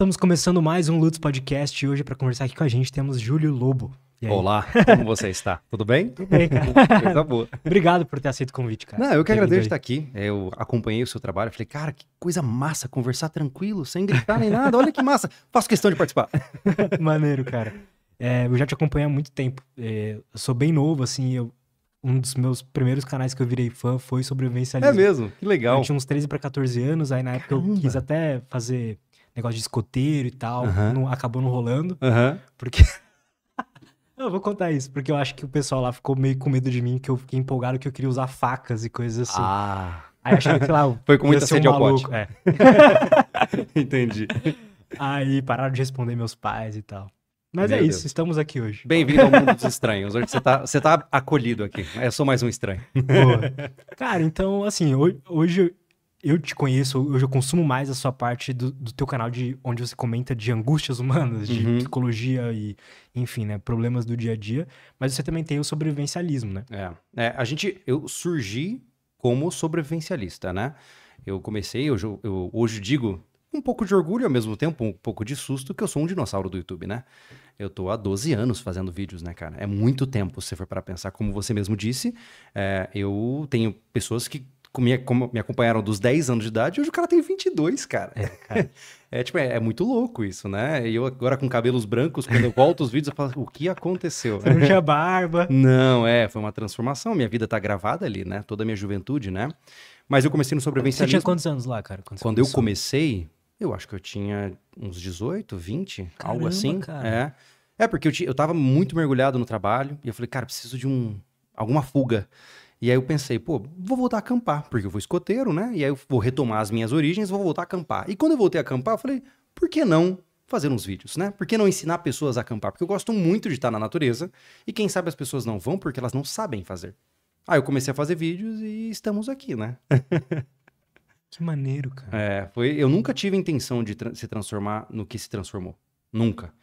Estamos começando mais um Lutz Podcast e hoje para conversar aqui com a gente temos Júlio Lobo. Olá, como você está? Tudo bem? Tudo bem, cara. Coisa boa. Obrigado por ter aceito o convite, cara. Não, eu que agradeço estar aqui. Eu acompanhei o seu trabalho, falei, cara, que coisa massa, conversar tranquilo, sem gritar nem nada. Olha que massa. Faço questão de participar. Maneiro, cara. É, eu já te acompanho há muito tempo. É, eu sou bem novo, assim, eu, um dos meus primeiros canais que eu virei fã foi sobre o É mesmo? Que legal. Eu tinha uns 13 para 14 anos, aí na época eu quis até fazer negócio de escoteiro e tal, uhum. não, acabou não rolando. Uhum. Porque. eu vou contar isso, porque eu acho que o pessoal lá ficou meio com medo de mim, que eu fiquei empolgado que eu queria usar facas e coisas assim. Ah. Aí acharam que lá. Foi com muita sede um ao pote. É. Entendi. Aí pararam de responder meus pais e tal. Mas é Meu é Deus. isso, estamos aqui hoje. Bem-vindo ao mundo dos estranhos. Hoje você tá, você tá acolhido aqui. Eu sou mais um estranho. Boa. Cara, então, assim, hoje eu te conheço, eu já consumo mais a sua parte do, do teu canal de onde você comenta de angústias humanas, de uhum. psicologia e, enfim, né, problemas do dia a dia. Mas você também tem o sobrevivencialismo, né? É. é a gente, eu surgi como sobrevivencialista, né? Eu comecei, eu, eu hoje digo um pouco de orgulho ao mesmo tempo, um pouco de susto, que eu sou um dinossauro do YouTube, né? Eu tô há 12 anos fazendo vídeos, né, cara? É muito tempo, se for para pensar. Como você mesmo disse, é, eu tenho pessoas que me, me acompanharam dos 10 anos de idade, hoje o cara tem 22, cara. É, cara. é tipo, é, é, muito louco isso, né? E eu agora com cabelos brancos, quando eu volto os vídeos, eu falo, o que aconteceu? Você não tinha barba. Não, é, foi uma transformação. Minha vida tá gravada ali, né? Toda a minha juventude, né? Mas eu comecei no sobrevivência Você tinha quantos anos lá, cara? Quando, quando eu comecei, eu acho que eu tinha uns 18, 20, Caramba, algo assim. Cara. É. É, porque eu, eu tava muito mergulhado no trabalho e eu falei, cara, preciso de um alguma fuga. E aí eu pensei, pô, vou voltar a acampar, porque eu fui escoteiro, né? E aí eu vou retomar as minhas origens, vou voltar a acampar. E quando eu voltei a acampar, eu falei, por que não fazer uns vídeos, né? Por que não ensinar pessoas a acampar? Porque eu gosto muito de estar na natureza e quem sabe as pessoas não vão porque elas não sabem fazer. Aí eu comecei a fazer vídeos e estamos aqui, né? que maneiro, cara. É, foi, eu nunca tive intenção de tra se transformar no que se transformou. Nunca.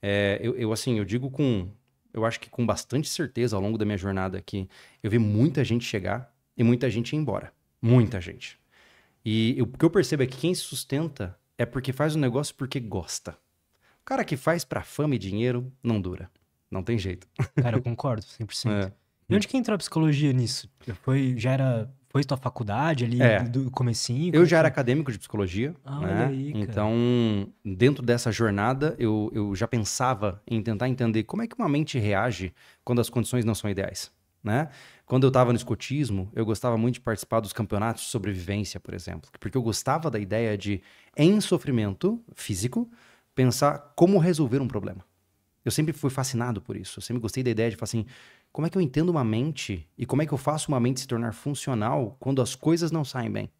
É, eu, eu, assim, eu digo com eu acho que com bastante certeza ao longo da minha jornada aqui, eu vi muita gente chegar e muita gente ir embora. Muita gente. E o que eu percebo é que quem se sustenta é porque faz o um negócio porque gosta. O cara que faz para fama e dinheiro não dura. Não tem jeito. Cara, eu concordo 100%. É. E onde que entrou a psicologia nisso? Foi, já era foi tua faculdade ali é. do comecinho? Eu é já era acadêmico de psicologia, ah, né? Aí, então, dentro dessa jornada, eu, eu já pensava em tentar entender como é que uma mente reage quando as condições não são ideais, né? Quando eu estava no escotismo, eu gostava muito de participar dos campeonatos de sobrevivência, por exemplo, porque eu gostava da ideia de, em sofrimento físico, pensar como resolver um problema. Eu sempre fui fascinado por isso. Eu sempre gostei da ideia de falar assim, como é que eu entendo uma mente e como é que eu faço uma mente se tornar funcional quando as coisas não saem bem?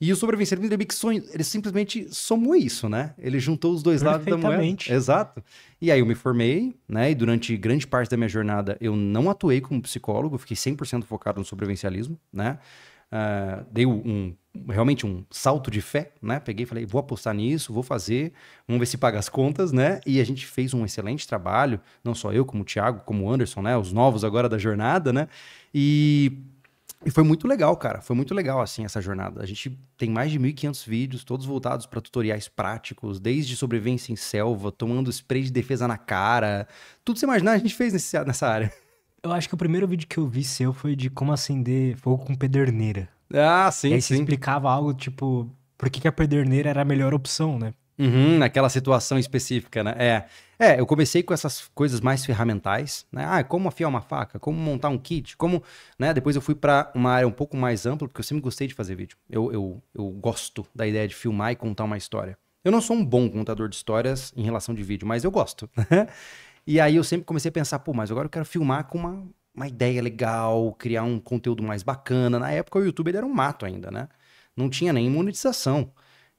E o sobrevencer Miller Big Sonho, ele simplesmente somou isso, né? Ele juntou os dois lados da moeda. Exato. E aí eu me formei, né? E durante grande parte da minha jornada eu não atuei como psicólogo, fiquei 100% focado no sobrevivencialismo, né? Uh, dei um, realmente um salto de fé, né? Peguei e falei, vou apostar nisso, vou fazer, vamos ver se paga as contas, né? E a gente fez um excelente trabalho, não só eu, como o Thiago, como o Anderson, né? Os novos agora da jornada, né? E, e foi muito legal, cara. Foi muito legal, assim, essa jornada. A gente tem mais de 1.500 vídeos, todos voltados para tutoriais práticos, desde sobrevivência em selva, tomando spray de defesa na cara. Tudo que você imaginar, a gente fez nesse, nessa área. Eu acho que o primeiro vídeo que eu vi seu foi de como acender fogo com pederneira. Ah, sim, e aí sim. você explicava algo, tipo, por que, que a pederneira era a melhor opção, né? Uhum, naquela situação específica, né? É. é, eu comecei com essas coisas mais ferramentais, né? Ah, como afiar uma faca, como montar um kit, como, né? Depois eu fui para uma área um pouco mais ampla, porque eu sempre gostei de fazer vídeo. Eu, eu, eu gosto da ideia de filmar e contar uma história. Eu não sou um bom contador de histórias em relação de vídeo, mas eu gosto. E aí eu sempre comecei a pensar, pô, mas agora eu quero filmar com uma, uma ideia legal, criar um conteúdo mais bacana. Na época o YouTube era um mato ainda, né? Não tinha nem monetização.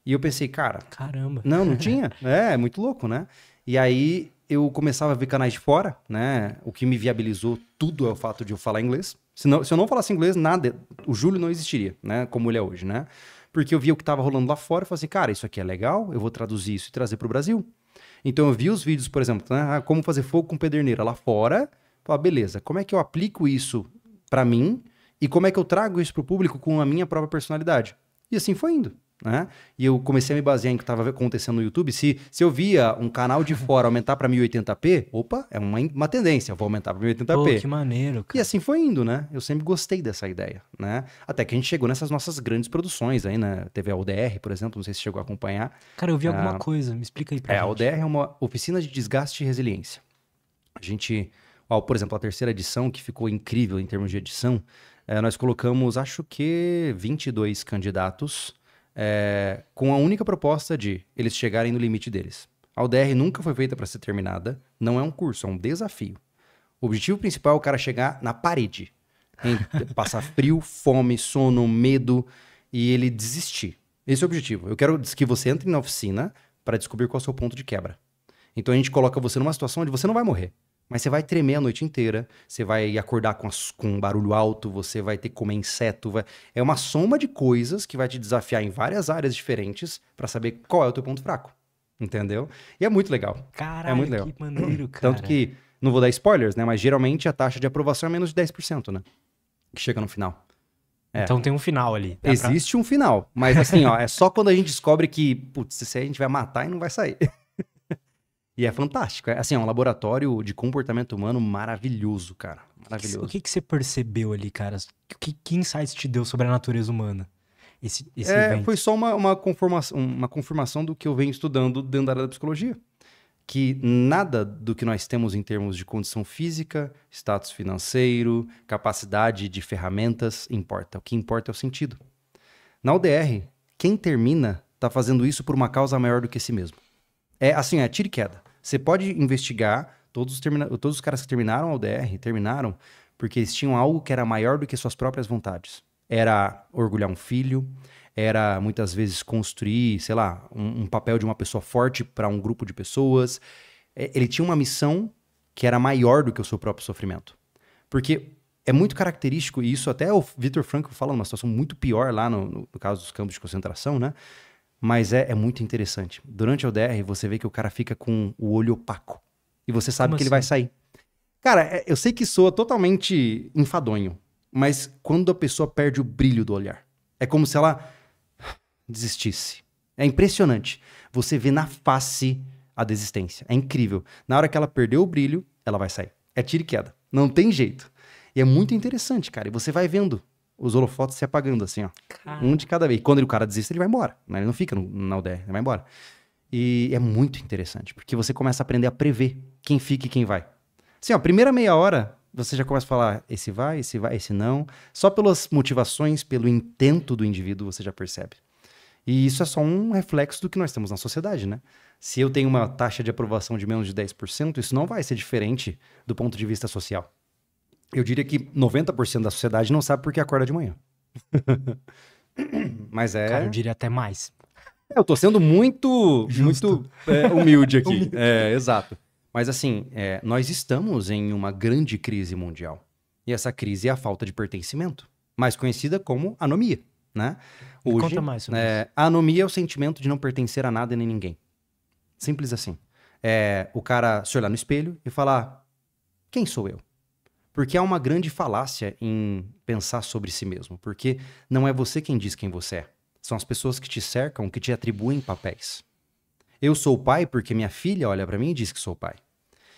E eu pensei, cara. Caramba! Não, não tinha. É, é muito louco, né? E aí eu começava a ver canais de fora, né? O que me viabilizou tudo é o fato de eu falar inglês. Se, não, se eu não falasse inglês, nada, o Júlio não existiria, né? Como ele é hoje, né? Porque eu via o que estava rolando lá fora e falei assim, cara, isso aqui é legal, eu vou traduzir isso e trazer para o Brasil. Então eu vi os vídeos, por exemplo, né? Ah, como fazer fogo com pederneira lá fora. Falei, beleza, como é que eu aplico isso para mim e como é que eu trago isso pro público com a minha própria personalidade? E assim foi indo né? E eu comecei a me basear em o que estava acontecendo no YouTube. Se, se eu via um canal de fora aumentar para 1080p, opa, é uma, uma tendência, eu vou aumentar para 1080p. Pô, que maneiro, cara. E assim foi indo, né? Eu sempre gostei dessa ideia, né? Até que a gente chegou nessas nossas grandes produções aí, né? Teve a UDR, por exemplo, não sei se chegou a acompanhar. Cara, eu vi ah, alguma coisa, me explica aí pra é, gente. A UDR é uma oficina de desgaste e resiliência. A gente, ó, por exemplo, a terceira edição, que ficou incrível em termos de edição, é, nós colocamos, acho que, 22 candidatos é, com a única proposta de eles chegarem no limite deles. A UDR nunca foi feita para ser terminada, não é um curso, é um desafio. O objetivo principal é o cara chegar na parede, passar frio, fome, sono, medo e ele desistir. Esse é o objetivo. Eu quero que você entre na oficina para descobrir qual é o seu ponto de quebra. Então a gente coloca você numa situação onde você não vai morrer. Mas você vai tremer a noite inteira, você vai acordar com, as, com um barulho alto, você vai ter que comer inseto. Vai... É uma soma de coisas que vai te desafiar em várias áreas diferentes para saber qual é o teu ponto fraco. Entendeu? E é muito legal. É Caralho, é muito legal. que maneiro, cara. Tanto que, não vou dar spoilers, né? Mas geralmente a taxa de aprovação é menos de 10%, né? Que chega no final. É. Então tem um final ali. Existe pra... um final. Mas assim, ó, é só quando a gente descobre que, putz, isso aí a gente vai matar e não vai sair. E é fantástico. É, assim, é um laboratório de comportamento humano maravilhoso, cara. Maravilhoso. O que, que você percebeu ali, cara? Que, que insights te deu sobre a natureza humana? Esse, esse é, Foi só uma, uma, conformação, uma confirmação do que eu venho estudando dentro da área da psicologia. Que nada do que nós temos em termos de condição física, status financeiro, capacidade de ferramentas importa. O que importa é o sentido. Na UDR, quem termina está fazendo isso por uma causa maior do que si mesmo. É assim, é tiro e queda. Você pode investigar todos os, todos os caras que terminaram a UDR, terminaram porque eles tinham algo que era maior do que suas próprias vontades. Era orgulhar um filho, era muitas vezes construir, sei lá, um, um papel de uma pessoa forte para um grupo de pessoas. É, ele tinha uma missão que era maior do que o seu próprio sofrimento. Porque é muito característico, e isso até o Vitor Franco fala numa situação muito pior lá no, no, no caso dos campos de concentração, né? Mas é, é muito interessante. Durante o DR, você vê que o cara fica com o olho opaco. E você sabe Como que assim? ele vai assim? sair. Cara, é, eu sei que soa totalmente enfadonho, mas quando a pessoa perde o brilho do olhar, é como se ela desistisse. É impressionante. Você vê na face a desistência. É incrível. Na hora que ela perdeu o brilho, ela vai sair. É tiro e queda. Não tem jeito. E é muito interessante, cara. E você vai vendo os holofotes se apagando, assim, ó. Caramba. Um de cada vez. E quando o cara desiste, ele vai embora. Né? Ele não fica no, na aldeia ele vai embora. E é muito interessante, porque você começa a aprender a prever quem fica e quem vai. Assim, ó, primeira meia hora, você já começa a falar esse vai, esse vai, esse não. Só pelas motivações, pelo intento do indivíduo, você já percebe. E isso é só um reflexo do que nós temos na sociedade, né? Se eu tenho uma taxa de aprovação de menos de 10%, isso não vai ser diferente do ponto de vista social eu diria que 90% da sociedade não sabe por que acorda de manhã. Mas é. Cara, eu diria até mais. É, eu tô sendo muito, muito é, humilde aqui. humilde. É, exato. Mas assim, é, nós estamos em uma grande crise mundial. E essa crise é a falta de pertencimento, mais conhecida como anomia, né? Hoje, Me conta mais sobre é, isso. A anomia é o sentimento de não pertencer a nada nem ninguém. Simples assim. É, o cara se olhar no espelho e falar: quem sou eu? Porque há uma grande falácia em pensar sobre si mesmo, porque não é você quem diz quem você é. São as pessoas que te cercam, que te atribuem papéis. Eu sou pai porque minha filha olha para mim e diz que sou pai.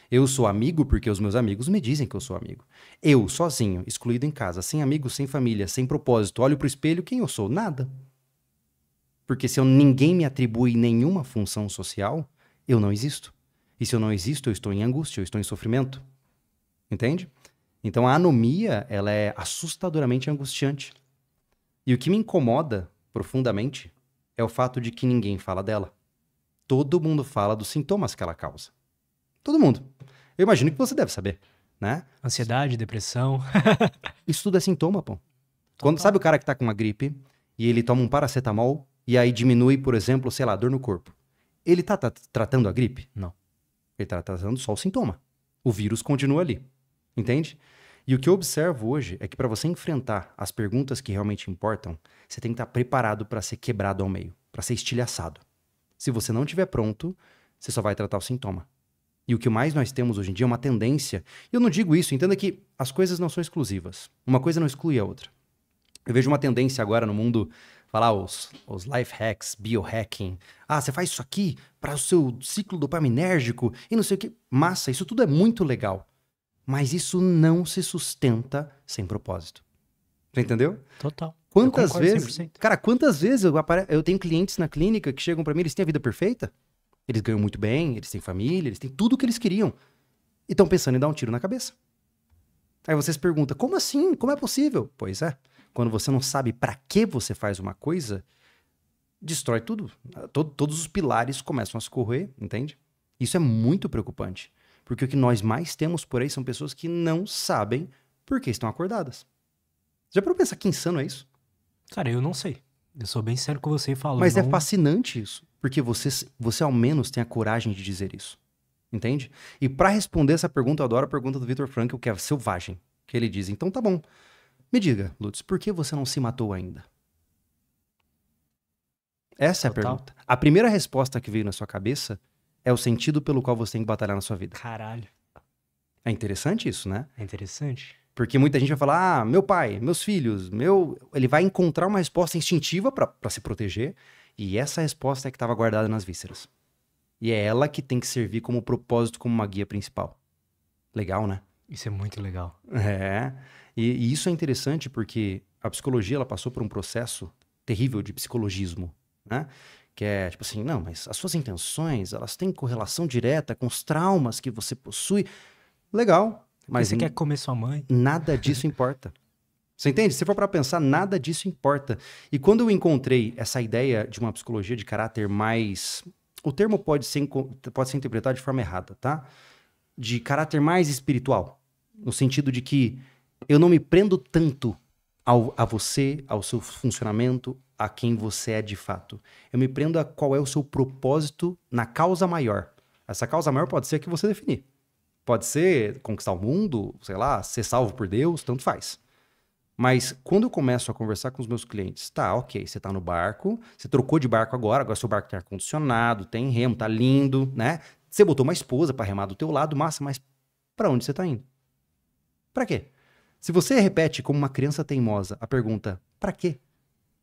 Eu sou amigo porque os meus amigos me dizem que eu sou amigo. Eu, sozinho, excluído em casa, sem amigos, sem família, sem propósito, olho pro espelho, quem eu sou? Nada. Porque se eu, ninguém me atribui nenhuma função social, eu não existo. E se eu não existo, eu estou em angústia, eu estou em sofrimento. Entende? Então a anomia, ela é assustadoramente angustiante. E o que me incomoda profundamente é o fato de que ninguém fala dela. Todo mundo fala dos sintomas que ela causa. Todo mundo. Eu imagino que você deve saber, né? Ansiedade, depressão. Isso tudo é sintoma, pô. Quando sabe o cara que tá com uma gripe e ele toma um paracetamol e aí diminui, por exemplo, sei lá, dor no corpo. Ele tá tratando a gripe? Não. Ele tá tratando só o sintoma. O vírus continua ali. Entende? E o que eu observo hoje é que para você enfrentar as perguntas que realmente importam, você tem que estar tá preparado para ser quebrado ao meio, para ser estilhaçado. Se você não estiver pronto, você só vai tratar o sintoma. E o que mais nós temos hoje em dia é uma tendência. E eu não digo isso, entenda que as coisas não são exclusivas. Uma coisa não exclui a outra. Eu vejo uma tendência agora no mundo falar os, os life hacks, biohacking. Ah, você faz isso aqui para o seu ciclo dopaminérgico e não sei o que. Massa, isso tudo é muito legal. Mas isso não se sustenta sem propósito. Você entendeu? Total. Quantas vezes. 100%. Cara, quantas vezes eu, apare... eu tenho clientes na clínica que chegam para mim, eles têm a vida perfeita? Eles ganham muito bem, eles têm família, eles têm tudo o que eles queriam. E estão pensando em dar um tiro na cabeça. Aí vocês perguntam: como assim? Como é possível? Pois é. Quando você não sabe para que você faz uma coisa, destrói tudo. Todo, todos os pilares começam a se correr, entende? Isso é muito preocupante. Porque o que nós mais temos por aí são pessoas que não sabem por que estão acordadas. Já para pensar que insano é isso? Cara, eu não sei. Eu sou bem sério com você e falo. Mas é não... é fascinante isso, porque você, você ao menos tem a coragem de dizer isso. Entende? E para responder essa pergunta, eu adoro a pergunta do Victor Frankl, que é selvagem, que ele diz: "Então tá bom. Me diga, Lutz, por que você não se matou ainda?" Essa Total. é a pergunta. A primeira resposta que veio na sua cabeça é o sentido pelo qual você tem que batalhar na sua vida. Caralho. É interessante isso, né? É interessante. Porque muita gente vai falar: ah, meu pai, meus filhos, meu. Ele vai encontrar uma resposta instintiva para se proteger. E essa resposta é que estava guardada nas vísceras. E é ela que tem que servir como propósito, como uma guia principal. Legal, né? Isso é muito legal. É. E, e, isso é interessante porque a psicologia ela passou por um processo terrível de psicologismo, né? que é tipo assim, não, mas as suas intenções, elas têm correlação direta com os traumas que você possui. Legal, mas você quer comer sua mãe? Nada disso importa. Você entende? Se for para pensar, nada disso importa. E quando eu encontrei essa ideia de uma psicologia de caráter mais o termo pode ser pode ser interpretado de forma errada, tá? De caráter mais espiritual, no sentido de que eu não me prendo tanto ao, a você, ao seu funcionamento, a quem você é de fato. Eu me prendo a qual é o seu propósito na causa maior. Essa causa maior pode ser a que você definir. Pode ser conquistar o mundo, sei lá, ser salvo por Deus, tanto faz. Mas quando eu começo a conversar com os meus clientes, tá, ok, você tá no barco, você trocou de barco agora, agora seu barco tem ar-condicionado, tem remo, tá lindo, né? Você botou uma esposa para remar do teu lado, massa, mas para onde você tá indo? Para quê? Se você repete como uma criança teimosa a pergunta para quê,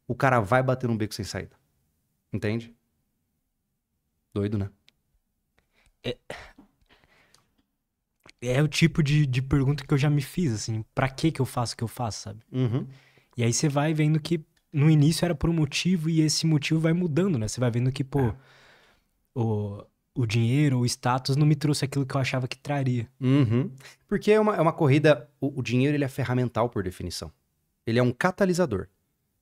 o cara vai bater no beco sem saída. Entende? Doido, né? É, é o tipo de, de pergunta que eu já me fiz, assim. Pra que que eu faço o que eu faço, sabe? Uhum. E aí você vai vendo que no início era por um motivo e esse motivo vai mudando, né? Você vai vendo que, pô, é. o, o dinheiro, o status não me trouxe aquilo que eu achava que traria. Uhum. Porque é uma, é uma corrida. O, o, dinheiro ele é ferramental, por definição. Ele é um catalisador.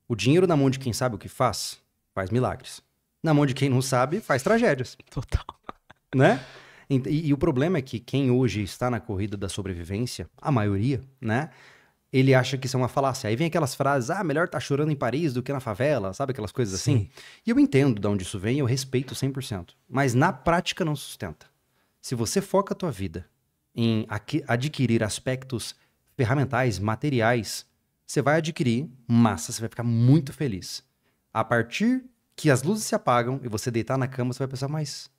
O dinheiro na mão de quem sabe o que faz, faz milagres. Na mão de quem não sabe, faz tragédias. Total. Né? E, e o problema é que quem hoje está na corrida da sobrevivência, a maioria, né? ele acha que isso é uma falácia. Aí vem aquelas frases, ah, melhor tá chorando em Paris do que na favela, sabe? Aquelas coisas assim? Sim. assim. E eu entendo de onde isso vem, eu respeito 100%. Mas na prática não sustenta. Se você foca a tua vida em adquirir aspectos ferramentais, materiais, você vai adquirir massa, você vai ficar muito feliz. A partir que as luzes se apagam e você deitar na cama, você vai pensar, mas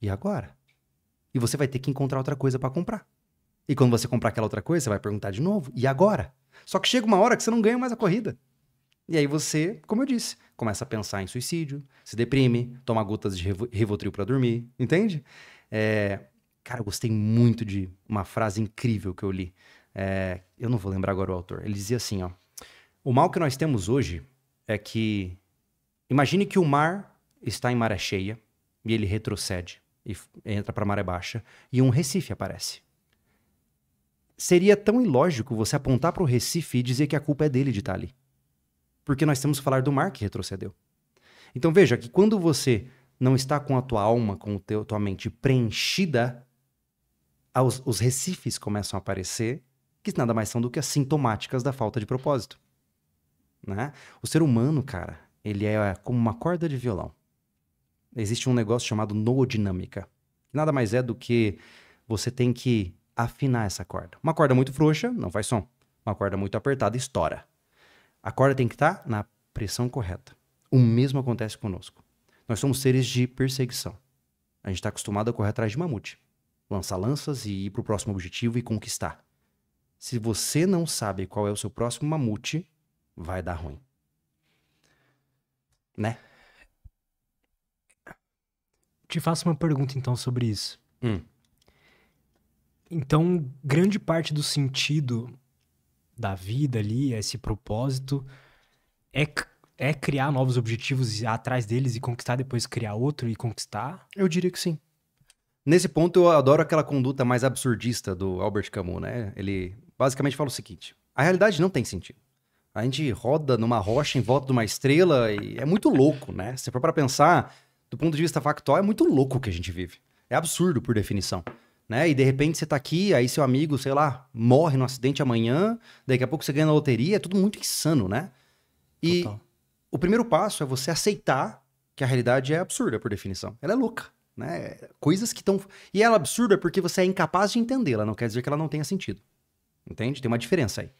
e agora? E você vai ter que encontrar outra coisa para comprar. E quando você comprar aquela outra coisa, você vai perguntar de novo, e agora? Só que chega uma hora que você não ganha mais a corrida. E aí você, como eu disse, começa a pensar em suicídio, se deprime, toma gotas de Rivotril para dormir, entende? É... Cara, eu gostei muito de uma frase incrível que eu li. É... Eu não vou lembrar agora o autor. Ele dizia assim, ó. O mal que nós temos hoje é que... Imagine que o mar está em maré cheia e ele retrocede e entra para maré baixa e um recife aparece seria tão ilógico você apontar para o Recife e dizer que a culpa é dele de estar tá ali. Porque nós temos que falar do mar que retrocedeu. Então veja que quando você não está com a tua alma, com a tua mente preenchida, os, os recifes começam a aparecer, que nada mais são do que as sintomáticas da falta de propósito. Né? O ser humano, cara, ele é como uma corda de violão. Existe um negócio chamado noodinâmica, nada mais é do que você tem que afinar essa corda. Uma corda muito frouxa não faz som. Uma corda muito apertada estoura. A corda tem que estar tá na pressão correta. O mesmo acontece conosco. Nós somos seres de perseguição. A gente está acostumado a correr atrás de mamute, lançar lanças e ir para o próximo objetivo e conquistar. Se você não sabe qual é o seu próximo mamute, vai dar ruim. Né? Te faço uma pergunta então sobre isso. Hum. Então, grande parte do sentido da vida ali, esse propósito, é, é criar novos objetivos e atrás deles e conquistar, depois criar outro e conquistar? Eu diria que sim. Nesse ponto, eu adoro aquela conduta mais absurdista do Albert Camus, né? Ele basicamente fala o seguinte: a realidade não tem sentido. A gente roda numa rocha em volta de uma estrela e é muito louco, né? Se for para pensar, do ponto de vista factual, é muito louco o que a gente vive. É absurdo, por definição né? E de repente você está aqui, aí seu amigo, sei lá, morre no acidente amanhã, daqui a pouco você ganha na loteria, é tudo muito insano, né? E Total. o primeiro passo é você aceitar que a realidade é absurda, por definição. Ela é louca, né? É coisas que estão. E ela é absurda porque você é incapaz de entendê-la, não quer dizer que ela não tenha sentido. Entende? Tem uma diferença aí.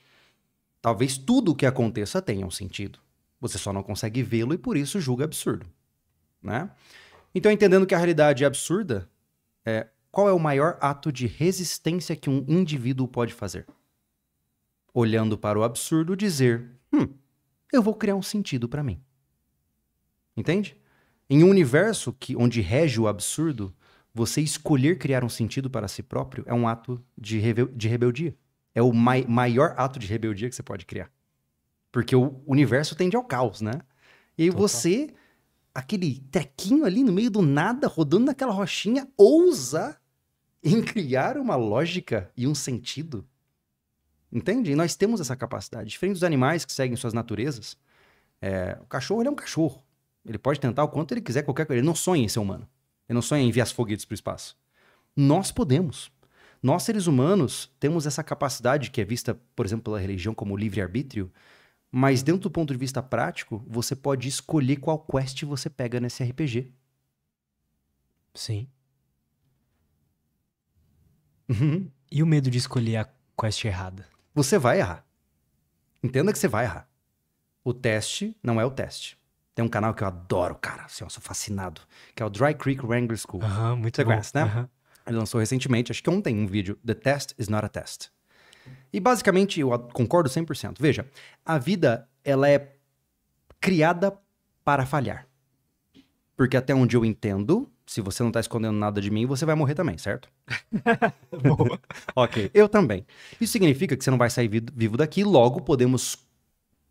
Talvez tudo o que aconteça tenha um sentido. Você só não consegue vê-lo e por isso julga absurdo, né? Então, entendendo que a realidade é absurda, é, qual é o maior ato de resistência que um indivíduo pode fazer? Olhando para o absurdo, dizer: hum, eu vou criar um sentido para mim. Entende? Em um universo que, onde rege o absurdo, você escolher criar um sentido para si próprio é um ato de, de rebeldia. É o mai maior ato de rebeldia que você pode criar. Porque o universo tende ao caos, né? E aí você, aquele trequinho ali no meio do nada, rodando naquela rochinha, ousa em criar uma lógica e um sentido. Entende? E nós temos essa capacidade. Diferente dos animais que seguem suas naturezas, é, o cachorro é um cachorro. Ele pode tentar o quanto ele quiser, qualquer coisa. Ele não sonha em ser humano. Ele não sonha em enviar foguetes para o espaço. Nós podemos. Nós, seres humanos, temos essa capacidade que é vista, por exemplo, pela religião como livre-arbítrio, mas dentro do ponto de vista prático, você pode escolher qual quest você pega nesse RPG. Sim. Uhum. E o medo de escolher a quest errada? Você vai errar. Entenda que você vai errar. O teste não é o teste. Tem um canal que eu adoro, cara. Assim, eu sou fascinado. Que é o Dry Creek Wrangler School. Uhum, muito Você bom. conhece, né? Uhum. Ele lançou recentemente, acho que ontem, um vídeo. The Test is not a test. E basicamente, eu concordo 100%. Veja, a vida, ela é criada para falhar. Porque até onde eu entendo, se você não está escondendo nada de mim, você vai morrer também, certo? ok, eu também. Isso significa que você não vai sair vivo daqui, logo podemos,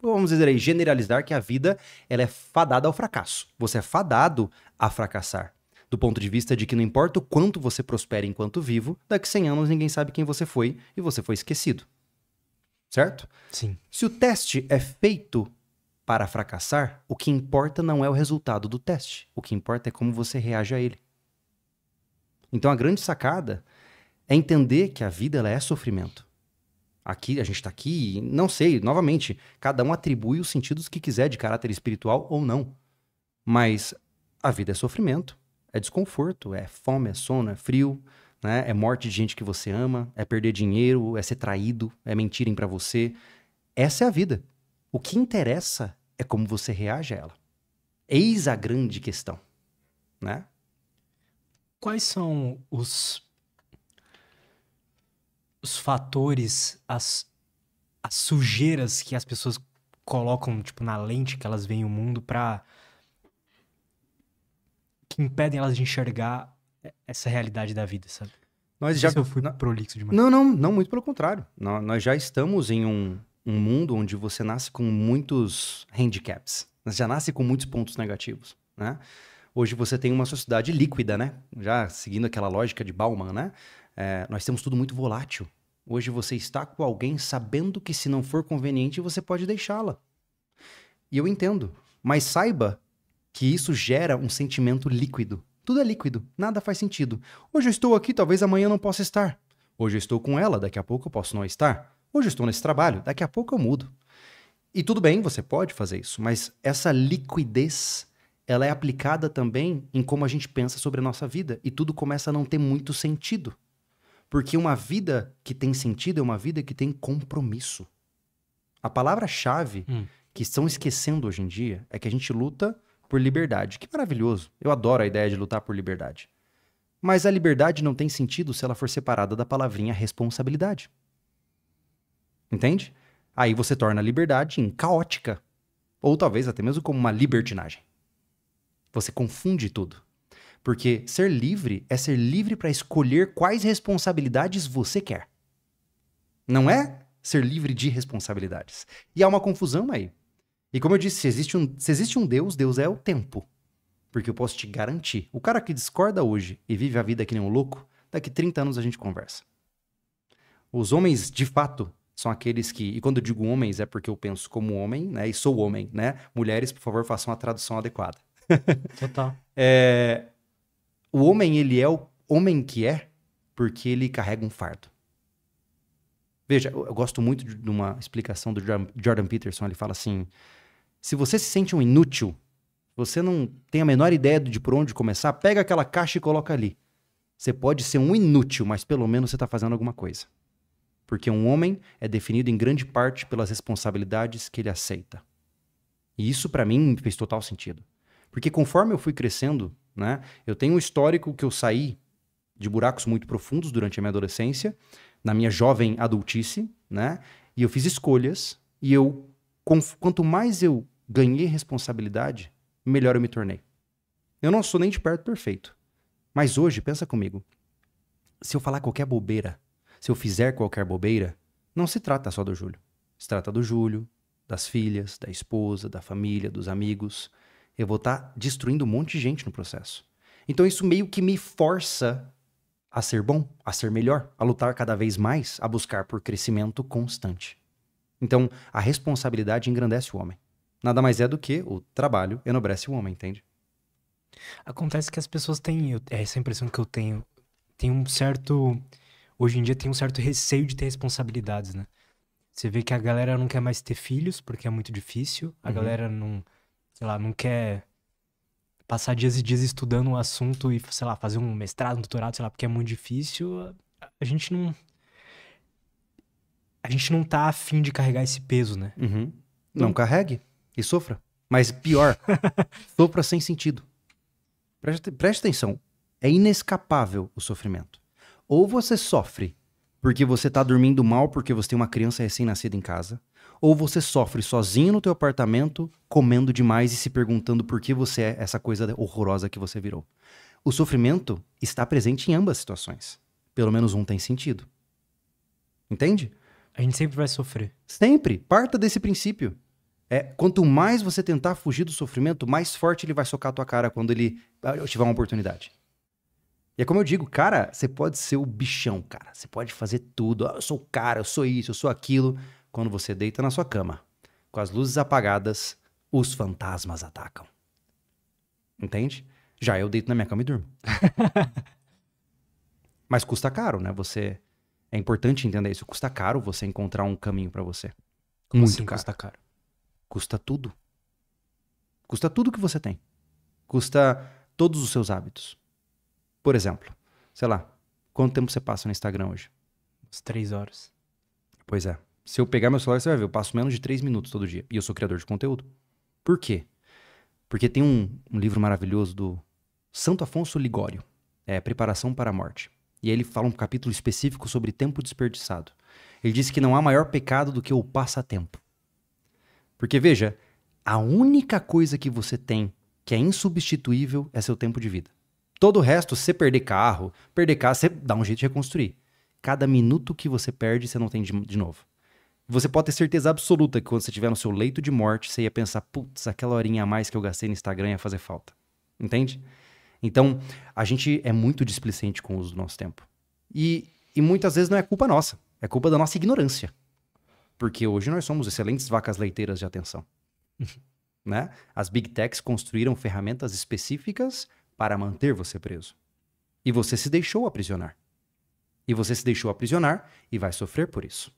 vamos dizer aí, generalizar que a vida ela é fadada ao fracasso. Você é fadado a fracassar. Do ponto de vista de que não importa o quanto você prospere enquanto vivo, daqui 100 anos ninguém sabe quem você foi e você foi esquecido. Certo? Sim. Se o teste é feito para fracassar, o que importa não é o resultado do teste. O que importa é como você reage a ele. Então a grande sacada é entender que a vida ela é sofrimento. Aqui a gente está aqui, não sei, novamente, cada um atribui os sentidos que quiser de caráter espiritual ou não. Mas a vida é sofrimento, é desconforto, é fome, é sono, é frio, né? é morte de gente que você ama, é perder dinheiro, é ser traído, é mentirem para você. Essa é a vida. O que interessa é como você reage a ela. Eis a grande questão, né? Quais são os os fatores, as, as sujeiras que as pessoas colocam tipo na lente que elas veem o mundo para que impedem elas de enxergar essa realidade da vida, sabe? Nós já eu fui na prolixo demais. Não, não, não muito pelo contrário. Nós já estamos em um um mundo onde você nasce com muitos handicaps. Você já nasce com muitos pontos negativos, né? Hoje você tem uma sociedade líquida, né? Já seguindo aquela lógica de Bauman, né? É, nós temos tudo muito volátil. Hoje você está com alguém sabendo que se não for conveniente você pode deixá-la. E eu entendo, mas saiba que isso gera um sentimento líquido. Tudo é líquido, nada faz sentido. Hoje eu estou aqui, talvez amanhã eu não possa estar. Hoje eu estou com ela, daqui a pouco eu posso não estar. Hoje eu estou nesse trabalho, daqui a pouco eu mudo. E tudo bem, você pode fazer isso, mas essa liquidez ela é aplicada também em como a gente pensa sobre a nossa vida e tudo começa a não ter muito sentido. Porque uma vida que tem sentido é uma vida que tem compromisso. A palavra-chave hum. que estão esquecendo hoje em dia é que a gente luta por liberdade. Que maravilhoso. Eu adoro a ideia de lutar por liberdade. Mas a liberdade não tem sentido se ela for separada da palavrinha responsabilidade. Entende? Aí você torna a liberdade em caótica. Ou talvez até mesmo como uma libertinagem. Você confunde tudo. Porque ser livre é ser livre para escolher quais responsabilidades você quer. Não é ser livre de responsabilidades. E há uma confusão aí. E como eu disse, se existe um, se existe um Deus, Deus é o tempo. Porque eu posso te garantir: o cara que discorda hoje e vive a vida que nem um louco, daqui 30 anos a gente conversa. Os homens, de fato, são aqueles que, e quando eu digo homens é porque eu penso como homem, né? E sou homem, né? Mulheres, por favor, façam a tradução adequada. Total. é, o homem, ele é o homem que é porque ele carrega um fardo. Veja, eu, eu gosto muito de, de uma explicação do Jordan Peterson, ele fala assim: se você se sente um inútil, você não tem a menor ideia de por onde começar, pega aquela caixa e coloca ali. Você pode ser um inútil, mas pelo menos você está fazendo alguma coisa porque um homem é definido em grande parte pelas responsabilidades que ele aceita. E isso para mim fez total sentido. Porque conforme eu fui crescendo, né, eu tenho um histórico que eu saí de buracos muito profundos durante a minha adolescência, na minha jovem adultice, né? E eu fiz escolhas e eu quanto mais eu ganhei responsabilidade, melhor eu me tornei. Eu não sou nem de perto perfeito. Mas hoje, pensa comigo. Se eu falar qualquer bobeira, se eu fizer qualquer bobeira, não se trata só do Júlio. Se trata do Júlio, das filhas, da esposa, da família, dos amigos. Eu vou estar tá destruindo um monte de gente no processo. Então isso meio que me força a ser bom, a ser melhor, a lutar cada vez mais, a buscar por crescimento constante. Então, a responsabilidade engrandece o homem. Nada mais é do que o trabalho enobrece o homem, entende? Acontece que as pessoas têm, essa essa é impressão que eu tenho, tem um certo hoje em dia tem um certo receio de ter responsabilidades, né? Você vê que a galera não quer mais ter filhos, porque é muito difícil. A uhum. galera não, sei lá, não quer passar dias e dias estudando um assunto e, sei lá, fazer um mestrado, um doutorado, sei lá, porque é muito difícil. A gente não. A gente não tá afim de carregar esse peso, né? Uhum. Não, carregue e sofra. Mas pior, sofra sem sentido. Preste, preste atenção. É inescapável o sofrimento. Ou você sofre porque você está dormindo mal porque você tem uma criança recém-nascida em casa, ou você sofre sozinho no teu apartamento, comendo demais e se perguntando por que você é essa coisa horrorosa que você virou. O sofrimento está presente em ambas situações. Pelo menos um tem sentido. Entende? A gente sempre vai sofrer. Sempre. Parta desse princípio. É, quanto mais você tentar fugir do sofrimento, mais forte ele vai socar a tua cara quando ele ah, tiver uma oportunidade. E é como eu digo, cara, você pode ser o bichão, cara. Você pode fazer tudo. Ah, eu sou o cara, eu sou isso, eu sou aquilo. Quando você deita na sua cama, com as luzes apagadas, os fantasmas atacam. Entende? Já eu deito na minha cama e durmo. Mas custa caro, né? Você é importante entender isso. Custa caro você encontrar um caminho para você. Como Muito assim caro. Custa caro. Custa tudo. Custa tudo que você tem. Custa todos os seus hábitos. Por exemplo, sei lá, quanto tempo você passa no Instagram hoje? Uns três horas. Pois é. Se eu pegar meu celular, você vai ver, eu passo menos de três minutos todo dia. E eu sou criador de conteúdo. Por quê? Porque tem um, um livro maravilhoso do Santo Afonso Ligório, é Preparação para a Morte. E aí ele fala um capítulo específico sobre tempo desperdiçado. Ele diz que não há maior pecado do que o passatempo. Porque veja, a única coisa que você tem que é insubstituível é seu tempo de vida. Todo o resto, você perder carro, perder casa, você dá um jeito de reconstruir. Cada minuto que você perde, você não tem de, de novo. Você pode ter certeza absoluta que quando você estiver no seu leito de morte, você ia pensar, putz, aquela horinha a mais que eu gastei no Instagram ia fazer falta. Entende? Então, a gente é muito displicente com o uso do nosso tempo. E, e muitas vezes não é culpa nossa, é culpa da nossa ignorância. Porque hoje nós somos excelentes vacas leiteiras de atenção. né? As big techs construíram ferramentas específicas para manter você preso. E você se deixou aprisionar. E você se deixou aprisionar e vai sofrer por isso.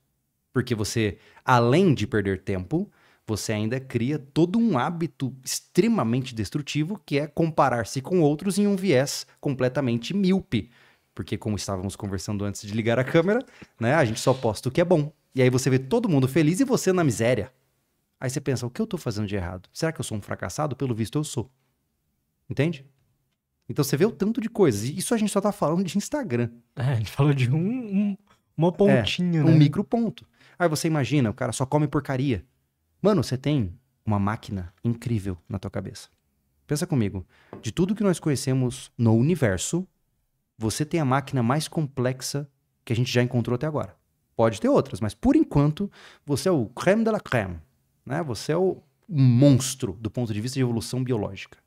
Porque você, além de perder tempo, você ainda cria todo um hábito extremamente destrutivo que é comparar-se com outros em um viés completamente míope. Porque, como estávamos conversando antes de ligar a câmera, né, a gente só posta o que é bom. E aí você vê todo mundo feliz e você na miséria. Aí você pensa: o que eu estou fazendo de errado? Será que eu sou um fracassado? Pelo visto, eu sou. Entende? Então você vê o tanto de coisas. E isso a gente só tá falando de Instagram. É, a gente falou de um, um uma é, pontinha, é, né? Um micro ponto. Aí você imagina, o cara só come porcaria. Mano, você tem uma máquina incrível na tua cabeça. Pensa comigo, de tudo que nós conhecemos no universo, você tem a máquina mais complexa que a gente já encontrou até agora. Pode ter outras, mas por enquanto você é o creme de la creme, né? Você é o monstro do ponto de vista de evolução biológica.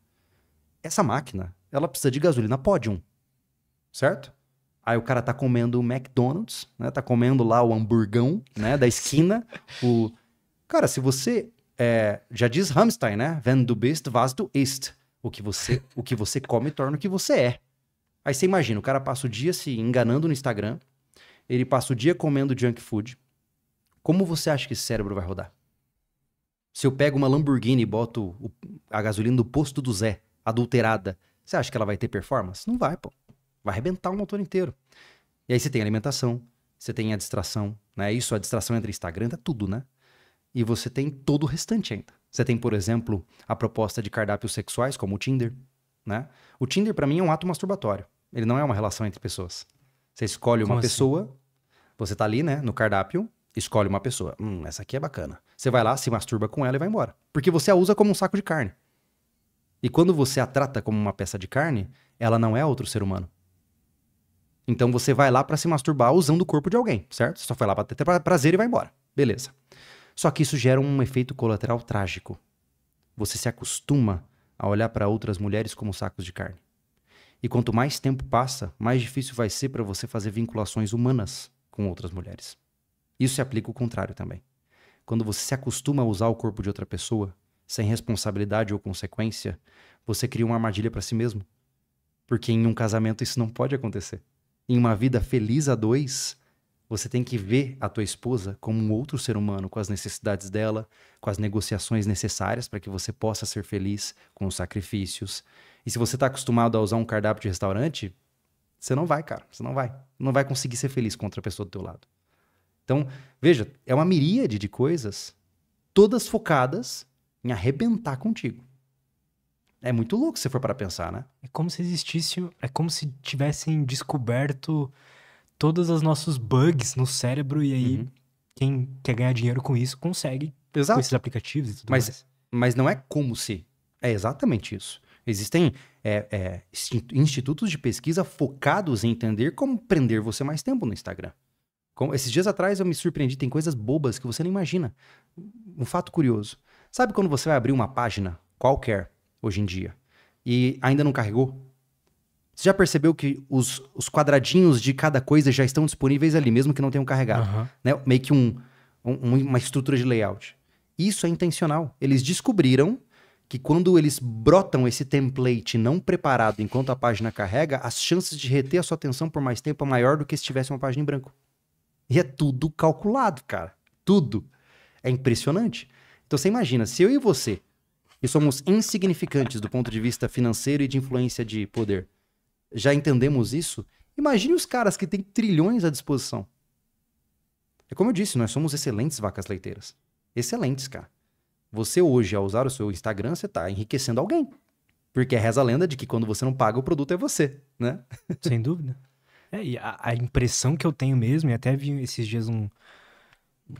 Essa máquina, ela precisa de gasolina pódium, certo? Aí o cara tá comendo o McDonald's, né? Tá comendo lá o hamburgão, né? Da esquina. o... Cara, se você... É... Já diz Hamstein, né? Wenn du bist, was du ist. O que você, o que você come torna o que você é. Aí você imagina, o cara passa o dia se enganando no Instagram, ele passa o dia comendo junk food. Como você acha que esse cérebro vai rodar? Se eu pego uma Lamborghini e boto a gasolina do posto do Zé, adulterada, você acha que ela vai ter performance? Não vai, pô. Vai arrebentar o motor inteiro. E aí você tem alimentação, você tem a distração, né? Isso, a distração entre Instagram, tá tudo, né? E você tem todo o restante ainda. Você tem, por exemplo, a proposta de cardápios sexuais, como o Tinder, né? O Tinder, para mim, é um ato masturbatório. Ele não é uma relação entre pessoas. Você escolhe como uma assim? pessoa, você tá ali, né, no cardápio, escolhe uma pessoa. Hum, essa aqui é bacana. Você vai lá, se masturba com ela e vai embora. Porque você a usa como um saco de carne. E quando você a trata como uma peça de carne, ela não é outro ser humano. Então você vai lá para se masturbar usando o corpo de alguém, certo? Você só foi lá para ter prazer e vai embora. Beleza. Só que isso gera um efeito colateral trágico. Você se acostuma a olhar para outras mulheres como sacos de carne. E quanto mais tempo passa, mais difícil vai ser para você fazer vinculações humanas com outras mulheres. Isso se aplica o contrário também. Quando você se acostuma a usar o corpo de outra pessoa, sem responsabilidade ou consequência, você cria uma armadilha para si mesmo. Porque em um casamento isso não pode acontecer. Em uma vida feliz a dois, você tem que ver a tua esposa como um outro ser humano, com as necessidades dela, com as negociações necessárias para que você possa ser feliz, com os sacrifícios. E se você está acostumado a usar um cardápio de restaurante, você não vai, cara. Você não vai. Não vai conseguir ser feliz com outra pessoa do teu lado. Então, veja, é uma miríade de coisas, todas focadas em arrebentar contigo. É muito louco se for para pensar, né? É como se existisse, é como se tivessem descoberto todos os nossos bugs no cérebro e aí uhum. quem quer ganhar dinheiro com isso consegue Exato. com esses aplicativos e tudo mas, mais. Mas não é como se, é exatamente isso. Existem é, é, institutos de pesquisa focados em entender como prender você mais tempo no Instagram. Como, esses dias atrás eu me surpreendi, tem coisas bobas que você não imagina. Um fato curioso. Sabe quando você vai abrir uma página qualquer hoje em dia e ainda não carregou? Você já percebeu que os, os quadradinhos de cada coisa já estão disponíveis ali, mesmo que não tenham carregado? Uhum. Né? Meio que um, um, uma estrutura de layout. Isso é intencional. Eles descobriram que quando eles brotam esse template não preparado enquanto a página carrega, as chances de reter a sua atenção por mais tempo é maior do que se tivesse uma página em branco. E é tudo calculado, cara. Tudo. É impressionante. Então você imagina, se eu e você, que somos insignificantes do ponto de vista financeiro e de influência de poder, já entendemos isso, imagine os caras que têm trilhões à disposição. É como eu disse, nós somos excelentes vacas leiteiras. Excelentes, cara. Você hoje, ao usar o seu Instagram, você está enriquecendo alguém. Porque reza a lenda de que quando você não paga, o produto é você, né? Sem dúvida. É, e a, a impressão que eu tenho mesmo, e até vi esses dias um.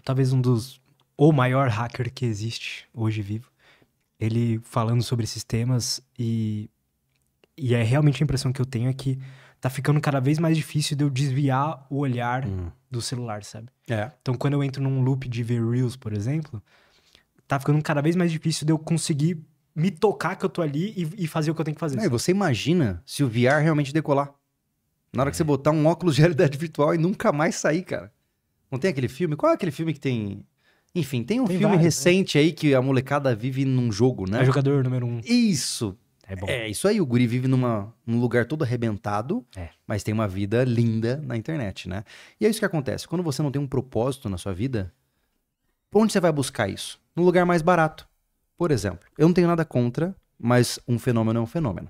Talvez um dos o maior hacker que existe hoje vivo, ele falando sobre esses temas e, e é realmente a impressão que eu tenho é que tá ficando cada vez mais difícil de eu desviar o olhar hum. do celular, sabe? É. Então, quando eu entro num loop de ver Reels, por exemplo, tá ficando cada vez mais difícil de eu conseguir me tocar que eu tô ali e, e fazer o que eu tenho que fazer. Não, você imagina se o VR realmente decolar. Na hora é. que você é. botar um óculos de realidade virtual e nunca mais sair, cara. Não tem aquele filme? Qual é aquele filme que tem enfim, tem um tem filme vários, né? recente né? aí que a molecada vive num jogo, né? É jogador número um. Isso. É bom. É, isso aí. O guri vive numa, num lugar todo arrebentado, é. mas tem uma vida linda na internet, né? E é isso que acontece. Quando você não tem um propósito na sua vida, onde você vai buscar isso? No lugar mais barato. Por exemplo, eu não tenho nada contra, mas um fenômeno é um fenômeno.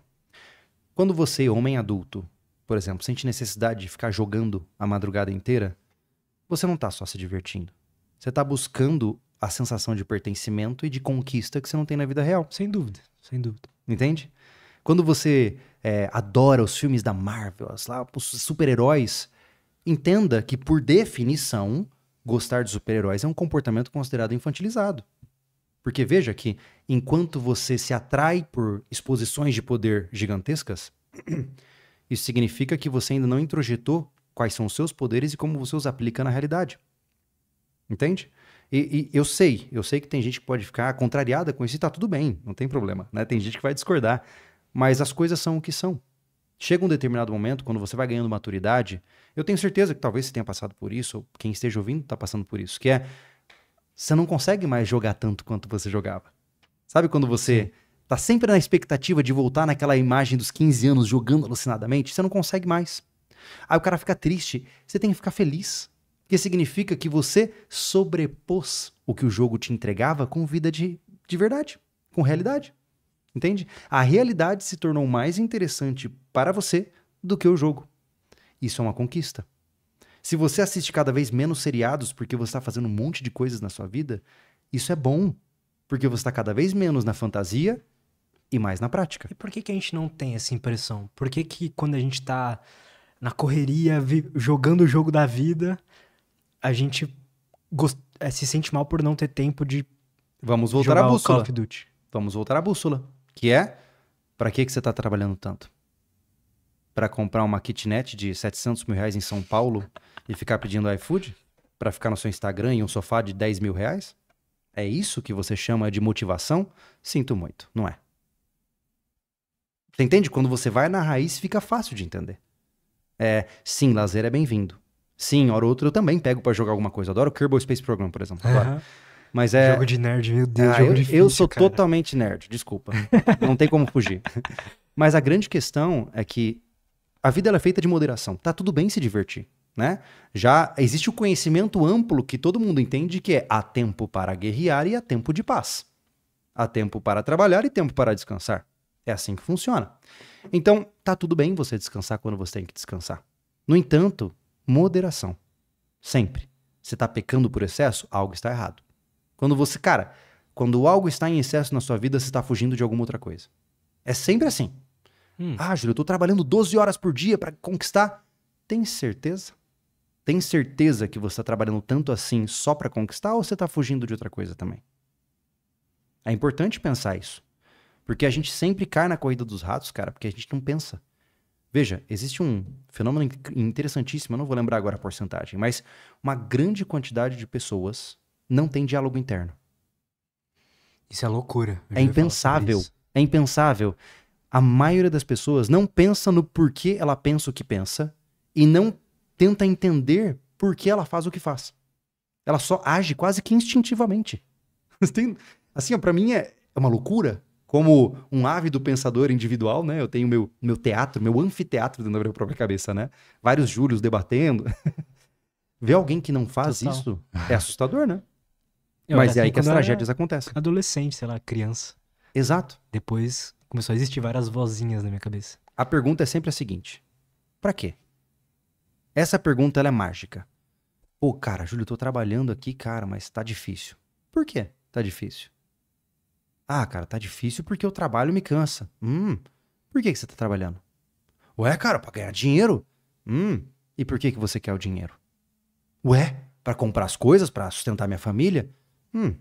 Quando você, homem adulto, por exemplo, sente necessidade de ficar jogando a madrugada inteira, você não tá só se divertindo você está buscando a sensação de pertencimento e de conquista que você não tem na vida real. Sem dúvida, sem dúvida. Entende? Quando você é, adora os filmes da Marvel, lá, os super-heróis, entenda que, por definição, gostar de super-heróis é um comportamento considerado infantilizado. Porque veja que, enquanto você se atrai por exposições de poder gigantescas, isso significa que você ainda não introjetou quais são os seus poderes e como você os aplica na realidade. Entende? E, e, eu sei, eu sei que tem gente que pode ficar contrariada com isso e tá tudo bem, não tem problema, né? Tem gente que vai discordar, mas as coisas são o que são. Chega um determinado momento, quando você vai ganhando maturidade, eu tenho certeza que talvez você tenha passado por isso, ou quem esteja ouvindo está passando por isso, que é você não consegue mais jogar tanto quanto você jogava. Sabe quando você Sim. tá sempre na expectativa de voltar naquela imagem dos 15 anos jogando alucinadamente? Você não consegue mais. Aí o cara fica triste, você tem que ficar feliz que significa que você sobrepôs o que o jogo te entregava com vida de, de verdade, com realidade. Entende? A realidade se tornou mais interessante para você do que o jogo. Isso é uma conquista. Se você assiste cada vez menos seriados porque você está fazendo um monte de coisas na sua vida, isso é bom, porque você está cada vez menos na fantasia e mais na prática. E por que, que a gente não tem essa impressão? Por que, que quando a gente está na correria, jogando o jogo da vida, a gente gost... é, eh, se sente mal por não ter tempo de. Vamos voltar à bússola. Call of Duty. Vamos voltar à bússola. Que é: para que, que você está trabalhando tanto? Para comprar uma kitnet de 700 mil reais em São Paulo e ficar pedindo iFood? Para ficar no seu Instagram em um sofá de 10 mil reais? É isso que você chama de motivação? Sinto muito, não é? Você entende? Quando você vai na raiz, fica fácil de entender. É, sim, lazer é bem-vindo. Sim, hora ou outra eu também pego para jogar alguma coisa. adoro Kerbal Space Program, por exemplo. Uhum. Mas é. Jogo de nerd, meu Deus, ah, jogo eu, difícil, eu sou cara. totalmente nerd, desculpa. Não tem como fugir. Mas a grande questão é que a vida ela é feita de moderação. Tá tudo bem se divertir, né? Já existe o conhecimento amplo que todo mundo entende que é há tempo para guerrear e há tempo de paz. Há tempo para trabalhar e tempo para descansar. É assim que funciona. Então, tá tudo bem você descansar quando você tem que descansar. No entanto, moderação. Sempre. Você está pecando por excesso, algo está errado. Quando você, cara, quando algo está em excesso na sua vida, você está fugindo de alguma outra coisa. É sempre assim. Hum. Ah, Júlio, eu estou trabalhando 12 horas por dia para conquistar. Tem certeza? Tem certeza que você está trabalhando tanto assim só para conquistar ou você está fugindo de outra coisa também? É importante pensar isso. Porque a gente sempre cai na corrida dos ratos, cara, porque a gente não pensa. Veja, existe um fenômeno interessantíssimo, eu não vou lembrar agora a porcentagem, mas uma grande quantidade de pessoas não tem diálogo interno. Isso é loucura. É impensável. É impensável. A maioria das pessoas não pensa no porquê ela pensa o que pensa e não tenta entender por que ela faz o que faz. Ela só age quase que instintivamente. Assim, para mim é, é uma loucura, como um ávido pensador individual, né? Eu tenho meu, meu teatro, meu anfiteatro dentro da minha própria cabeça, né? Vários Júlios debatendo. Ver alguém que não faz Total. isso é assustador, né? Eu Mas é aí que as tragédias acontecem. Adolescente, sei lá, criança. Exato. Depois começou a existir várias vozinhas na minha cabeça. A pergunta é sempre a seguinte: para quê? Essa pergunta ela é mágica. Pô, cara, Júlio, eu tô trabalhando aqui, cara, mas tá difícil. Por quê tá difícil? Ah, cara, tá difícil porque o trabalho me cansa. Hum, por que, que você tá trabalhando? Ué, cara, pra ganhar dinheiro? Hum, e por que, que você quer o dinheiro? Ué, para comprar as coisas, para sustentar minha família? Hum,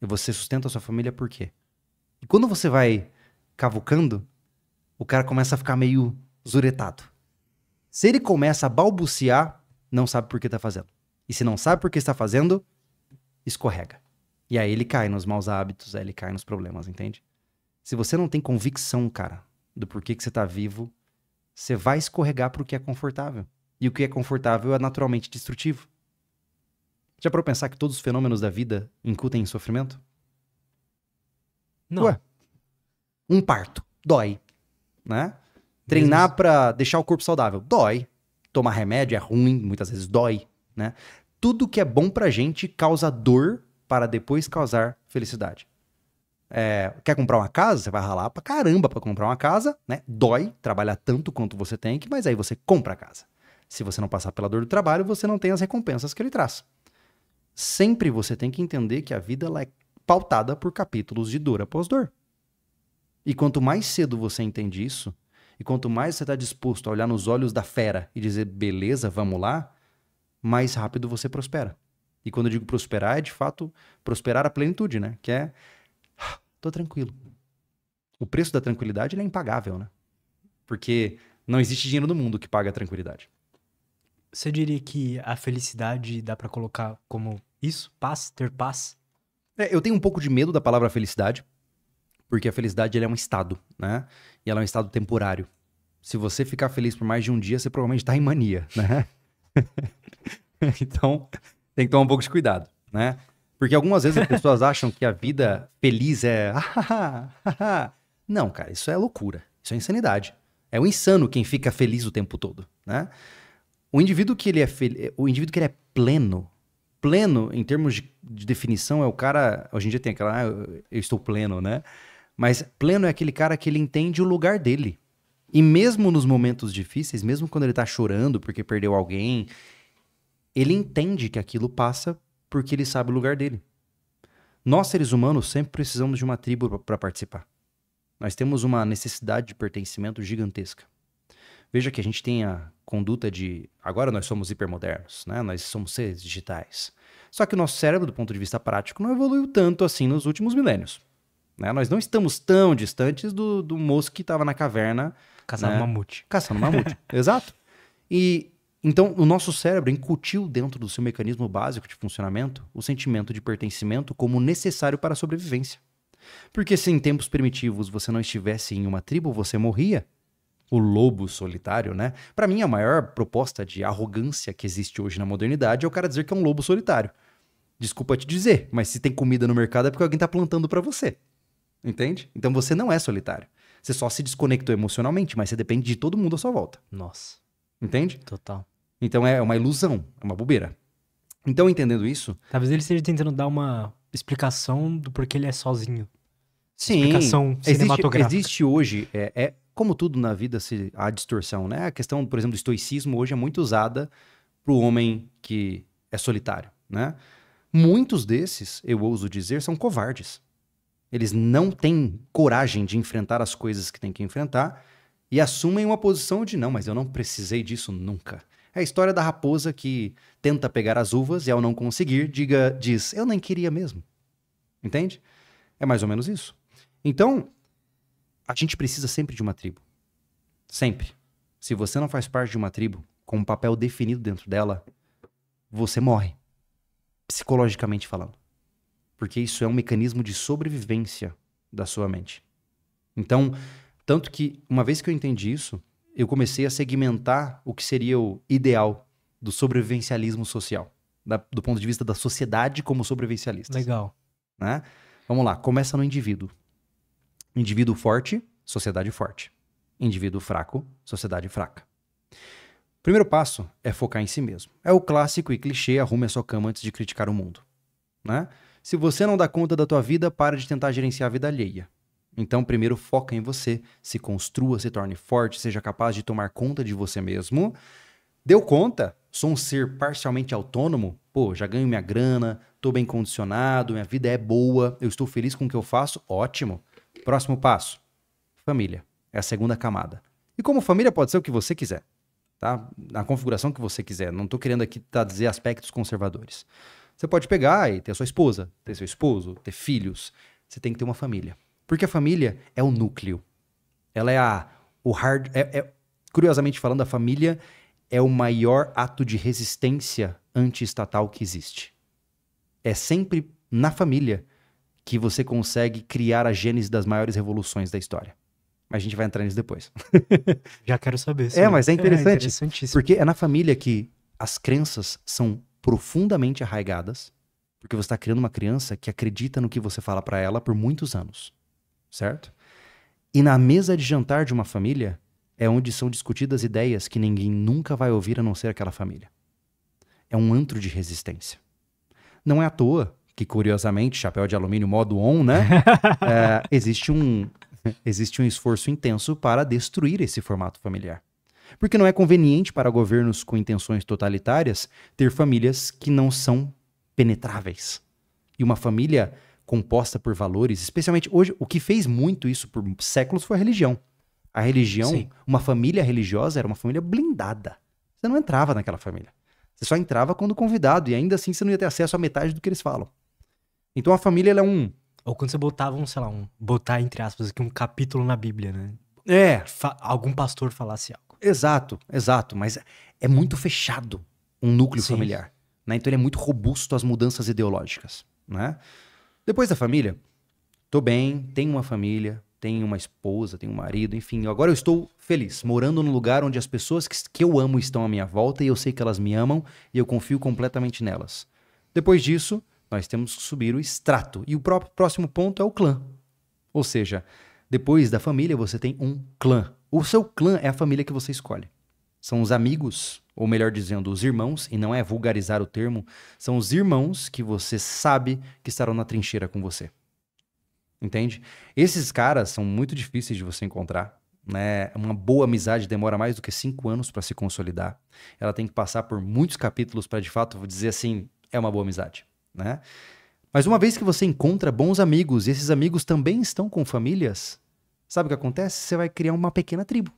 e você sustenta a sua família por quê? E quando você vai cavucando, o cara começa a ficar meio zuretado. Se ele começa a balbuciar, não sabe por que tá fazendo. E se não sabe por que está fazendo, escorrega. E aí ele cai nos maus hábitos, aí ele cai nos problemas, entende? Se você não tem convicção, cara, do porquê que você tá vivo, você vai escorregar pro que é confortável. E o que é confortável é naturalmente destrutivo. Já para pensar que todos os fenômenos da vida incutem sofrimento? Não. Ué, um parto, dói, né? Treinar para deixar o corpo saudável, dói. Tomar remédio é ruim, muitas vezes dói, né? Tudo que é bom pra gente causa dor para depois causar felicidade. É, quer comprar uma casa? Você vai ralar pra caramba pra comprar uma casa, né? Dói trabalhar tanto quanto você tem que, mas aí você compra a casa. Se você não passar pela dor do trabalho, você não tem as recompensas que ele traz. Sempre você tem que entender que a vida ela é pautada por capítulos de dor após dor. E quanto mais cedo você entende isso, e quanto mais você está disposto a olhar nos olhos da fera e dizer, beleza, vamos lá, mais rápido você prospera. E quando eu digo prosperar, é de fato prosperar a plenitude, né? Que é, ah, tô tranquilo. O preço da tranquilidade é impagável, né? Porque não existe dinheiro no mundo que paga a tranquilidade. Você diria que a felicidade dá para colocar como isso? Paz? Ter paz? É, eu tenho um pouco de medo da palavra felicidade, porque a felicidade é um estado, né? E ela é um estado temporário. Se você ficar feliz por mais de um dia, você provavelmente tá em mania, né? então, tem que tomar um pouco de cuidado, né? Porque algumas vezes as pessoas acham que a vida feliz é. Ah, Não, cara, isso é loucura. Isso é insanidade. É o insano quem fica feliz o tempo todo, né? O indivíduo que ele é fel... o indivíduo que ele é pleno, pleno em termos de, de definição é o cara, hoje em dia tem aquela, ah, eu estou pleno, né? Mas pleno é aquele cara que ele entende o lugar dele. E mesmo nos momentos difíceis, mesmo quando ele tá chorando porque perdeu alguém, ele entende que aquilo passa porque ele sabe o lugar dele. Nós, seres humanos, sempre precisamos de uma tribo para participar. Nós temos uma necessidade de pertencimento gigantesca. Veja que a gente tem a conduta de. Agora nós somos hipermodernos, né? nós somos seres digitais. Só que o nosso cérebro, do ponto de vista prático, não evoluiu tanto assim nos últimos milênios. Né? Nós não estamos tão distantes do, do moço que estava na caverna. Caçando né? mamute. Caçando mamute, exato. E então, o nosso cérebro incutiu dentro do seu mecanismo básico de funcionamento o sentimento de pertencimento como necessário para a sobrevivência. Porque se em tempos primitivos você não estivesse em uma tribo, você morria. O lobo solitário, né? Para mim, a maior proposta de arrogância que existe hoje na modernidade é o cara dizer que é um lobo solitário. Desculpa te dizer, mas se tem comida no mercado é porque alguém tá plantando para você. Entende? Então você não é solitário. Você só se desconectou emocionalmente, mas você depende de todo mundo à sua volta. Nossa. Entende? Total. Então é uma ilusão, é uma bobeira. Então, entendendo isso. Talvez ele esteja tentando dar uma explicação do porquê ele é sozinho. Sim. Explicação cinematográfica. Existe, existe hoje, é, é, como tudo na vida, se, a distorção, né? A questão, por exemplo, do estoicismo hoje é muito usada para o homem que é solitário, né? Muitos desses, eu ouso dizer, são covardes. Eles não têm coragem de enfrentar as coisas que têm que enfrentar e assumem uma posição de não, mas eu não precisei disso nunca. É a história da raposa que tenta pegar as uvas e, ao não conseguir, diga, diz: Eu nem queria mesmo. Entende? É mais ou menos isso. Então, a gente precisa sempre de uma tribo. Sempre. Se você não faz parte de uma tribo, com um papel definido dentro dela, você morre. Psicologicamente falando. Porque isso é um mecanismo de sobrevivência da sua mente. Então, tanto que, uma vez que eu entendi isso, eu comecei a segmentar o que seria o ideal do sobrevivencialismo social, da, do ponto de vista da sociedade como sobrevivencialista. Legal. Né? Vamos lá, começa no indivíduo. Indivíduo forte, sociedade forte. Indivíduo fraco, sociedade fraca. Primeiro passo é focar em si mesmo. É o clássico e clichê arrume a sua cama antes de criticar o mundo. Né? Se você não dá conta da tua vida, para de tentar gerenciar a vida alheia. Então, primeiro foca em você, se construa, se torne forte, seja capaz de tomar conta de você mesmo. Deu conta? Sou um ser parcialmente autônomo? Pô, já ganho minha grana, tô bem condicionado, minha vida é boa, eu estou feliz com o que eu faço? Ótimo. Próximo passo: família. É a segunda camada. E como família pode ser o que você quiser, tá? Na configuração que você quiser. Não tô querendo aqui tá, dizer aspectos conservadores. Você pode pegar e ter sua esposa, ter seu esposo, ter filhos. Você tem que ter uma família. Porque a família é o núcleo. Ela é a. O hard, é, é, curiosamente falando, a família é o maior ato de resistência antiestatal que existe. É sempre na família que você consegue criar a gênese das maiores revoluções da história. A gente vai entrar nisso depois. Já quero saber. É, sim. É, mas é, é interessante. É porque é na família que as crenças são profundamente arraigadas, porque você está criando uma criança que acredita no que você fala para ela por muitos anos certo? E na mesa de jantar de uma família é onde são discutidas ideias que ninguém nunca vai ouvir a não ser aquela família. É um antro de resistência. Não é à toa que, curiosamente, chapéu de alumínio modo on, né? é, existe, um, existe um esforço intenso para destruir esse formato familiar. Porque não é conveniente para governos com intenções totalitárias ter famílias que não são penetráveis. E uma família composta por valores, especialmente hoje, o que fez muito isso por séculos foi a religião. A religião, Sim. uma família religiosa era uma família blindada. Você não entrava naquela família. Você só entrava quando convidado e ainda assim você não ia ter acesso a metade do que eles falam. Então a família é um ou quando você botava um, sei lá, um botar entre aspas aqui um capítulo na Bíblia, né? É, Fa algum pastor falasse algo. Exato, exato, mas é muito fechado um núcleo Sim. familiar, né? Então ele é muito robusto às mudanças ideológicas, né? Depois da família, tô bem, tenho uma família, tenho uma esposa, tenho um marido, enfim, agora eu estou feliz, morando num lugar onde as pessoas que, que eu amo estão à minha volta e eu sei que elas me amam e eu confio completamente nelas. Depois disso, nós temos que subir o extrato. E o próprio, próximo ponto é o clã. Ou seja, depois da família, você tem um clã. O seu clã é a família que você escolhe. São os amigos ou melhor dizendo, os irmãos, e não é vulgarizar o termo, são os irmãos que você sabe que estarão na trincheira com você. Entende? Esses caras são muito difíceis de você encontrar. Né? Uma boa amizade demora mais do que cinco anos para se consolidar. Ela tem que passar por muitos capítulos para de fato dizer assim, é uma boa amizade. Né? Mas uma vez que você encontra bons amigos e esses amigos também estão com famílias, sabe o que acontece? Você vai criar uma pequena tribo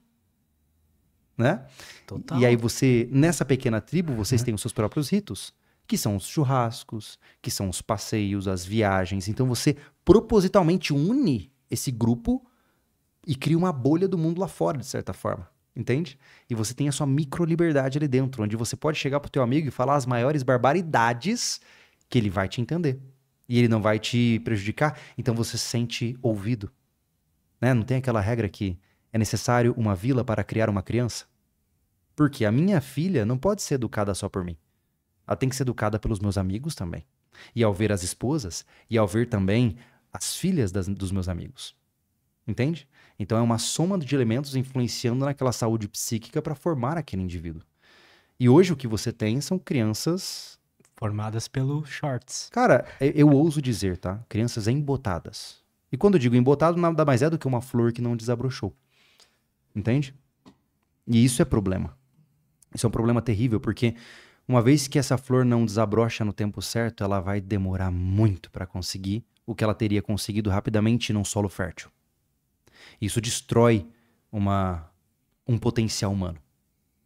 né? Total. E aí você, nessa pequena tribo, vocês uhum. têm os seus próprios ritos, que são os churrascos, que são os passeios, as viagens. Então você propositalmente une esse grupo e cria uma bolha do mundo lá fora, de certa forma. Entende? E você tem a sua micro liberdade ali dentro, onde você pode chegar pro teu amigo e falar as maiores barbaridades que ele vai te entender. E ele não vai te prejudicar, então você se sente ouvido. Né? Não tem aquela regra que é necessário uma vila para criar uma criança? Porque a minha filha não pode ser educada só por mim. Ela tem que ser educada pelos meus amigos também. E ao ver as esposas, e ao ver também as filhas das, dos meus amigos. Entende? Então é uma soma de elementos influenciando naquela saúde psíquica para formar aquele indivíduo. E hoje o que você tem são crianças. Formadas pelo shorts. Cara, eu, eu ouso dizer, tá? Crianças embotadas. E quando eu digo embotado, nada mais é do que uma flor que não desabrochou. Entende? E isso é problema. Isso é um problema terrível, porque uma vez que essa flor não desabrocha no tempo certo, ela vai demorar muito para conseguir o que ela teria conseguido rapidamente num solo fértil. Isso destrói uma, um potencial humano.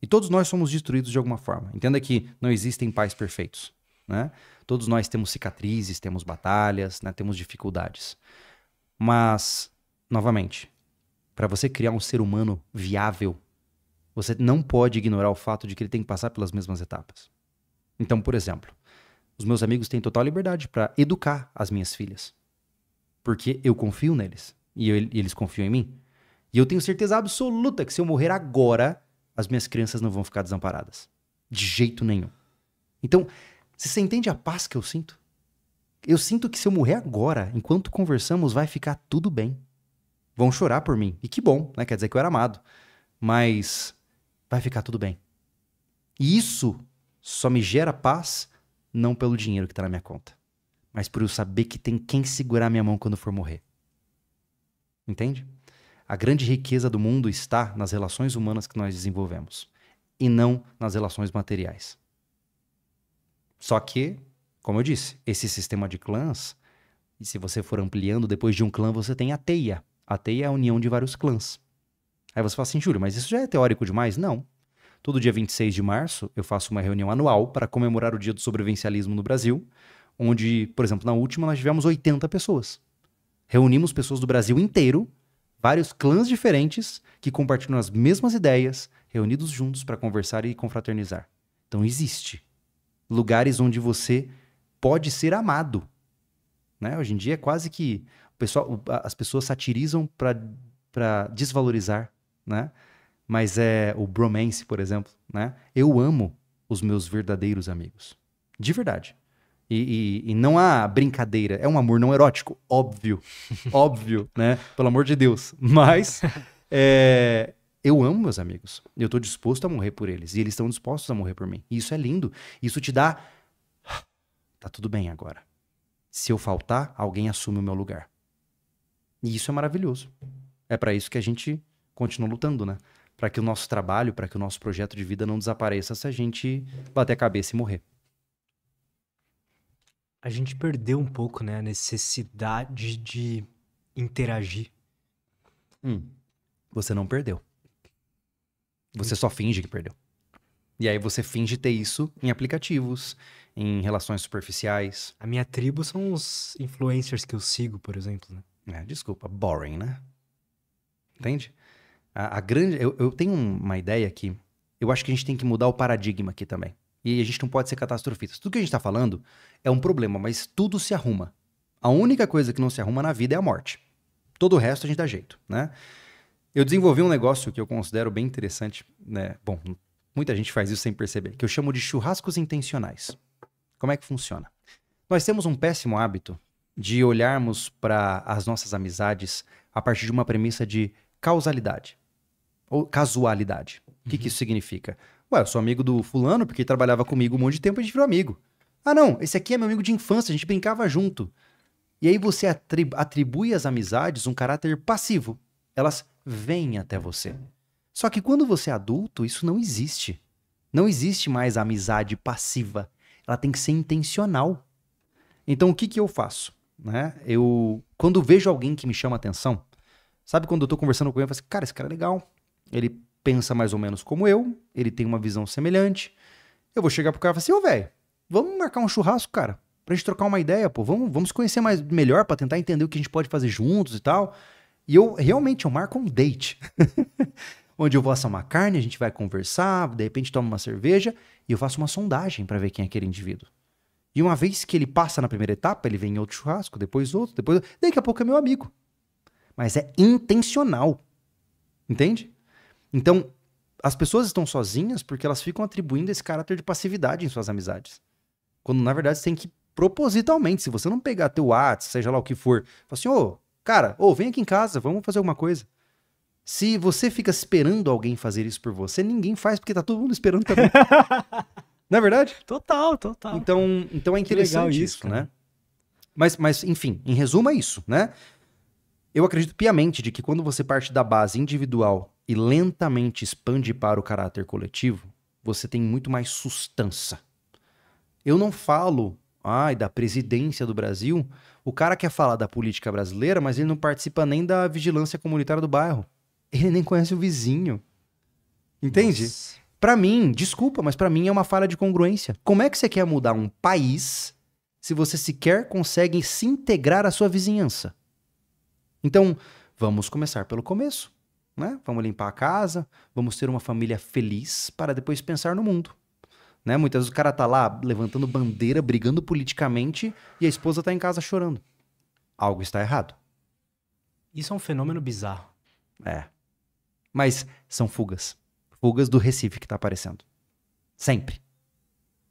E todos nós somos destruídos de alguma forma. Entenda que não existem pais perfeitos. Né? Todos nós temos cicatrizes, temos batalhas, né? temos dificuldades. Mas, novamente, para você criar um ser humano viável, você não pode ignorar o fato de que ele tem que passar pelas mesmas etapas. Então, por exemplo, os meus amigos têm total liberdade para educar as minhas filhas, porque eu confio neles e, eu, e eles confiam em mim. E eu tenho certeza absoluta que se eu morrer agora, as minhas crianças não vão ficar desamparadas. De jeito nenhum. Então, você entende a paz que eu sinto? Eu sinto que se eu morrer agora, enquanto conversamos, vai ficar tudo bem vão chorar por mim. E que bom, né? Quer dizer que eu era amado. Mas vai ficar tudo bem. E isso só me gera paz não pelo dinheiro que está na minha conta, mas por eu saber que tem quem segurar minha mão quando for morrer. Entende? A grande riqueza do mundo está nas relações humanas que nós desenvolvemos e não nas relações materiais. Só que, como eu disse, esse sistema de clãs, e se você for ampliando, depois de um clã você tem a teia. A teia é a união de vários clãs. Aí você fala assim, Júlio, mas isso já é teórico demais? Não. Todo dia 26 de março, eu faço uma reunião anual para comemorar o dia do sobrevivencialismo no Brasil, onde, por exemplo, na última nós tivemos 80 pessoas. Reunimos pessoas do Brasil inteiro, vários clãs diferentes, que compartilham as mesmas ideias, reunidos juntos para conversar e confraternizar. Então existe lugares onde você pode ser amado. Né? Hoje em dia é quase que pessoal, as pessoas satirizam para desvalorizar, né? Mas é o bromance, por exemplo, né? Eu amo os meus verdadeiros amigos. De verdade. E, e, e, não há brincadeira. É um amor não erótico, óbvio. óbvio, né? Pelo amor de Deus. Mas é, eu amo meus amigos. Eu estou disposto a morrer por eles. E eles estão dispostos a morrer por mim. E isso é lindo. Isso te dá. Ah, tá tudo bem agora. Se eu faltar, alguém assume o meu lugar. E isso é maravilhoso. É para isso que a gente continua lutando, né? Para que o nosso trabalho, para que o nosso projeto de vida não desapareça se a gente bater a cabeça e morrer. A gente perdeu um pouco, né? A necessidade de interagir. Hum, você não perdeu. Você só finge que perdeu. E aí você finge ter isso em aplicativos, em relações superficiais. A minha tribo são os influencers que eu sigo, por exemplo, né? É, desculpa, boring, né? Entende? A, a grande. Eu, eu tenho uma ideia aqui. eu acho que a gente tem que mudar o paradigma aqui também. E a gente não pode ser catastrofista. Tudo que a gente está falando é um problema, mas tudo se arruma. A única coisa que não se arruma na vida é a morte. Todo o resto a gente dá jeito, né? Eu desenvolvi um negócio que eu considero bem interessante, né? Bom, muita gente faz isso sem perceber, que eu chamo de churrascos intencionais. Como é que funciona? Nós temos um péssimo hábito de olharmos para as nossas amizades a partir de uma premissa de causalidade ou casualidade. O uhum. que, que uhum. isso significa? Ué, eu sou amigo do fulano porque trabalhava comigo um monte de tempo e a gente virou amigo. Ah, não, esse aqui é meu amigo de infância, a gente brincava junto. E aí você atribui às amizades um caráter passivo. Elas vêm até você. Só que quando você é adulto, isso não existe. Não existe mais a amizade passiva. Ela tem que ser intencional. Então o que, que eu faço? né? Eu quando vejo alguém que me chama atenção, sabe quando eu tô conversando com ele, eu falo assim, cara, esse cara é legal. Ele pensa mais ou menos como eu, ele tem uma visão semelhante. Eu vou chegar pro cara e falar assim, ô, velho, vamos marcar um churrasco, cara, pra gente trocar uma ideia, pô, vamos, vamos conhecer mais melhor para tentar entender o que a gente pode fazer juntos e tal. E eu realmente eu marco um date. onde eu vou assar uma carne, a gente vai conversar, de repente toma uma cerveja e eu faço uma sondagem para ver quem é aquele indivíduo. E uma vez que ele passa na primeira etapa, ele vem em outro churrasco, depois outro, depois outro. Daqui a pouco é meu amigo. Mas é intencional. Entende? Então, as pessoas estão sozinhas porque elas ficam atribuindo esse caráter de passividade em suas amizades. Quando na verdade você tem que propositalmente, se você não pegar teu WhatsApp, seja lá o que for, falar assim: "Ô, oh, cara, ô, oh, vem aqui em casa, vamos fazer alguma coisa". Se você fica esperando alguém fazer isso por você, ninguém faz porque tá todo mundo esperando também. Não é verdade? Total, total. Então, então é interessante isso, isso né? Mas, mas, enfim, em resumo é isso, né? Eu acredito piamente de que quando você parte da base individual e lentamente expande para o caráter coletivo, você tem muito mais sustância. Eu não falo, ai, da presidência do Brasil, o cara quer falar da política brasileira, mas ele não participa nem da vigilância comunitária do bairro. Ele nem conhece o vizinho. Entende? Nossa. Para mim, desculpa, mas para mim é uma falha de congruência. Como é que você quer mudar um país se você sequer consegue se integrar à sua vizinhança? Então, vamos começar pelo começo, né? Vamos limpar a casa, vamos ter uma família feliz para depois pensar no mundo. Né? Muitas vezes o cara tá lá levantando bandeira, brigando politicamente e a esposa tá em casa chorando. Algo está errado. Isso é um fenômeno bizarro. É. Mas são fugas. Fugas do Recife que tá aparecendo. Sempre.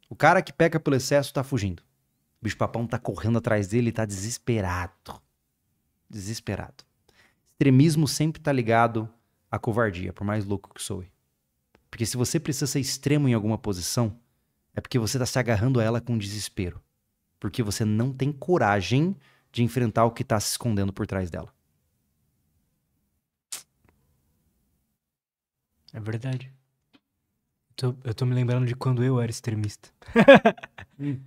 O cara que peca pelo excesso tá fugindo. O bicho-papão tá correndo atrás dele e tá desesperado. Desesperado. Extremismo sempre tá ligado à covardia, por mais louco que sou. Porque se você precisa ser extremo em alguma posição, é porque você tá se agarrando a ela com desespero. Porque você não tem coragem de enfrentar o que tá se escondendo por trás dela. É verdade. Tô, eu tô me lembrando de quando eu era extremista. Hum.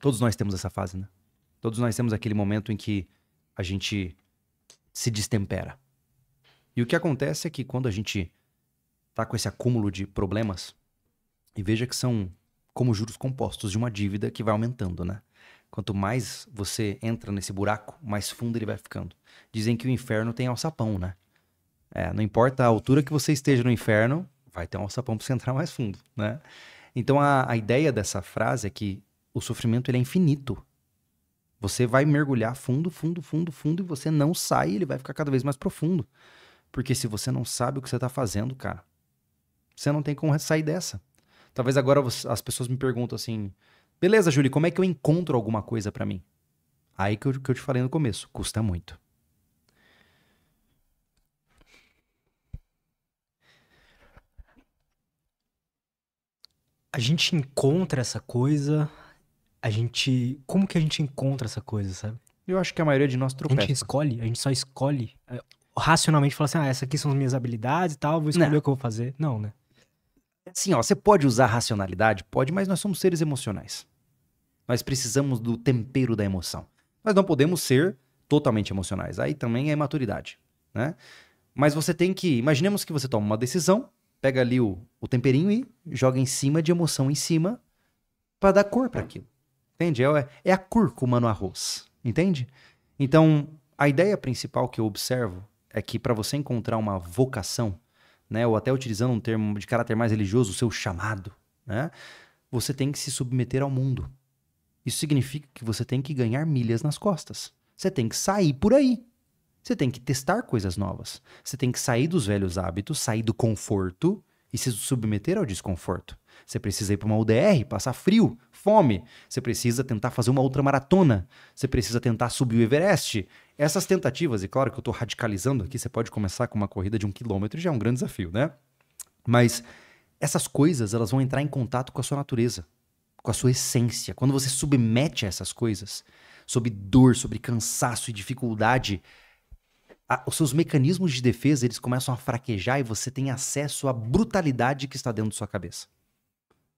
Todos nós temos essa fase, né? Todos nós temos aquele momento em que a gente se destempera. E o que acontece é que quando a gente tá com esse acúmulo de problemas, e veja que são como juros compostos de uma dívida que vai aumentando, né? Quanto mais você entra nesse buraco, mais fundo ele vai ficando. Dizem que o inferno tem alçapão, né? É, não importa a altura que você esteja no inferno, vai ter um alçapão para você entrar mais fundo, né? Então a, a ideia dessa frase é que o sofrimento ele é infinito. Você vai mergulhar fundo, fundo, fundo, fundo e você não sai, ele vai ficar cada vez mais profundo. Porque se você não sabe o que você está fazendo, cara, você não tem como sair dessa. Talvez agora as pessoas me perguntam assim: beleza, Júlio, como é que eu encontro alguma coisa para mim? Aí que eu, que eu te falei no começo: custa muito. a gente encontra essa coisa, a gente. Como que a gente encontra essa coisa, sabe? Eu acho que a maioria de nós tropeça. A gente escolhe, a gente só escolhe. É, racionalmente fala assim: ah, essas aqui são as minhas habilidades e tal, vou escolher não. o que eu vou fazer. Não, né? É Sim, ó, você pode usar racionalidade? Pode, mas nós somos seres emocionais. Nós precisamos do tempero da emoção. Nós não podemos ser totalmente emocionais. Aí também é maturidade, né? Mas você tem que. Imaginemos que você toma uma decisão pega ali o, o temperinho e joga em cima de emoção em cima para dar cor para aquilo. Entende? É, é a cúrcuma no arroz. Entende? Então, a ideia principal que eu observo é que para você encontrar uma vocação, né, ou até utilizando um termo de caráter mais religioso, o seu chamado, né, você tem que se submeter ao mundo. Isso significa que você tem que ganhar milhas nas costas. Você tem que sair por aí. Você tem que testar coisas novas. Você tem que sair dos velhos hábitos, sair do conforto e se submeter ao desconforto. Você precisa ir para uma UDR, passar frio, fome. Você precisa tentar fazer uma outra maratona. Você precisa tentar subir o Everest. Essas tentativas, e claro que eu estou radicalizando aqui, você pode começar com uma corrida de um quilômetro, já é um grande desafio, né? Mas essas coisas elas vão entrar em contato com a sua natureza, com a sua essência. Quando você submete a essas coisas, sob dor, sobre cansaço e dificuldade, a, os seus mecanismos de defesa eles começam a fraquejar e você tem acesso à brutalidade que está dentro da sua cabeça.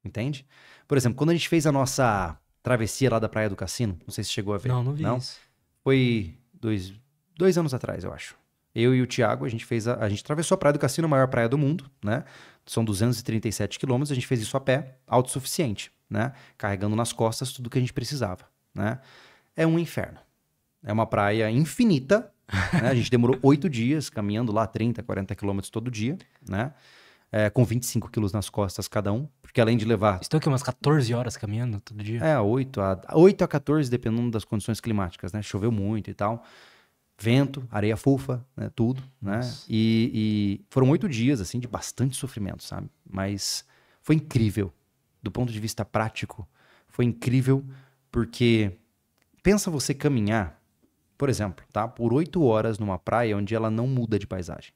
Entende? Por exemplo, quando a gente fez a nossa travessia lá da Praia do Cassino, não sei se chegou a ver. Não, não vi não? Isso. Foi dois, dois anos atrás, eu acho. Eu e o Thiago, a gente fez a, a gente atravessou a Praia do Cassino, a maior praia do mundo, né? São 237 quilômetros, a gente fez isso a pé, autossuficiente, né? Carregando nas costas tudo que a gente precisava, né? É um inferno. É uma praia infinita, né? A gente demorou oito dias caminhando lá 30, 40 quilômetros todo dia, né? É, com 25 quilos nas costas cada um, porque além de levar. Estou aqui umas 14 horas caminhando todo dia? É, 8 a, 8 a 14, dependendo das condições climáticas, né? Choveu muito e tal. Vento, areia fofa, né? Tudo, né? E, e foram oito dias, assim, de bastante sofrimento, sabe? Mas foi incrível. Do ponto de vista prático, foi incrível, porque pensa você caminhar por exemplo, tá? Por oito horas numa praia onde ela não muda de paisagem.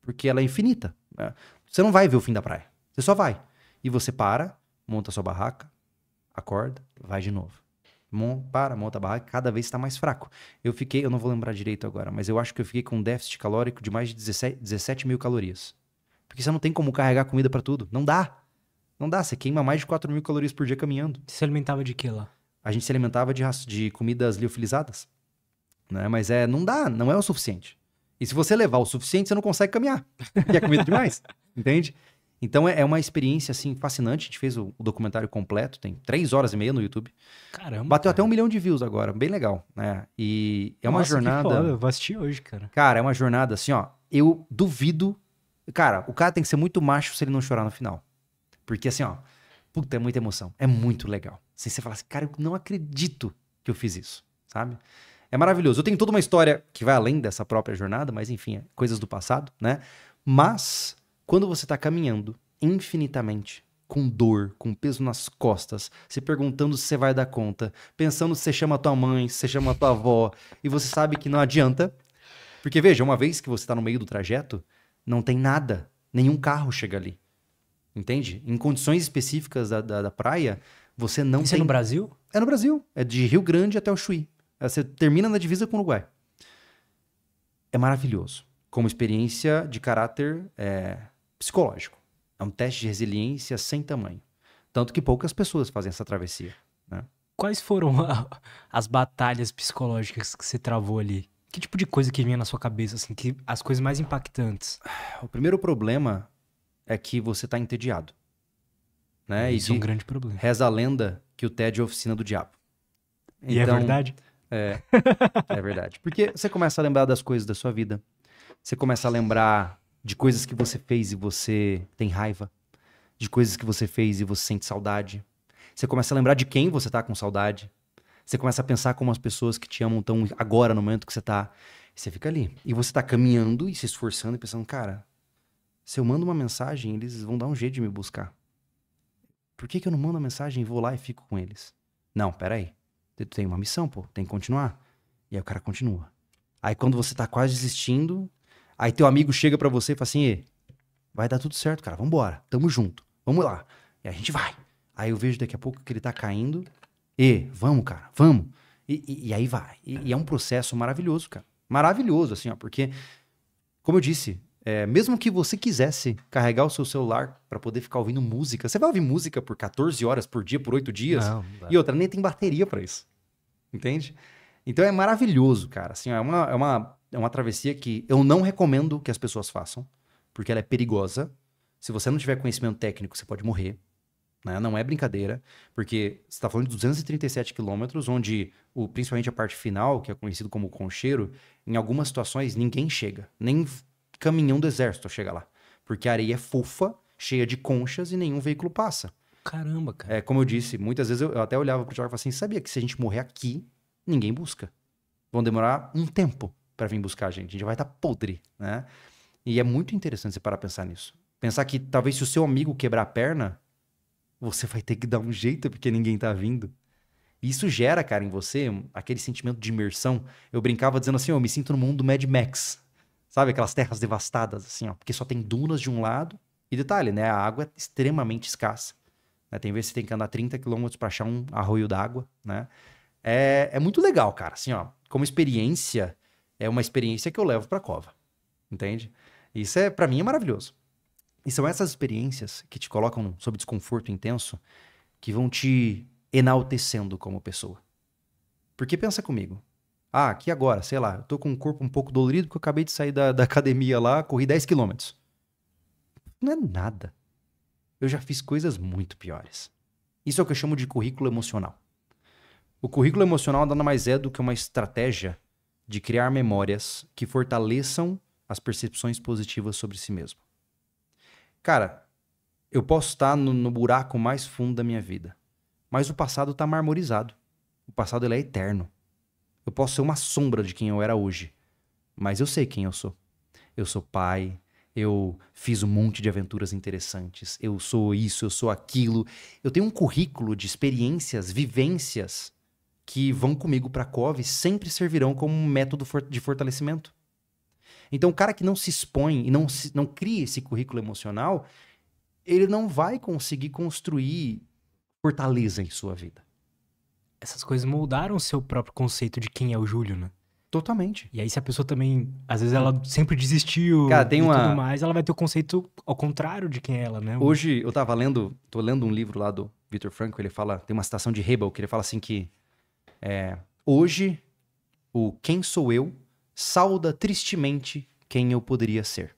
Porque ela é infinita. Né? Você não vai ver o fim da praia. Você só vai. E você para, monta sua barraca, acorda, vai de novo. Mon para, monta a barraca, cada vez está mais fraco. Eu fiquei, eu não vou lembrar direito agora, mas eu acho que eu fiquei com um déficit calórico de mais de 17, 17 mil calorias. Porque você não tem como carregar comida para tudo. Não dá. Não dá. Você queima mais de 4 mil calorias por dia caminhando. Você se alimentava de quê lá? A gente se alimentava de, de comidas liofilizadas né? Mas é, não dá, não é o suficiente. E se você levar o suficiente, você não consegue caminhar, que é comida demais, entende? Então é, é uma experiência, assim, fascinante. A gente fez o, o, documentário completo, tem três horas e meia no YouTube. Caramba. Bateu cara. até um milhão de views agora, bem legal, né? E é uma jornada. Que foda. Eu vou assistir hoje, cara. Cara, é uma jornada assim, ó. Eu duvido. Cara, o cara tem que ser muito macho se ele não chorar no final. Porque assim, ó. Puta, é muita emoção. É muito legal. Assim, você fala assim, cara, eu não acredito que eu fiz isso, sabe? É maravilhoso. Eu tenho toda uma história que vai além dessa própria jornada, mas enfim, é coisas do passado, né? Mas quando você está caminhando infinitamente, com dor, com peso nas costas, se perguntando se você vai dar conta, pensando se você chama tua mãe, se você chama tua avó, e você sabe que não adianta. Porque veja, uma vez que você está no meio do trajeto, não tem nada, nenhum carro chega ali. Entende? Em condições específicas da, da, da praia, você não Isso é tem... é no Brasil? É no Brasil. É de Rio Grande até o Chuí. É, você termina na divisa com o Uruguai. É maravilhoso. Como experiência de caráter é, psicológico. É um teste de resiliência sem tamanho. Tanto que poucas pessoas fazem essa travessia. Né? Quais foram a, as batalhas psicológicas que você travou ali? Que tipo de coisa que vinha na sua cabeça, assim, que as coisas mais impactantes? O primeiro problema é que você está entediado. Né? Isso é um grande problema. Reza a lenda que o tédio é a oficina do diabo. Então, e é então, verdade? É, é verdade. Porque você começa a lembrar das coisas da sua vida. Você começa a lembrar de coisas que você fez e você tem raiva. De coisas que você fez e você sente saudade. Você começa a lembrar de quem você tá com saudade. Você começa a pensar como as pessoas que te amam estão agora, no momento que você tá. Você fica ali. E você tá caminhando e se esforçando e pensando, cara, se eu mando uma mensagem, eles vão dar um jeito de me buscar. Por que, que eu não mando a mensagem e vou lá e fico com eles? Não, peraí. Tu tem uma missão, pô, tem que continuar. E aí o cara continua. Aí quando você tá quase desistindo, aí teu amigo chega para você e fala assim: vai dar tudo certo, cara, vambora, tamo junto, vamos lá. E a gente vai. Aí eu vejo daqui a pouco que ele tá caindo. E, vamos, cara, vamos. E, e, e aí vai. E, e, é um processo maravilhoso, cara. Maravilhoso, assim, ó, porque, como eu disse, é, mesmo que você quisesse carregar o seu celular para poder ficar ouvindo música, você vai ouvir música por 14 horas por dia, por 8 dias, não, não e outra, nem tem bateria para isso. Entende? Então é maravilhoso, cara. Assim, é, uma, é, uma, é uma travessia que eu não recomendo que as pessoas façam, porque ela é perigosa. Se você não tiver conhecimento técnico, você pode morrer. Né? Não é brincadeira, porque você está falando de 237 quilômetros, onde o, principalmente a parte final, que é conhecido como concheiro, em algumas situações ninguém chega. Nem caminhão do exército chega lá. Porque a areia é fofa, cheia de conchas e nenhum veículo passa. Caramba, cara. É, como eu disse, muitas vezes eu, eu até olhava pro Tiago e falava assim: sabia que se a gente morrer aqui, ninguém busca. Vão demorar um tempo para vir buscar a gente. A gente vai estar tá podre, né? E é muito interessante você parar a pensar nisso. Pensar que talvez se o seu amigo quebrar a perna, você vai ter que dar um jeito porque ninguém tá vindo. isso gera, cara, em você aquele sentimento de imersão. Eu brincava dizendo assim: oh, eu me sinto no mundo Mad Max. Sabe aquelas terras devastadas, assim, ó, porque só tem dunas de um lado. E detalhe, né? A água é extremamente escassa. Né? Tem vezes que você tem que andar 30 quilômetros para achar um arroio d'água, né? É, é muito legal, cara. Assim, ó, como experiência, é uma experiência que eu levo para cova. Entende? Isso é, para mim, é maravilhoso. E são essas experiências que te colocam sob desconforto intenso que vão te enaltecendo como pessoa. Porque pensa comigo, ah, aqui agora, sei lá, eu tô com o um corpo um pouco dolorido porque eu acabei de sair da, da academia lá, corri 10 quilômetros. Não é nada. Eu já fiz coisas muito piores. Isso é o que eu chamo de currículo emocional. O currículo emocional nada mais é do que uma estratégia de criar memórias que fortaleçam as percepções positivas sobre si mesmo. Cara, eu posso estar no, no buraco mais fundo da minha vida, mas o passado está marmorizado. O passado ele é eterno. Eu posso ser uma sombra de quem eu era hoje, mas eu sei quem eu sou. Eu sou pai, eu fiz um monte de aventuras interessantes, eu sou isso, eu sou aquilo. Eu tenho um currículo de experiências, vivências que vão comigo para a e sempre servirão como um método de fortalecimento. Então, o cara que não se expõe e não, se, não cria esse currículo emocional, ele não vai conseguir construir fortaleza em sua vida essas coisas moldaram o seu próprio conceito de quem é o Júlio, né? Totalmente. E aí, se a pessoa também, às vezes ela sempre desistiu e uma... tudo mais, ela vai ter o conceito ao contrário de quem é ela, né? Hoje, eu tava lendo, tô lendo um livro lá do Victor Franco, ele fala, tem uma citação de Hebel que ele fala assim que é, hoje o quem sou eu sauda tristemente quem eu poderia ser.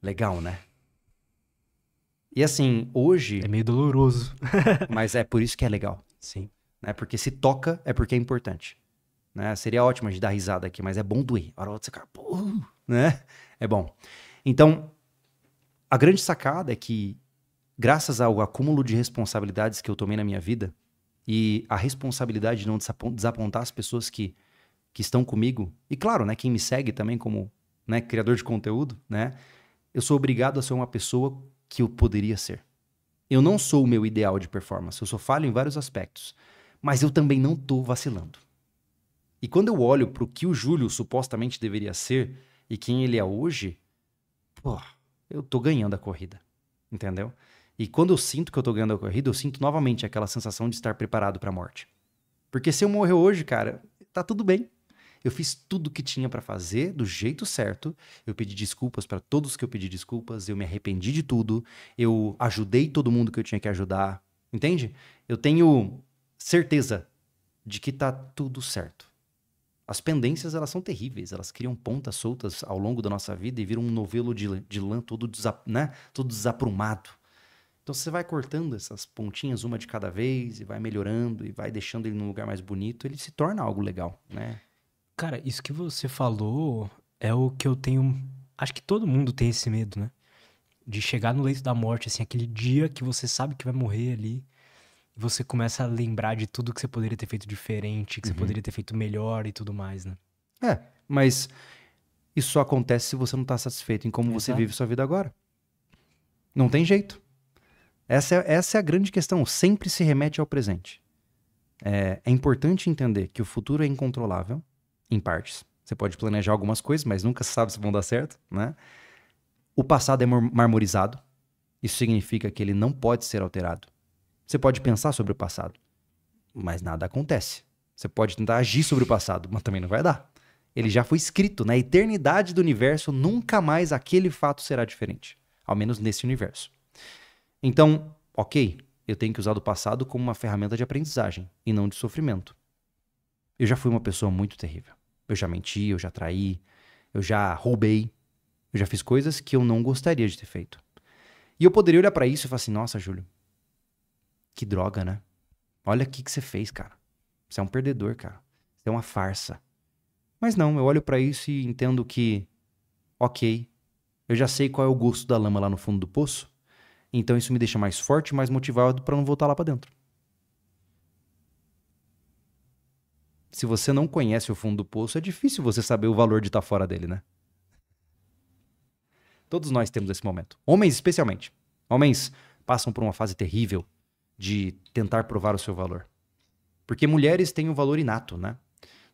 Legal, né? E assim, hoje... É meio doloroso. mas é por isso que é legal. Sim. Né? Porque se toca, é porque é importante. Né? Seria ótimo a gente dar risada aqui, mas é bom doer. Hora outra você cara né? É bom. Então, a grande sacada é que, graças ao acúmulo de responsabilidades que eu tomei na minha vida, e a responsabilidade de não desapontar as pessoas que, que estão comigo, e claro, né, quem me segue também como né, criador de conteúdo, né, eu sou obrigado a ser uma pessoa que eu poderia ser. Eu não sou o meu ideal de performance, eu sou falho em vários aspectos. Mas eu também não estou vacilando. E quando eu olho para o que o Júlio supostamente deveria ser e quem ele é hoje, pô, eu tô ganhando a corrida. Entendeu? E quando eu sinto que eu tô ganhando a corrida, eu sinto novamente aquela sensação de estar preparado para a morte. Porque se eu morrer hoje, cara, tá tudo bem. Eu fiz tudo o que tinha para fazer do jeito certo. Eu pedi desculpas para todos que eu pedi desculpas. Eu me arrependi de tudo. Eu ajudei todo mundo que eu tinha que ajudar. Entende? Eu tenho certeza de que tá tudo certo. As pendências, elas são terríveis. Elas criam pontas soltas ao longo da nossa vida e viram um novelo de, de lã todo, desa, né? todo desaprumado. Então você vai cortando essas pontinhas uma de cada vez e vai melhorando e vai deixando ele num lugar mais bonito, ele se torna algo legal, né? Cara, isso que você falou é o que eu tenho. Acho que todo mundo tem esse medo, né? De chegar no leito da morte, assim, aquele dia que você sabe que vai morrer ali. E você começa a lembrar de tudo que você poderia ter feito diferente, que uhum. você poderia ter feito melhor e tudo mais, né? É, mas isso só acontece se você não tá satisfeito em como Exato. você vive sua vida agora. Não tem jeito. Essa é, essa é a grande questão. Sempre se remete ao presente. É, é importante entender que o futuro é incontrolável em partes. Você pode planejar algumas coisas, mas nunca sabe se vão dar certo, né? O passado é marmorizado. Isso significa que ele não pode ser alterado. Você pode pensar sobre o passado, mas nada acontece. Você pode tentar agir sobre o passado, mas também não vai dar. Ele já foi escrito na né? eternidade do universo, nunca mais aquele fato será diferente, ao menos nesse universo. Então, ok, eu tenho que usar o passado como uma ferramenta de aprendizagem e não de sofrimento. Eu já fui uma pessoa muito terrível. Eu já menti, eu já traí, eu já roubei, eu já fiz coisas que eu não gostaria de ter feito. E eu poderia olhar para isso e falar assim: nossa, Júlio, que droga, né? Olha o que, que você fez, cara. Você é um perdedor, cara. Você é uma farsa. Mas não, eu olho para isso e entendo que, ok, eu já sei qual é o gosto da lama lá no fundo do poço, então isso me deixa mais forte, mais motivado para não voltar lá para dentro. se você não conhece o fundo do poço, é difícil você saber o valor de estar tá fora dele, né? Todos nós temos esse momento. Homens, especialmente. Homens passam por uma fase terrível de tentar provar o seu valor. Porque mulheres têm um valor inato, né?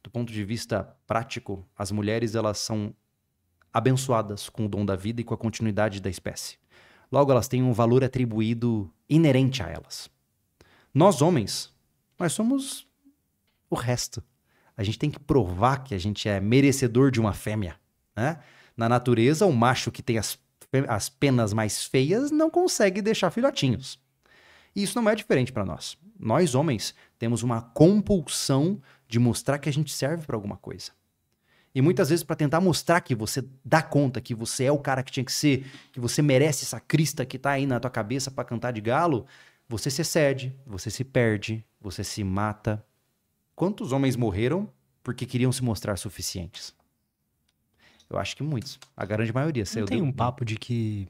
Do ponto de vista prático, as mulheres elas são abençoadas com o dom da vida e com a continuidade da espécie. Logo, elas têm um valor atribuído inerente a elas. Nós, homens, nós somos o resto. A gente tem que provar que a gente é merecedor de uma fêmea, né? Na natureza, o macho que tem as, as penas mais feias não consegue deixar filhotinhos. E isso não é diferente para nós. Nós, homens, temos uma compulsão de mostrar que a gente serve para alguma coisa. E muitas vezes, para tentar mostrar que você dá conta, que você é o cara que tinha que ser, que você merece essa crista que tá aí na tua cabeça para cantar de galo, você se excede você se perde, você se mata, Quantos homens morreram porque queriam se mostrar suficientes? Eu acho que muitos. A grande maioria. Não tem um papo de que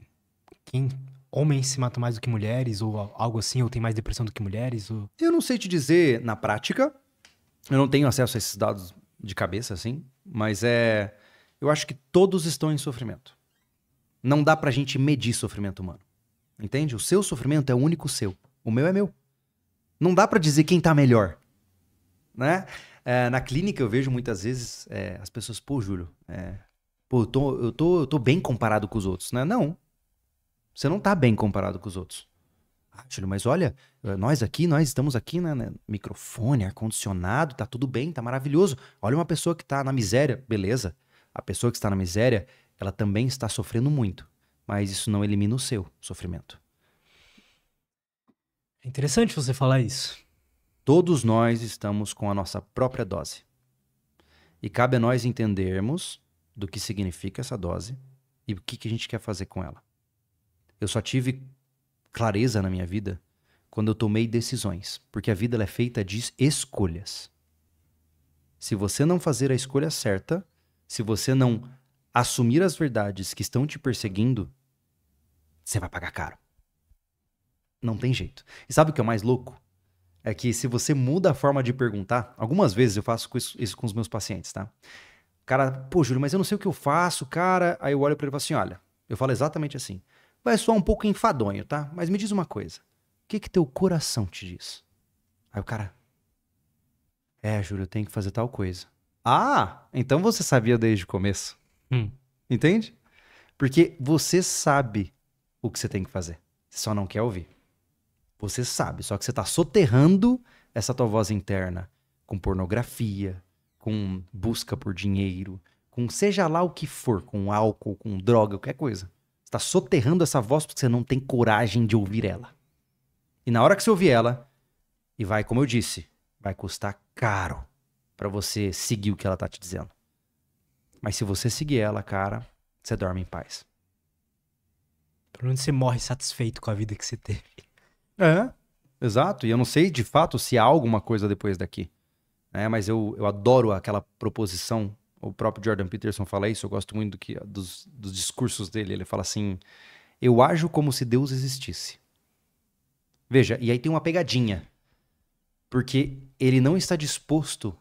quem homens se matam mais do que mulheres, ou algo assim, ou tem mais depressão do que mulheres? Ou... Eu não sei te dizer na prática. Eu não tenho acesso a esses dados de cabeça, assim, mas é. Eu acho que todos estão em sofrimento. Não dá pra gente medir sofrimento humano. Entende? O seu sofrimento é o único seu. O meu é meu. Não dá para dizer quem tá melhor né? É, na clínica eu vejo muitas vezes é, as pessoas, pô, Júlio, é, pô, eu tô, eu, tô, eu tô bem comparado com os outros, né? Não. Você não tá bem comparado com os outros. Ah, Júlio, mas olha, eh, nós aqui, nós estamos aqui, né? né microfone, ar-condicionado, tá tudo bem, tá maravilhoso. Olha uma pessoa que tá na miséria, beleza. A pessoa que está na miséria, ela também está sofrendo muito. Mas isso não elimina o seu sofrimento. É interessante você falar isso. Todos nós estamos com a nossa própria dose. E cabe a nós entendermos do que significa essa dose e o que, que a gente quer fazer com ela. Eu só tive clareza na minha vida quando eu tomei decisões, porque a vida é feita de escolhas. Se você não fazer a escolha certa, se você não assumir as verdades que estão te perseguindo, você vai pagar caro. Não tem jeito. E sabe o que é mais louco? é que se você muda a forma de perguntar, algumas vezes eu faço isso, isso com os meus pacientes, tá? O cara, pô, Júlio, mas eu não sei o que eu faço, cara. Aí eu olho para ele e falo assim: olha, eu falo exatamente assim. Vai soar um pouco enfadonho, tá? Mas me diz uma coisa. O que que teu coração te diz? Aí o cara, é, Júlio, eu tenho que fazer tal coisa. Ah, então você sabia desde o começo. Hum. Entende? Porque você sabe o que você tem que fazer. Você só não quer ouvir. Você sabe, só que você está soterrando essa tua voz interna com pornografia, com busca por dinheiro, com seja lá o que for, com álcool, com droga, qualquer coisa. Você está soterrando essa voz porque você não tem coragem de ouvir ela. E na hora que você ouvir ela, e vai, como eu disse, vai custar caro para você seguir o que ela tá te dizendo. Mas se você seguir ela, cara, você dorme em paz. Pelo menos você morre satisfeito com a vida que você teve. É, exato. E eu não sei de fato se há alguma coisa depois daqui. Né? Mas eu, eu adoro aquela proposição. O próprio Jordan Peterson fala isso. Eu gosto muito do que, dos, dos discursos dele. Ele fala assim: Eu ajo como se Deus existisse. Veja, e aí tem uma pegadinha. Porque ele não está disposto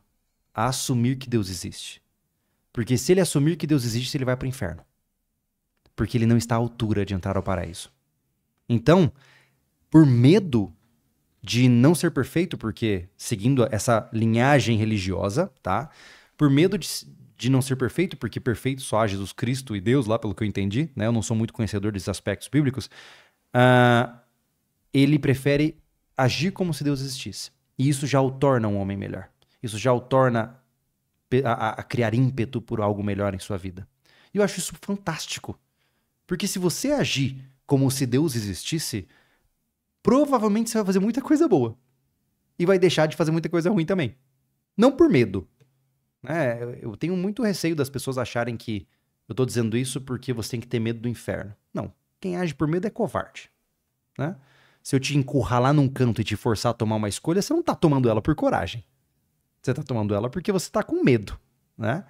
a assumir que Deus existe. Porque se ele assumir que Deus existe, ele vai para o inferno. Porque ele não está à altura de entrar ao paraíso. Então, por medo de não ser perfeito, porque seguindo essa linhagem religiosa, tá? Por medo de, de não ser perfeito, porque perfeito só há Jesus Cristo e Deus, lá pelo que eu entendi, né? Eu não sou muito conhecedor desses aspectos bíblicos. Uh, ele prefere agir como se Deus existisse. E isso já o torna um homem melhor. Isso já o torna a, a criar ímpeto por algo melhor em sua vida. E eu acho isso fantástico. Porque se você agir como se Deus existisse, provavelmente você vai fazer muita coisa boa. E vai deixar de fazer muita coisa ruim também. Não por medo. É, eu tenho muito receio das pessoas acharem que eu tô dizendo isso porque você tem que ter medo do inferno. Não. Quem age por medo é covarde. Né? Se eu te encurralar num canto e te forçar a tomar uma escolha, você não tá tomando ela por coragem. Você tá tomando ela porque você tá com medo. Né?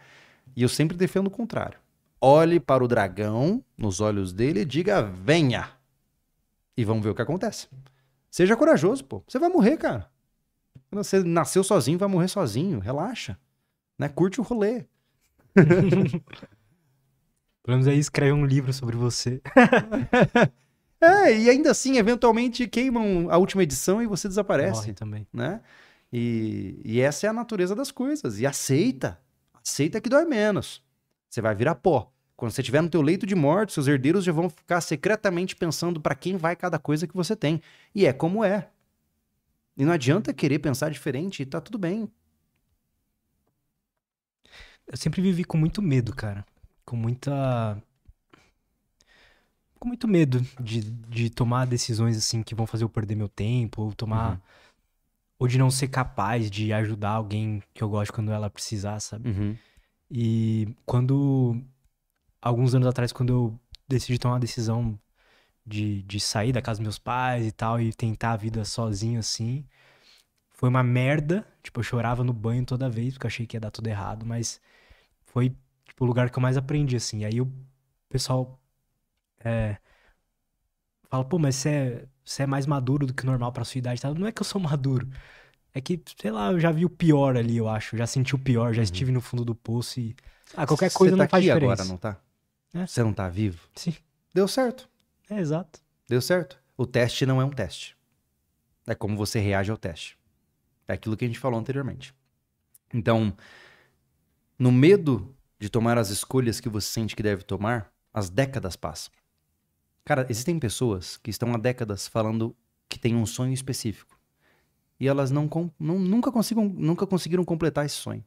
E eu sempre defendo o contrário. Olhe para o dragão, nos olhos dele, e diga: venha. E vamos ver o que acontece. Seja corajoso, pô. Você vai morrer, cara. você nasceu sozinho, vai morrer sozinho. Relaxa. Né? Curte o rolê. Pelo menos aí escreve um livro sobre você. é, e ainda assim, eventualmente queimam a última edição e você desaparece. Morre também. Né? E, e essa é a natureza das coisas. E aceita. Aceita que dói menos. Você vai virar pó. Quando você estiver no teu leito de morte, seus herdeiros já vão ficar secretamente pensando para quem vai cada coisa que você tem. E é como é. E não adianta querer pensar diferente e tá tudo bem. Eu sempre vivi com muito medo, cara. Com muita. Com muito medo de, de tomar decisões assim que vão fazer eu perder meu tempo, ou tomar. Uhum. Ou de não ser capaz de ajudar alguém que eu gosto quando ela precisar, sabe? Uhum. E quando alguns anos atrás, quando eu decidi tomar uma decisão de, de sair da casa dos meus pais e tal, e tentar a vida sozinho assim, foi uma merda. Tipo, eu chorava no banho toda vez, porque eu achei que ia dar tudo errado, mas foi tipo, o lugar que eu mais aprendi, assim. E aí o pessoal é, fala, pô, mas você é, você é mais maduro do que o normal pra sua idade. Tá? Não é que eu sou maduro. É que, sei lá, eu já vi o pior ali, eu acho. Já senti o pior, já uhum. estive no fundo do poço e. Ah, qualquer coisa tá não faz diferença. agora, não tá? É. Você não tá vivo? Sim. Deu certo. É, exato. Deu certo. O teste não é um teste. É como você reage ao teste. É aquilo que a gente falou anteriormente. Então, no medo de tomar as escolhas que você sente que deve tomar, as décadas passam. Cara, existem pessoas que estão há décadas falando que têm um sonho específico. E elas não, não nunca, consigam, nunca conseguiram completar esse sonho.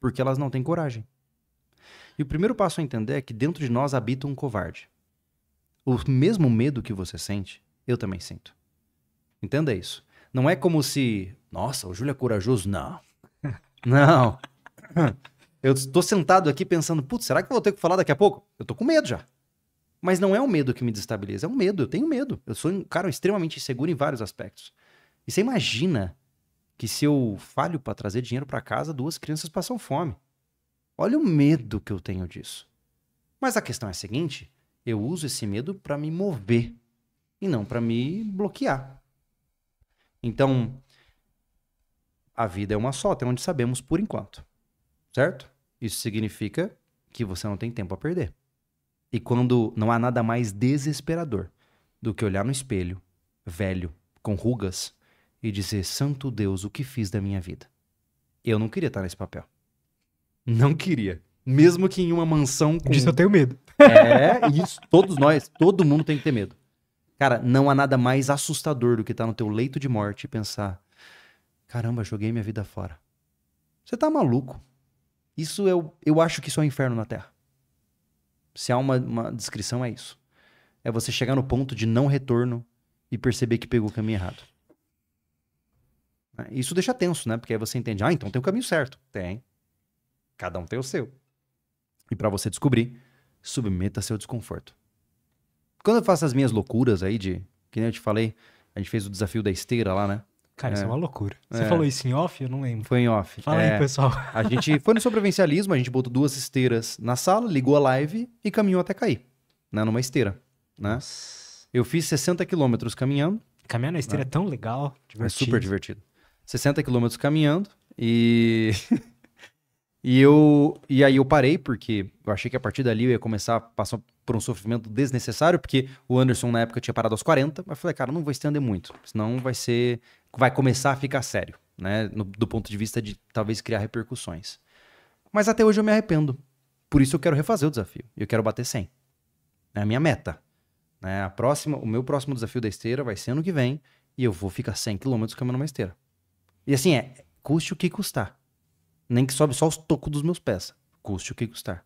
Porque elas não têm coragem. E o primeiro passo a entender é que dentro de nós habita um covarde. O mesmo medo que você sente, eu também sinto. Entenda isso. Não é como se, nossa, o Júlio é corajoso. Não. Não. Eu estou sentado aqui pensando, putz, será que eu vou ter que falar daqui a pouco? Eu tô com medo já. Mas não é o medo que me destabiliza, é um medo. Eu tenho medo. Eu sou um cara extremamente inseguro em vários aspectos. E você imagina que se eu falho para trazer dinheiro para casa, duas crianças passam fome. Olha o medo que eu tenho disso. Mas a questão é a seguinte: eu uso esse medo para me mover e não para me bloquear. Então, a vida é uma só, até onde sabemos por enquanto. Certo? Isso significa que você não tem tempo a perder. E quando não há nada mais desesperador do que olhar no espelho, velho, com rugas, e dizer: Santo Deus, o que fiz da minha vida? Eu não queria estar nesse papel. Não queria. Mesmo que em uma mansão com. Disso eu tenho medo. É, isso. Todos nós, todo mundo tem que ter medo. Cara, não há nada mais assustador do que estar tá no teu leito de morte e pensar: caramba, joguei minha vida fora. Você tá maluco. Isso eu, é eu acho que isso é o inferno na Terra. Se há uma, uma descrição, é isso. É você chegar no ponto de não retorno e perceber que pegou o caminho errado. Isso deixa tenso, né? Porque aí você entende: ah, então tem o caminho certo. Tem. Cada um tem o seu. E para você descobrir, submeta seu desconforto. Quando eu faço as minhas loucuras aí de, que nem eu te falei, a gente fez o desafio da esteira lá, né? Cara, é. isso é uma loucura. Você é. falou isso em off? Eu não lembro. Foi em off. Fala é. aí, pessoal. A gente foi no sobrevivencialismo, a gente botou duas esteiras na sala, ligou a live e caminhou até cair, né? Numa esteira, né? Eu fiz 60 quilômetros caminhando. Caminhar na esteira é né? é tão legal, divertido. É super divertido. 60 quilômetros caminhando e... E, eu, e aí eu parei, porque eu achei que a partir dali eu ia começar a passar por um sofrimento desnecessário, porque o Anderson na época tinha parado aos 40, mas eu falei, cara, não vou estender muito, senão vai ser. vai começar a ficar sério, né? No, do ponto de vista de talvez criar repercussões. Mas até hoje eu me arrependo. Por isso eu quero refazer o desafio. Eu quero bater 100. É a minha meta. Né? A próxima, o meu próximo desafio da esteira vai ser ano que vem e eu vou ficar 100 km caminhando uma esteira. E assim é, custe o que custar nem que sobe só os tocos dos meus pés, custe o que custar.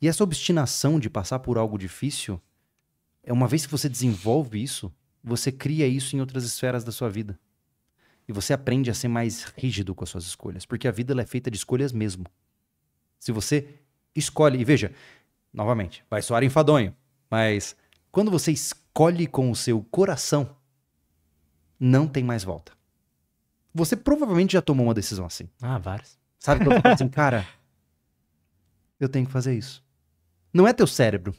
E essa obstinação de passar por algo difícil, é uma vez que você desenvolve isso, você cria isso em outras esferas da sua vida. E você aprende a ser mais rígido com as suas escolhas, porque a vida é feita de escolhas mesmo. Se você escolhe, e veja, novamente, vai soar enfadonho, mas quando você escolhe com o seu coração, não tem mais volta. Você provavelmente já tomou uma decisão assim. Ah, várias. Sabe quando você fala assim, cara, eu tenho que fazer isso. Não é teu cérebro.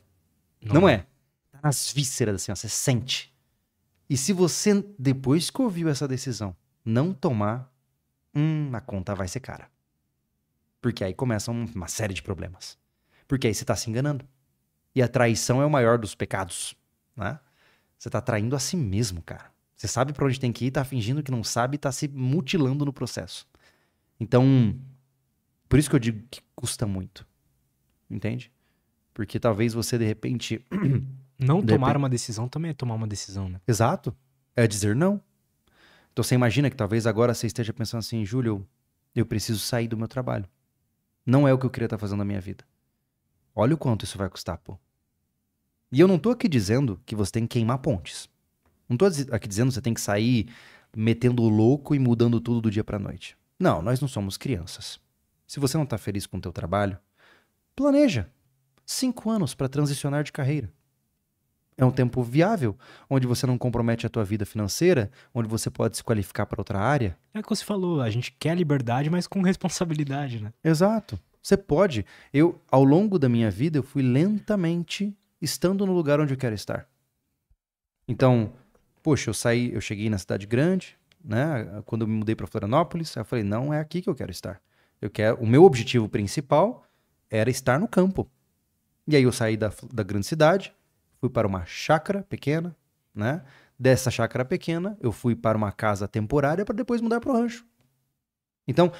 Não, não é. é. Tá nas vísceras, assim, ó, você sente. E se você, depois que ouviu essa decisão, não tomar, hum, a conta vai ser cara. Porque aí começam uma série de problemas. Porque aí você está se enganando. E a traição é o maior dos pecados, né? Você está traindo a si mesmo, cara. Você sabe para onde tem que ir, está fingindo que não sabe e tá se mutilando no processo. Então, por isso que eu digo que custa muito. Entende? Porque talvez você, de repente. Não de tomar repente... uma decisão também é tomar uma decisão, né? Exato. É dizer não. Então você imagina que talvez agora você esteja pensando assim, Júlio, eu preciso sair do meu trabalho. Não é o que eu queria estar fazendo na minha vida. Olha o quanto isso vai custar, pô. E eu não tô aqui dizendo que você tem que queimar pontes. Não tô aqui dizendo que você tem que sair metendo o louco e mudando tudo do dia pra noite. Não, nós não somos crianças. Se você não está feliz com o teu trabalho, planeja cinco anos para transicionar de carreira. É um tempo viável, onde você não compromete a tua vida financeira, onde você pode se qualificar para outra área. É o que você falou, a gente quer liberdade, mas com responsabilidade, né? Exato. Você pode. Eu, ao longo da minha vida, eu fui lentamente estando no lugar onde eu quero estar. Então, poxa, eu saí, eu cheguei na cidade grande, né? Quando eu me mudei para Florianópolis, eu falei, não é aqui que eu quero estar. Eu quero, o meu objetivo principal era estar no campo. E aí eu saí da, da grande cidade, fui para uma chácara pequena, né? Dessa chácara pequena, eu fui para uma casa temporária para depois mudar para o rancho. Então,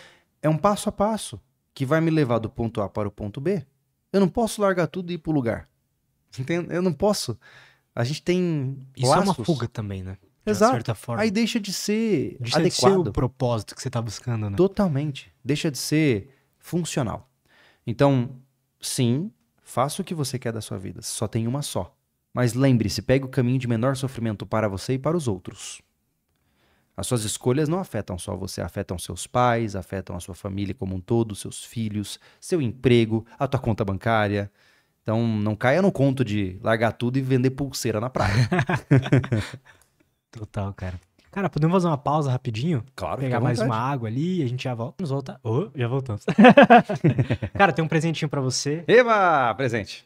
é um passo a passo que vai me levar do ponto A para o ponto B. Eu não posso largar tudo e ir para o lugar. Eu não posso. A gente tem. Isso laços. é uma fuga também, né? Exato. certa forma. Aí deixa de ser deixa adequado. Deixa de ser o propósito que você está buscando, né? Totalmente. Deixa de ser funcional. Então, sim, faça o que você quer da sua vida. Só tem uma só. Mas lembre-se, pegue o caminho de menor sofrimento para você e para os outros. As suas escolhas não afetam só você, afetam seus pais, afetam a sua família como um todo, seus filhos, seu emprego, a tua conta bancária. Então, não caia no conto de largar tudo e vender pulseira na praia. Total, cara. Cara, podemos fazer uma pausa rapidinho? Claro. Pegar mais uma água ali, a gente já volta. Vamos voltar. Oh, já voltamos. cara, tem um presentinho para você. Eva, presente.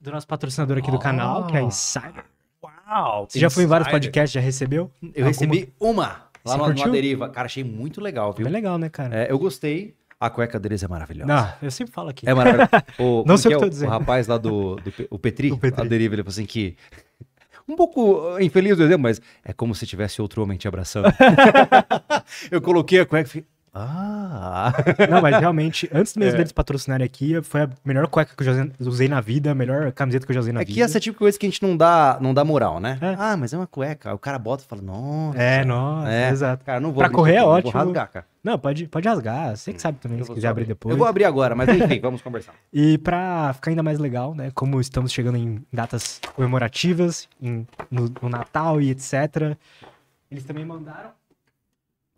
Do nosso patrocinador aqui oh. do canal, que é a Insider. Uau! Você já foi em vários podcasts, já recebeu? Eu Alguma? recebi uma lá no, na deriva. Cara, achei muito legal, viu? É legal, né, cara? É, eu gostei. A cueca deles é maravilhosa. Não, eu sempre falo aqui. É maravilhosa. Não é sei o que é eu tô dizendo. O rapaz lá do, do o Petri, o Petri. a deriva, ele falou assim que um pouco ah, infeliz do exemplo, mas é como se tivesse outro homem te abraçando. eu coloquei a cueca e ah! Não, mas realmente, antes mesmo é. deles patrocinarem aqui, foi a melhor cueca que eu já usei na vida, a melhor camiseta que eu já usei na aqui é vida. Aqui essa tipo tipo coisa que a gente não dá, não dá moral, né? É. Ah, mas é uma cueca. Aí o cara bota e fala, nossa. É, nossa, é. exato. Cara, não vou pra correr é ótimo. Vou rasgar, cara. Não, pode, pode rasgar. Você que hum. sabe também, eu se quiser abrir. abrir depois. Eu vou abrir agora, mas enfim, vamos conversar. E pra ficar ainda mais legal, né? Como estamos chegando em datas comemorativas, em, no, no Natal e etc., eles também mandaram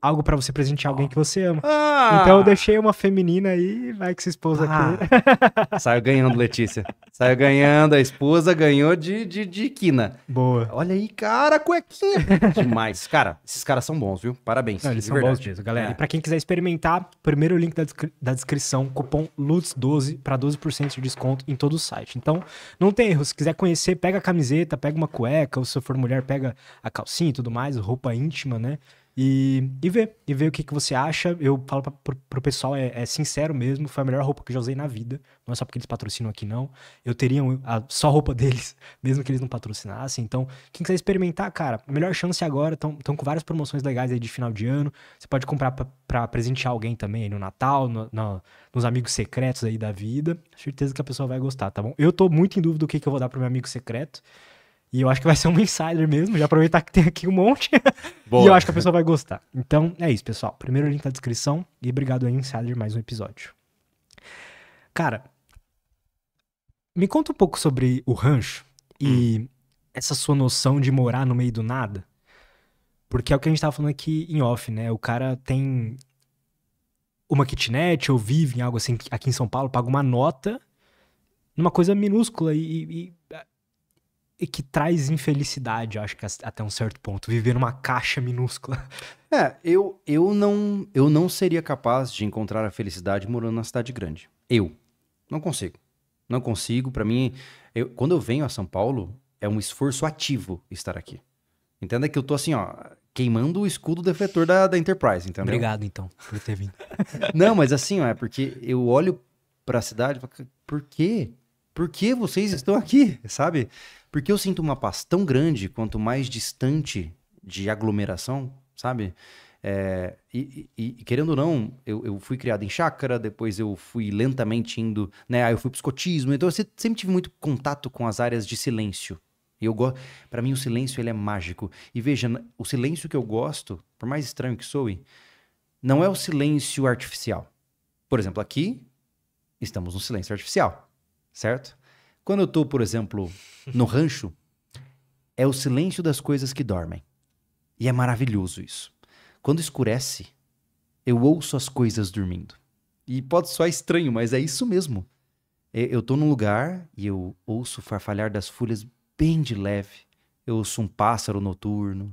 algo para você presentear alguém que você ama. Ah. Então eu deixei uma feminina aí, vai que se esposa ah. aqui. Saiu ganhando, Letícia. Saiu ganhando, a esposa ganhou de, de, de quina. Boa. Olha aí, cara, cuequinha. Demais. Cara, esses caras são bons, viu? Parabéns. Não, eles são verdade. bons mesmo, galera. É. E pra quem quiser experimentar, primeiro link da, descri da descrição, cupom LUTS12 para 12% de desconto em todo o site. Então, não tem erro. Se quiser conhecer, pega a camiseta, pega uma cueca, ou se for mulher, pega a calcinha e tudo mais, roupa íntima, né? e, e ver. E ver o que, que você acha. Eu falo pra, pro, pro pessoal, é, é, sincero mesmo, foi a melhor roupa que eu já usei na vida. Não é só porque eles patrocinam aqui, não. Eu teria a, só roupa deles, mesmo que eles não patrocinassem. Então, quem quiser experimentar, cara, a melhor chance agora. Estão com várias promoções legais aí de final de ano. Você pode comprar para presentear alguém também no Natal, no, no, nos amigos secretos aí da vida. Certeza que a pessoa vai gostar, tá bom? Eu tô muito em dúvida do que, que eu vou dar pro meu amigo secreto. E eu acho que vai ser um insider mesmo, já aproveitar que tem aqui um monte. e eu acho que a pessoa vai gostar. Então é isso, pessoal. Primeiro link na descrição. E obrigado aí, insider, mais um episódio. Cara, me conta um pouco sobre o rancho e hum. essa sua noção de morar no meio do nada. Porque é o que a gente tava falando aqui em off, né? O cara tem uma kitnet ou vive em algo assim aqui em São Paulo, paga uma nota numa coisa minúscula e, e e que traz infelicidade, acho que até um certo ponto, viver numa caixa minúscula. É, eu, eu, não, eu não seria capaz de encontrar a felicidade morando na cidade grande. Eu não consigo. Não consigo, para mim, eu, quando eu venho a São Paulo, é um esforço ativo estar aqui. Entenda que eu tô assim, ó, queimando o escudo defletor da, da Enterprise, entendeu? Obrigado, então, por ter vindo. não, mas assim, ó, é porque eu olho para a cidade e falo, por quê? por que vocês estão aqui, sabe? Porque eu sinto uma paz tão grande quanto mais distante de aglomeração, sabe? É, e, e, e, querendo ou não, eu, eu, fui criado em chácara, depois eu fui lentamente indo, né? Aí eu fui pro escotismo, então eu sempre tive muito contato com as áreas de silêncio. Eu gosto, para mim o silêncio ele é mágico. E veja, o silêncio que eu gosto, por mais estranho que soe, não é o silêncio artificial. Por exemplo, aqui estamos no silêncio artificial certo? Quando eu estou, por exemplo, no rancho, é o silêncio das coisas que dormem. E é maravilhoso isso. Quando escurece, eu ouço as coisas dormindo. E pode soar estranho, mas é isso mesmo. É, eu estou num lugar e eu ouço o farfalhar das folhas bem de leve. Eu ouço um pássaro noturno.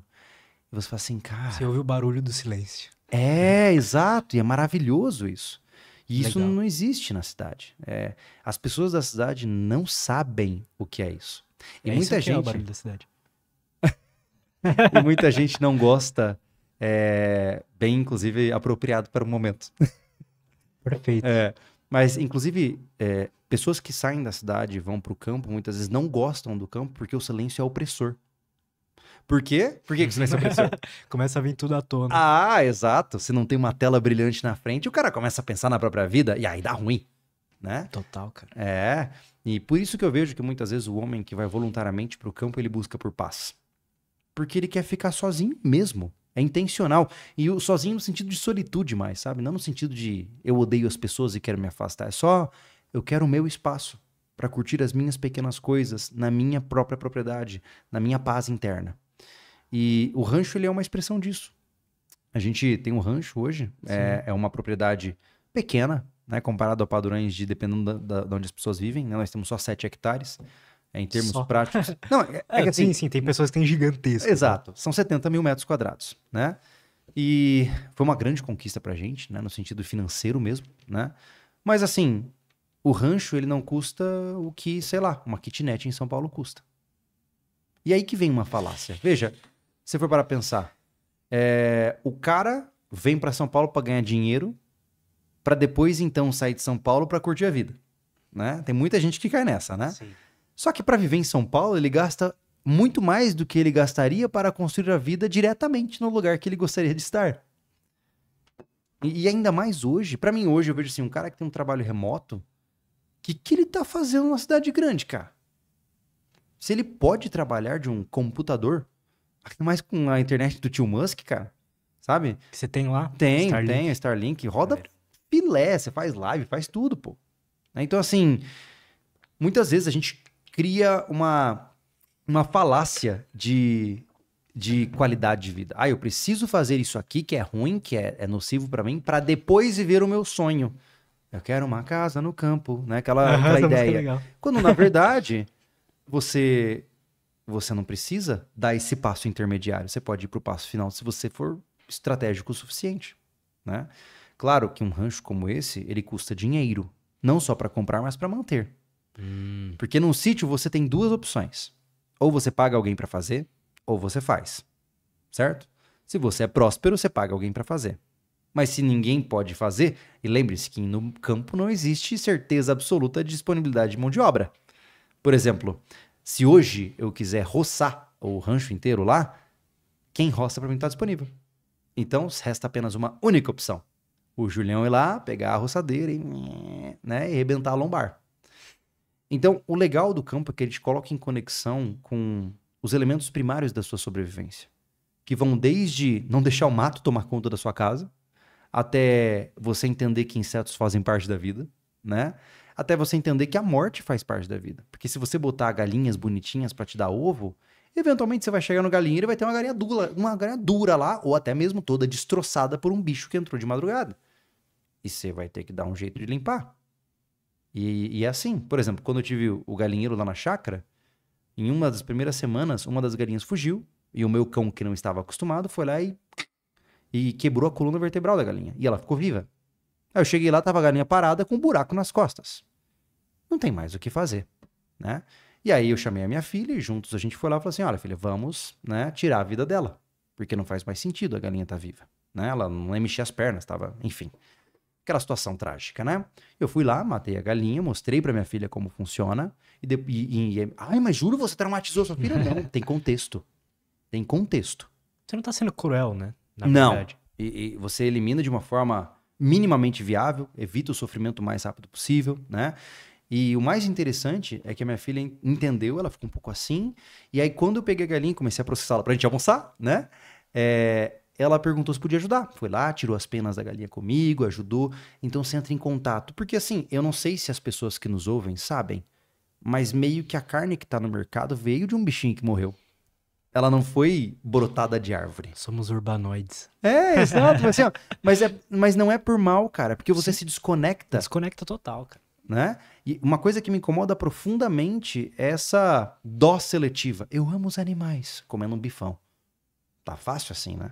E você fala assim, cara. Você ouve o barulho do silêncio. É, exato. E é maravilhoso isso. E Legal. isso não existe na cidade. É, as pessoas da cidade não sabem o que é isso. E é muita isso gente. É o barulho da cidade. e muita gente não gosta, é, bem, inclusive, apropriado para o momento. Perfeito. É, mas, inclusive, é, pessoas que saem da cidade e vão para o campo, muitas vezes não gostam do campo porque o silêncio é opressor. Por quê? Por que, que o silêncio apareceu? começa a vir tudo à tona. Ah, exato. Se não tem uma tela brilhante na frente, o cara começa a pensar na própria vida e aí dá ruim, né? Total, cara. É. E por isso que eu vejo que muitas vezes o homem que vai voluntariamente para o campo, ele busca por paz. Porque ele quer ficar sozinho mesmo. É intencional. E o sozinho no sentido de solitude mais, sabe? Não no sentido de eu odeio as pessoas e quero me afastar. É só eu quero o meu espaço para curtir as minhas pequenas coisas na minha própria propriedade, na minha paz interna. E o rancho ele é uma expressão disso. A gente tem um rancho hoje, é, é, uma propriedade pequena, né, comparado a padrões de dependendo da, da de onde as pessoas vivem. Né? nós temos só 7 hectares. É, em termos Só. práticos. Não, é, é, é, que assim, sim, sim, tem pessoas que têm gigantesco. Né? Exato. Né? São 70 mil metros quadrados, né? E foi uma grande conquista pra gente, né? No sentido financeiro mesmo, né? Mas assim, o rancho, ele não custa o que, sei lá, uma kitnet em São Paulo custa. E aí que vem uma falácia. Veja, você for para pensar, é, o cara vem para São Paulo para ganhar dinheiro, para depois então sair de São Paulo para curtir a vida, né? Tem muita gente que cai nessa, né? Sim. Só que para viver em São Paulo ele gasta muito mais do que ele gastaria para construir a vida diretamente no lugar que ele gostaria de estar. E, e ainda mais hoje, para mim hoje eu vejo assim um cara que tem um trabalho remoto, que que ele tá fazendo numa cidade grande, cara? Se ele pode trabalhar de um computador, Ainda mais com a internet do tio Musk, cara. Sabe? Que você tem lá? Tem, tem, Starlink. Roda Galera. pilé, você faz live, faz tudo, pô. Né? Então, assim, muitas vezes a gente cria uma, uma falácia de, de qualidade de vida. Ah, eu preciso fazer isso aqui que é ruim, que é, é nocivo para mim, para depois viver o meu sonho. Eu quero uma casa no campo, né? Aquela, aquela é ideia. Quando, na verdade, você você não precisa dar esse passo intermediário. Você pode ir para o passo final se você for estratégico o suficiente. Né? Claro que um rancho como esse, ele custa dinheiro. Não só para comprar, mas para manter. Hum. Porque num sítio você tem duas opções. Ou você paga alguém para fazer, ou você faz. Certo? Se você é próspero, você paga alguém para fazer. Mas se ninguém pode fazer, e lembre-se que no campo não existe certeza absoluta de disponibilidade de mão de obra. Por exemplo, se hoje eu quiser roçar o rancho inteiro lá, quem roça para mim está disponível. Então, resta apenas uma única opção. O Julião ir lá, pegar a roçadeira e, né, e rebentar a lombar. Então, o legal do campo é que ele te coloca em conexão com os elementos primários da sua sobrevivência, que vão desde não deixar o mato tomar conta da sua casa, até você entender que insetos fazem parte da vida, né? até você entender que a morte faz parte da vida. Porque se você botar galinhas bonitinhas para te dar ovo, eventualmente você vai chegar no galinheiro e vai ter uma galinha dura, uma galinha dura lá, ou até mesmo toda destroçada por um bicho que entrou de madrugada. E você vai ter que dar um jeito de limpar. E, e é assim. Por exemplo, quando eu tive o galinheiro lá na chácara, em uma das primeiras semanas, uma das galinhas fugiu e o meu cão, que não estava acostumado, foi lá e, e quebrou a coluna vertebral da galinha. E ela ficou viva. Aí eu cheguei lá, tava a galinha parada com um buraco nas costas. Não tem mais o que fazer, né? E aí eu chamei a minha filha e juntos a gente foi lá e falou assim: olha, filha, vamos né, tirar a vida dela. Porque não faz mais sentido a galinha tá viva. Né? Ela não mexia as pernas, tava, enfim. Aquela situação trágica, né? Eu fui lá, matei a galinha, mostrei para minha filha como funciona. E, de, e, e, Ai, mas juro, você traumatizou sua filha? não, tem contexto. Tem contexto. Você não tá sendo cruel, né? Na não. E, e você elimina de uma forma minimamente viável, evita o sofrimento o mais rápido possível, né? E o mais interessante é que a minha filha entendeu, ela ficou um pouco assim. E aí, quando eu peguei a galinha e comecei a processá-la pra gente almoçar, né? É, ela perguntou se podia ajudar. Foi lá, tirou as penas da galinha comigo, ajudou. Então você entra em contato. Porque assim, eu não sei se as pessoas que nos ouvem sabem, mas meio que a carne que tá no mercado veio de um bichinho que morreu ela não foi brotada de árvore. Somos urbanoides. É, exato. mas, assim, mas, é, mas não é por mal, cara, porque você Sim. se desconecta. Desconecta total, cara. Né? E uma coisa que me incomoda profundamente é essa dó seletiva. Eu amo os animais, comendo um bifão. Tá fácil assim, né?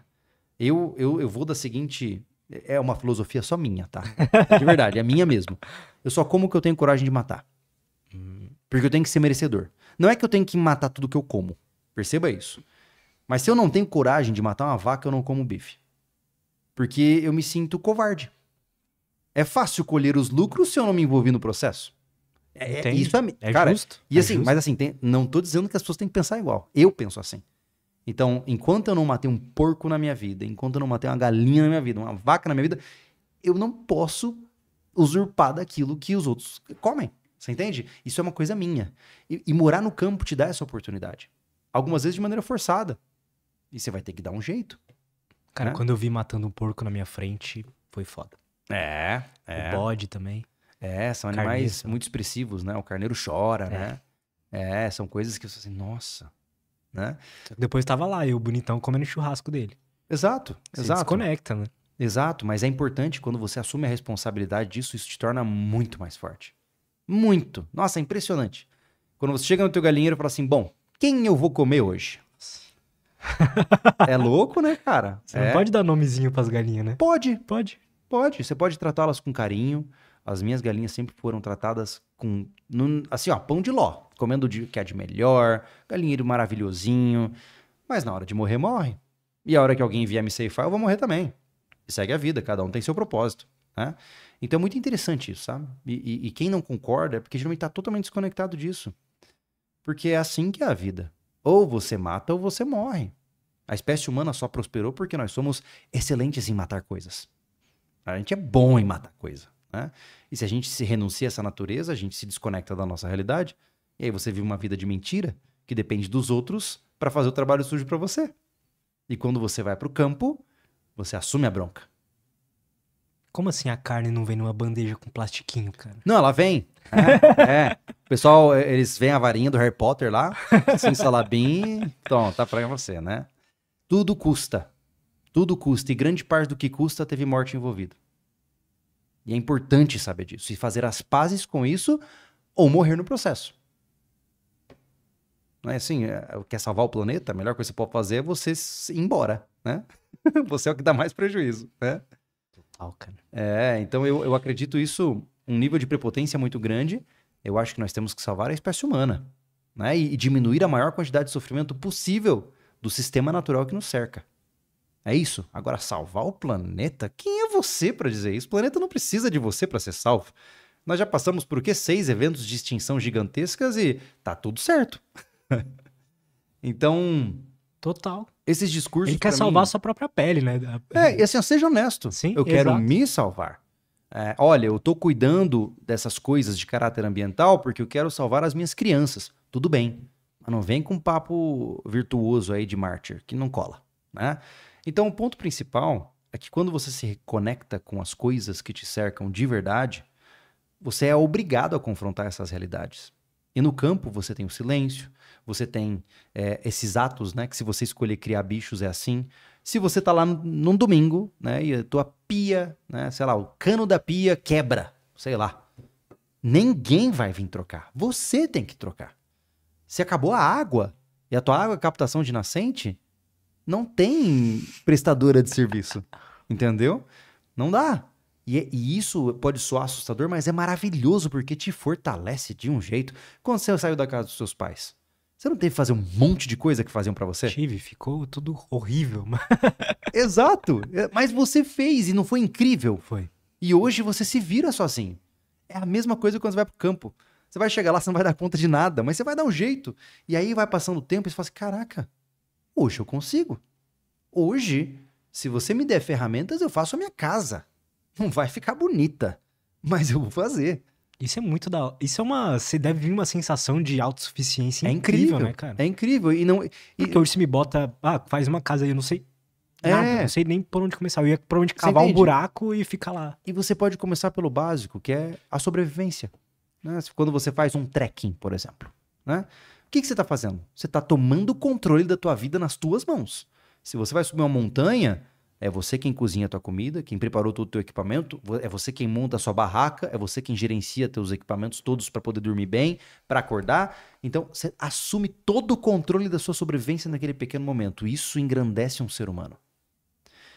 Eu, eu, eu vou da seguinte. É uma filosofia só minha, tá? De verdade, é minha mesmo. Eu só como o que eu tenho coragem de matar. Hum. Porque eu tenho que ser merecedor. Não é que eu tenho que matar tudo que eu como. Perceba isso. Mas se eu não tenho coragem de matar uma vaca, eu não como bife. Porque eu me sinto covarde. É fácil colher os lucros se eu não me envolvi no processo. É, é isso é, é cara, justo. E é assim, é justo. mas assim, tem, não tô dizendo que as pessoas têm que pensar igual. Eu penso assim. Então, enquanto eu não matei um porco na minha vida, enquanto eu não matei uma galinha na minha vida, uma vaca na minha vida, eu não posso usurpar daquilo que os outros comem. Você entende? Isso é uma coisa minha. E, e morar no campo te dá essa oportunidade. Algumas vezes de maneira forçada. E você vai ter que dar um jeito. Cara, né? quando eu vi matando um porco na minha frente, foi foda. É, é. O bode também. É, são animais muito expressivos, né? O carneiro chora, é. né? É, são coisas que você assim, nossa, né? Depois tava lá e o bonitão comendo churrasco dele. Exato, você exato. conecta né? Exato, mas é importante quando você assume a responsabilidade disso, isso te torna muito mais forte. Muito. Nossa, é impressionante. Quando você chega no teu galinheiro e fala assim, bom, quem eu vou comer hoje? é louco, né, cara? Você é. não pode dar nomezinho pras galinhas, né? Pode. Pode. Pode. Você pode tratá-las com carinho. As minhas galinhas sempre foram tratadas com. Num, assim, ó, pão de ló. Comendo o que é de melhor, galinheiro maravilhosinho. Mas na hora de morrer, morre. E a hora que alguém vier me ceifar, eu vou morrer também. E segue a vida, cada um tem seu propósito. Né? Então é muito interessante isso, sabe? E, e, e quem não concorda é porque geralmente está totalmente desconectado disso. Porque é assim que é a vida. Ou você mata ou você morre. A espécie humana só prosperou porque nós somos excelentes em matar coisas. A gente é bom em matar coisa. Né? E se a gente se renuncia a essa natureza, a gente se desconecta da nossa realidade. E aí você vive uma vida de mentira que depende dos outros para fazer o trabalho sujo para você. E quando você vai para o campo, você assume a bronca. Como assim a carne não vem numa bandeja com plastiquinho, cara? Não, ela vem. É, é. O pessoal, é, eles veem a varinha do Harry Potter lá, sem salabim. Então, tá pra você, né? Tudo custa. Tudo custa. E grande parte do que custa teve morte envolvida. E é importante saber disso. E fazer as pazes com isso ou morrer no processo. Não é assim? É, é, quer salvar o planeta? A melhor coisa que você pode fazer é você ir embora, né? Você é o que dá mais prejuízo, né? É, então eu, eu acredito isso, um nível de prepotência muito grande. Eu acho que nós temos que salvar a espécie humana, né? E, e diminuir a maior quantidade de sofrimento possível do sistema natural que nos cerca. É isso. Agora, salvar o planeta? Quem é você para dizer isso? O planeta não precisa de você para ser salvo. Nós já passamos por que seis eventos de extinção gigantescas e tá tudo certo. então, Total. Esses discursos. Ele quer salvar mim... sua própria pele, né? É, e assim, seja honesto. Sim, eu quero exato. me salvar. É, olha, eu tô cuidando dessas coisas de caráter ambiental porque eu quero salvar as minhas crianças. Tudo bem. Mas não vem com um papo virtuoso aí de mártir, que não cola, né? Então, o ponto principal é que quando você se reconecta com as coisas que te cercam de verdade, você é obrigado a confrontar essas realidades. E no campo você tem o silêncio, você tem é, esses atos, né? Que se você escolher criar bichos é assim. Se você está lá num domingo, né? E a tua pia, né? Sei lá, o cano da pia quebra, sei lá. Ninguém vai vir trocar. Você tem que trocar. Se acabou a água e a tua água é captação de nascente, não tem prestadora de serviço. entendeu? Não dá. E, e, isso pode soar assustador, mas é maravilhoso porque te fortalece de um jeito. Quando você saiu da casa dos seus pais, você não teve que fazer um monte de coisa que faziam para você? Tive, ficou tudo horrível. Exato. É, mas você fez e não foi incrível? Foi. E hoje você se vira sozinho. É a mesma coisa quando você vai pro campo. Você vai chegar lá, você não vai dar conta de nada, mas você vai dar um jeito. E aí vai passando o tempo e você fala assim: caraca, hoje eu consigo. Hoje, se você me der ferramentas, eu faço a minha casa. Não vai ficar bonita, mas eu vou fazer. Isso é muito da. Isso é uma. Você deve vir uma sensação de autossuficiência é incrível, incrível, né, cara? É incrível. E não. E... Porque hoje se me bota. Ah, faz uma casa aí, eu não sei. É. Nada, Não sei nem por onde começar. Eu ia por onde cavar um buraco e ficar lá. E você pode começar pelo básico, que é a sobrevivência. Né? Quando você faz um trekking, por exemplo. Né? O que, que você está fazendo? Você está tomando o controle da tua vida nas tuas mãos. Se você vai subir uma montanha, é você quem cozinha a tua comida, quem preparou todo o teu equipamento, é você quem monta a sua barraca, é você quem gerencia teus equipamentos todos para poder dormir bem, para acordar. Então, você assume todo o controle da sua sobrevivência naquele pequeno momento. Isso engrandece um ser humano.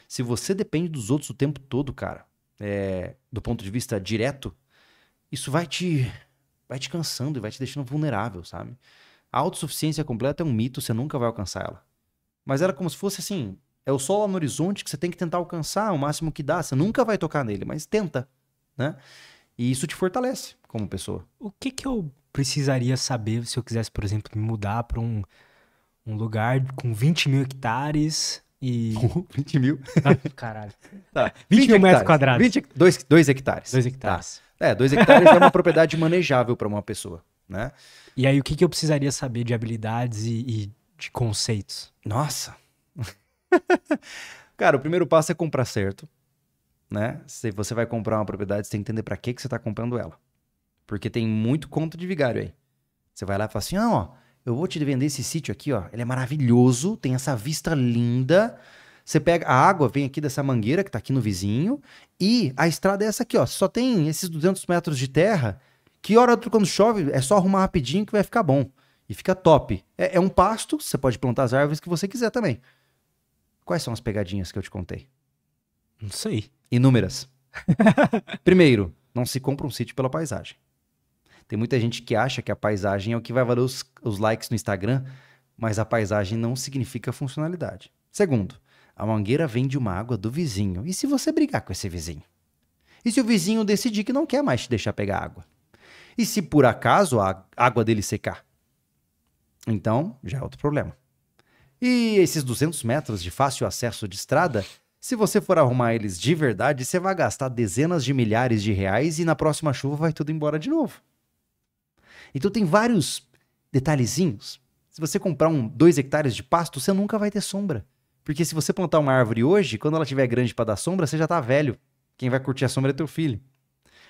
Se você depende dos outros o tempo todo, cara, é, do ponto de vista direto, isso vai te vai te cansando e vai te deixando vulnerável, sabe? A autossuficiência completa é um mito, você nunca vai alcançar ela. Mas era como se fosse assim, é o sol lá no horizonte que você tem que tentar alcançar o máximo que dá. Você nunca vai tocar nele, mas tenta, né? E isso te fortalece como pessoa. O que que eu precisaria saber se eu quisesse, por exemplo, me mudar para um, um lugar com 20 mil hectares e... 20 mil? Ah, caralho. Tá. 20, 20 mil metros quadrados. 20, 2, dois hectares. 2 hectares. Tá. É, 2 hectares é uma propriedade manejável para uma pessoa, né? E aí, o que, que eu precisaria saber de habilidades e, e de conceitos? Nossa, Cara, o primeiro passo é comprar certo, né? Se você vai comprar uma propriedade, você tem que entender para que, que você está comprando ela. Porque tem muito conto de vigário aí. Você vai lá e fala assim, ah, ó, eu vou te vender esse sítio aqui, ó. Ele é maravilhoso, tem essa vista linda. Você pega a água, vem aqui dessa mangueira que tá aqui no vizinho, e a estrada é essa aqui, ó. Só tem esses 200 metros de terra, que hora quando chove é só arrumar rapidinho que vai ficar bom. E fica top. É, é um pasto, você pode plantar as árvores que você quiser também. Quais são as pegadinhas que eu te contei? Não sei. Inúmeras. Primeiro, não se compra um sítio pela paisagem. Tem muita gente que acha que a paisagem é o que vai valer os, os likes no Instagram, mas a paisagem não significa funcionalidade. Segundo, a mangueira vende uma água do vizinho. E se você brigar com esse vizinho? E se o vizinho decidir que não quer mais te deixar pegar água? E se por acaso a água dele secar? Então, já é outro problema. E esses 200 metros de fácil acesso de estrada, se você for arrumar eles de verdade, você vai gastar dezenas de milhares de reais e na próxima chuva vai tudo embora de novo. Então tem vários detalhezinhos. Se você comprar um dois hectares de pasto, você nunca vai ter sombra. Porque se você plantar uma árvore hoje, quando ela tiver grande para dar sombra, você já está velho. Quem vai curtir a sombra é teu filho.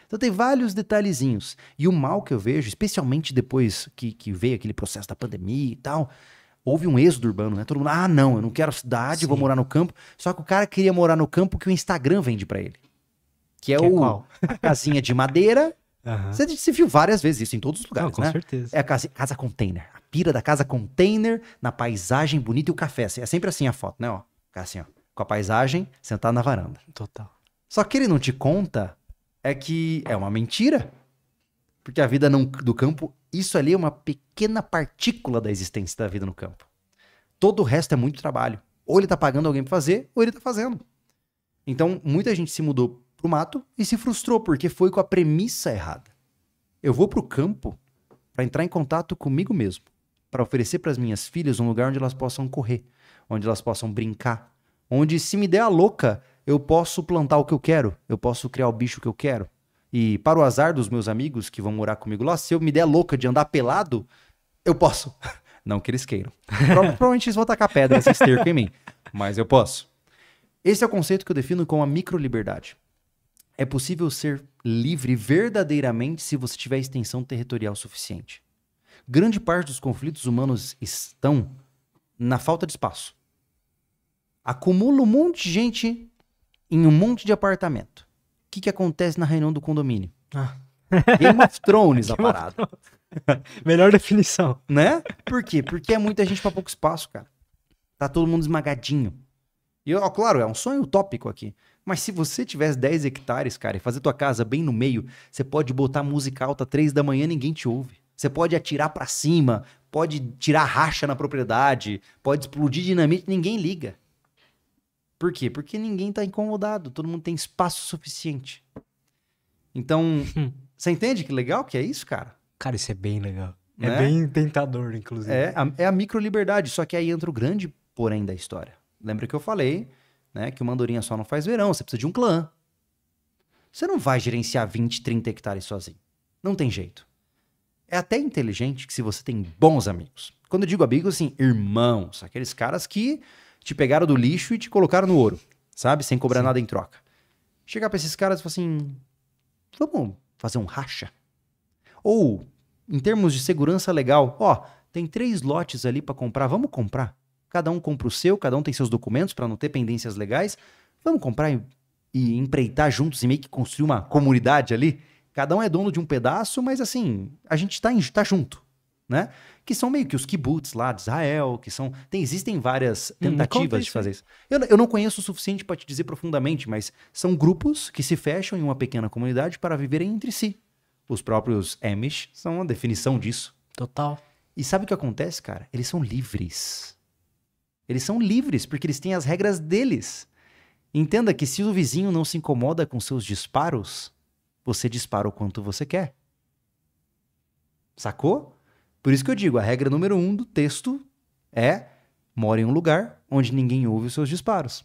Então tem vários detalhezinhos. E o mal que eu vejo, especialmente depois que, que veio aquele processo da pandemia e tal, houve um êxodo urbano, né? Todo mundo, ah, não, eu não quero cidade, Sim. vou morar no campo. Só que o cara queria morar no campo que o Instagram vende para ele. Que é, que é o, a casinha de madeira. Uhum. Você, você, viu várias vezes isso em todos os lugares, não, com né? certeza. É a casa, casa container. A pira da casa container, na paisagem bonita e o café. É sempre assim a foto, né? Ó, assim, ó. Com a paisagem, sentado na varanda. Total. Só que ele não te conta é que é uma mentira. Porque a vida não, do campo isso ali é uma pequena partícula da existência da vida no campo. Todo o resto é muito trabalho. Ou ele está pagando alguém para fazer, ou ele está fazendo. Então, muita gente se mudou para o mato e se frustrou porque foi com a premissa errada. Eu vou para o campo para entrar em contato comigo mesmo, para oferecer para as minhas filhas um lugar onde elas possam correr, onde elas possam brincar, onde se me der a louca, eu posso plantar o que eu quero, eu posso criar o bicho que eu quero, e para o azar dos meus amigos que vão morar comigo lá, se eu me der louca de andar pelado, eu posso. Não que eles queiram. Provavelmente eles vão tacar pedra se esterco em mim. Mas eu posso. Esse é o conceito que eu defino como a microliberdade. É possível ser livre verdadeiramente se você tiver extensão territorial suficiente. Grande parte dos conflitos humanos estão na falta de espaço. Acumula um monte de gente em um monte de apartamento que, que acontece na reunião do condomínio? Ah. Game of Thrones a parada. Melhor definição. Né? Por quê? Porque é muita gente para pouco espaço, cara. Tá todo mundo esmagadinho. E, ó, claro, é um sonho utópico aqui. Mas se você tivesse 10 hectares, cara, e fazer tua casa bem no meio, você pode botar música alta 3 da manhã ninguém te ouve. Você pode atirar para cima, pode tirar racha na propriedade, pode explodir dinamite, ninguém liga. Por quê? Porque ninguém está incomodado, todo mundo tem espaço suficiente. Então, você entende que legal que é isso, cara? Cara, isso é bem legal. É, é bem tentador, inclusive. É a, é a micro-liberdade, só que aí entra o grande porém da história. Lembra que eu falei né, que o mandorinha só não faz verão, você precisa de um clã. Você não vai gerenciar 20, 30 hectares sozinho. Não tem jeito. É até inteligente que se você tem bons amigos. Quando eu digo amigos, assim, irmãos, aqueles caras que te pegaram do lixo e te colocaram no ouro, sabe? Sem cobrar Sim. nada em troca. Chegar para esses caras e falar assim: vamos fazer um racha? Ou, em termos de segurança legal, ó, tem três lotes ali para comprar, vamos comprar. Cada um compra o seu, cada um tem seus documentos para não ter pendências legais. Vamos comprar e, e empreitar juntos e meio que construir uma comunidade ali. Cada um é dono de um pedaço, mas assim, a gente tá, em, tá junto né? Que são meio que os kibbutz lá de Israel, que são. Tem, existem várias hum, tentativas hum, de fazer isso. Eu, eu não conheço o suficiente para te dizer profundamente, mas são grupos que se fecham em uma pequena comunidade para viverem entre si. Os próprios Amish são a definição disso. Total. E sabe o que acontece, cara? Eles são livres. Eles são livres porque eles têm as regras deles. Entenda que se o vizinho não se incomoda com seus disparos, você dispara o quanto você quer. Sacou? Por isso que eu digo, a regra número um do texto é mora em um lugar onde ninguém ouve os seus disparos.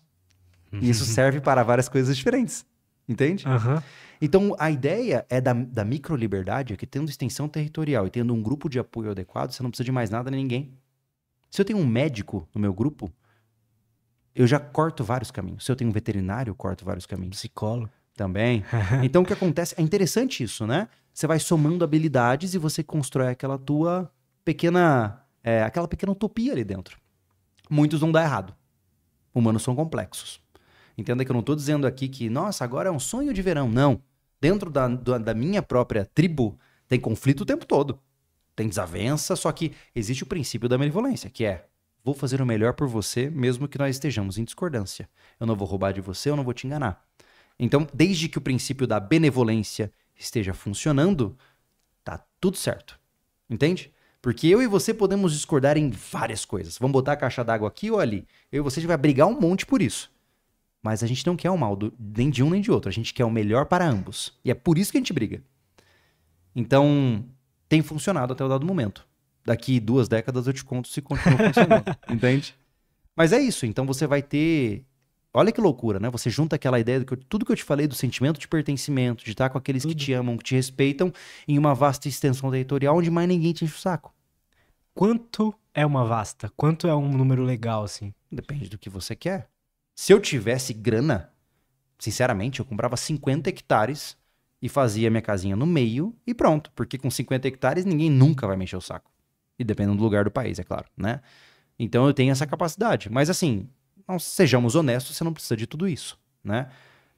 E uhum. isso serve para várias coisas diferentes. Entende? Uhum. Então, a ideia é da, da micro-liberdade, é que tendo extensão territorial e tendo um grupo de apoio adequado, você não precisa de mais nada nem ninguém. Se eu tenho um médico no meu grupo, eu já corto vários caminhos. Se eu tenho um veterinário, eu corto vários caminhos. Psicólogo. Também. então, o que acontece? É interessante isso, né? você vai somando habilidades e você constrói aquela tua pequena. É, aquela pequena utopia ali dentro. Muitos vão dar errado. Humanos são complexos. Entenda que eu não estou dizendo aqui que, nossa, agora é um sonho de verão. Não. Dentro da, da, da minha própria tribo, tem conflito o tempo todo. Tem desavença, só que existe o princípio da benevolência, que é vou fazer o melhor por você, mesmo que nós estejamos em discordância. Eu não vou roubar de você, eu não vou te enganar. Então, desde que o princípio da benevolência esteja funcionando, tá tudo certo. Entende? Porque eu e você podemos discordar em várias coisas. Vamos botar a caixa d'água aqui ou ali. Eu e você vai brigar um monte por isso. Mas a gente não quer o mal do, nem de um nem de outro. A gente quer o melhor para ambos. E é por isso que a gente briga. Então, tem funcionado até o dado momento. Daqui duas décadas eu te conto se continua funcionando. entende? Mas é isso. Então você vai ter Olha que loucura, né? Você junta aquela ideia de que eu, tudo que eu te falei do sentimento de pertencimento, de estar com aqueles que te amam, que te respeitam, em uma vasta extensão territorial onde mais ninguém te enche o saco. Quanto é uma vasta? Quanto é um número legal, assim? Depende do que você quer. Se eu tivesse grana, sinceramente, eu comprava 50 hectares e fazia minha casinha no meio e pronto. Porque com 50 hectares ninguém nunca vai mexer o saco. E dependendo do lugar do país, é claro, né? Então eu tenho essa capacidade. Mas assim, sejamos honestos, você não precisa de tudo isso, né?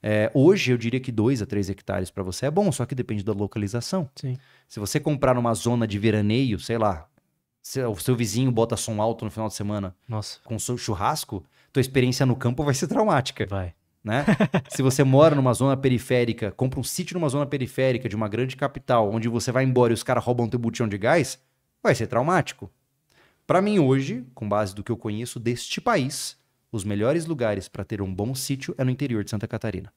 É, hoje eu diria que 2 a 3 hectares para você é bom, só que depende da localização. Sim. Se você comprar numa zona de veraneio, sei lá, o seu vizinho bota som alto no final de semana Nossa. com churrasco, tua experiência no campo vai ser traumática. Vai. Né? Se você mora numa zona periférica, compra um sítio numa zona periférica de uma grande capital, onde você vai embora e os caras roubam teu buchão de gás, vai ser traumático. Para mim hoje, com base do que eu conheço deste país, os melhores lugares para ter um bom sítio é no interior de Santa Catarina.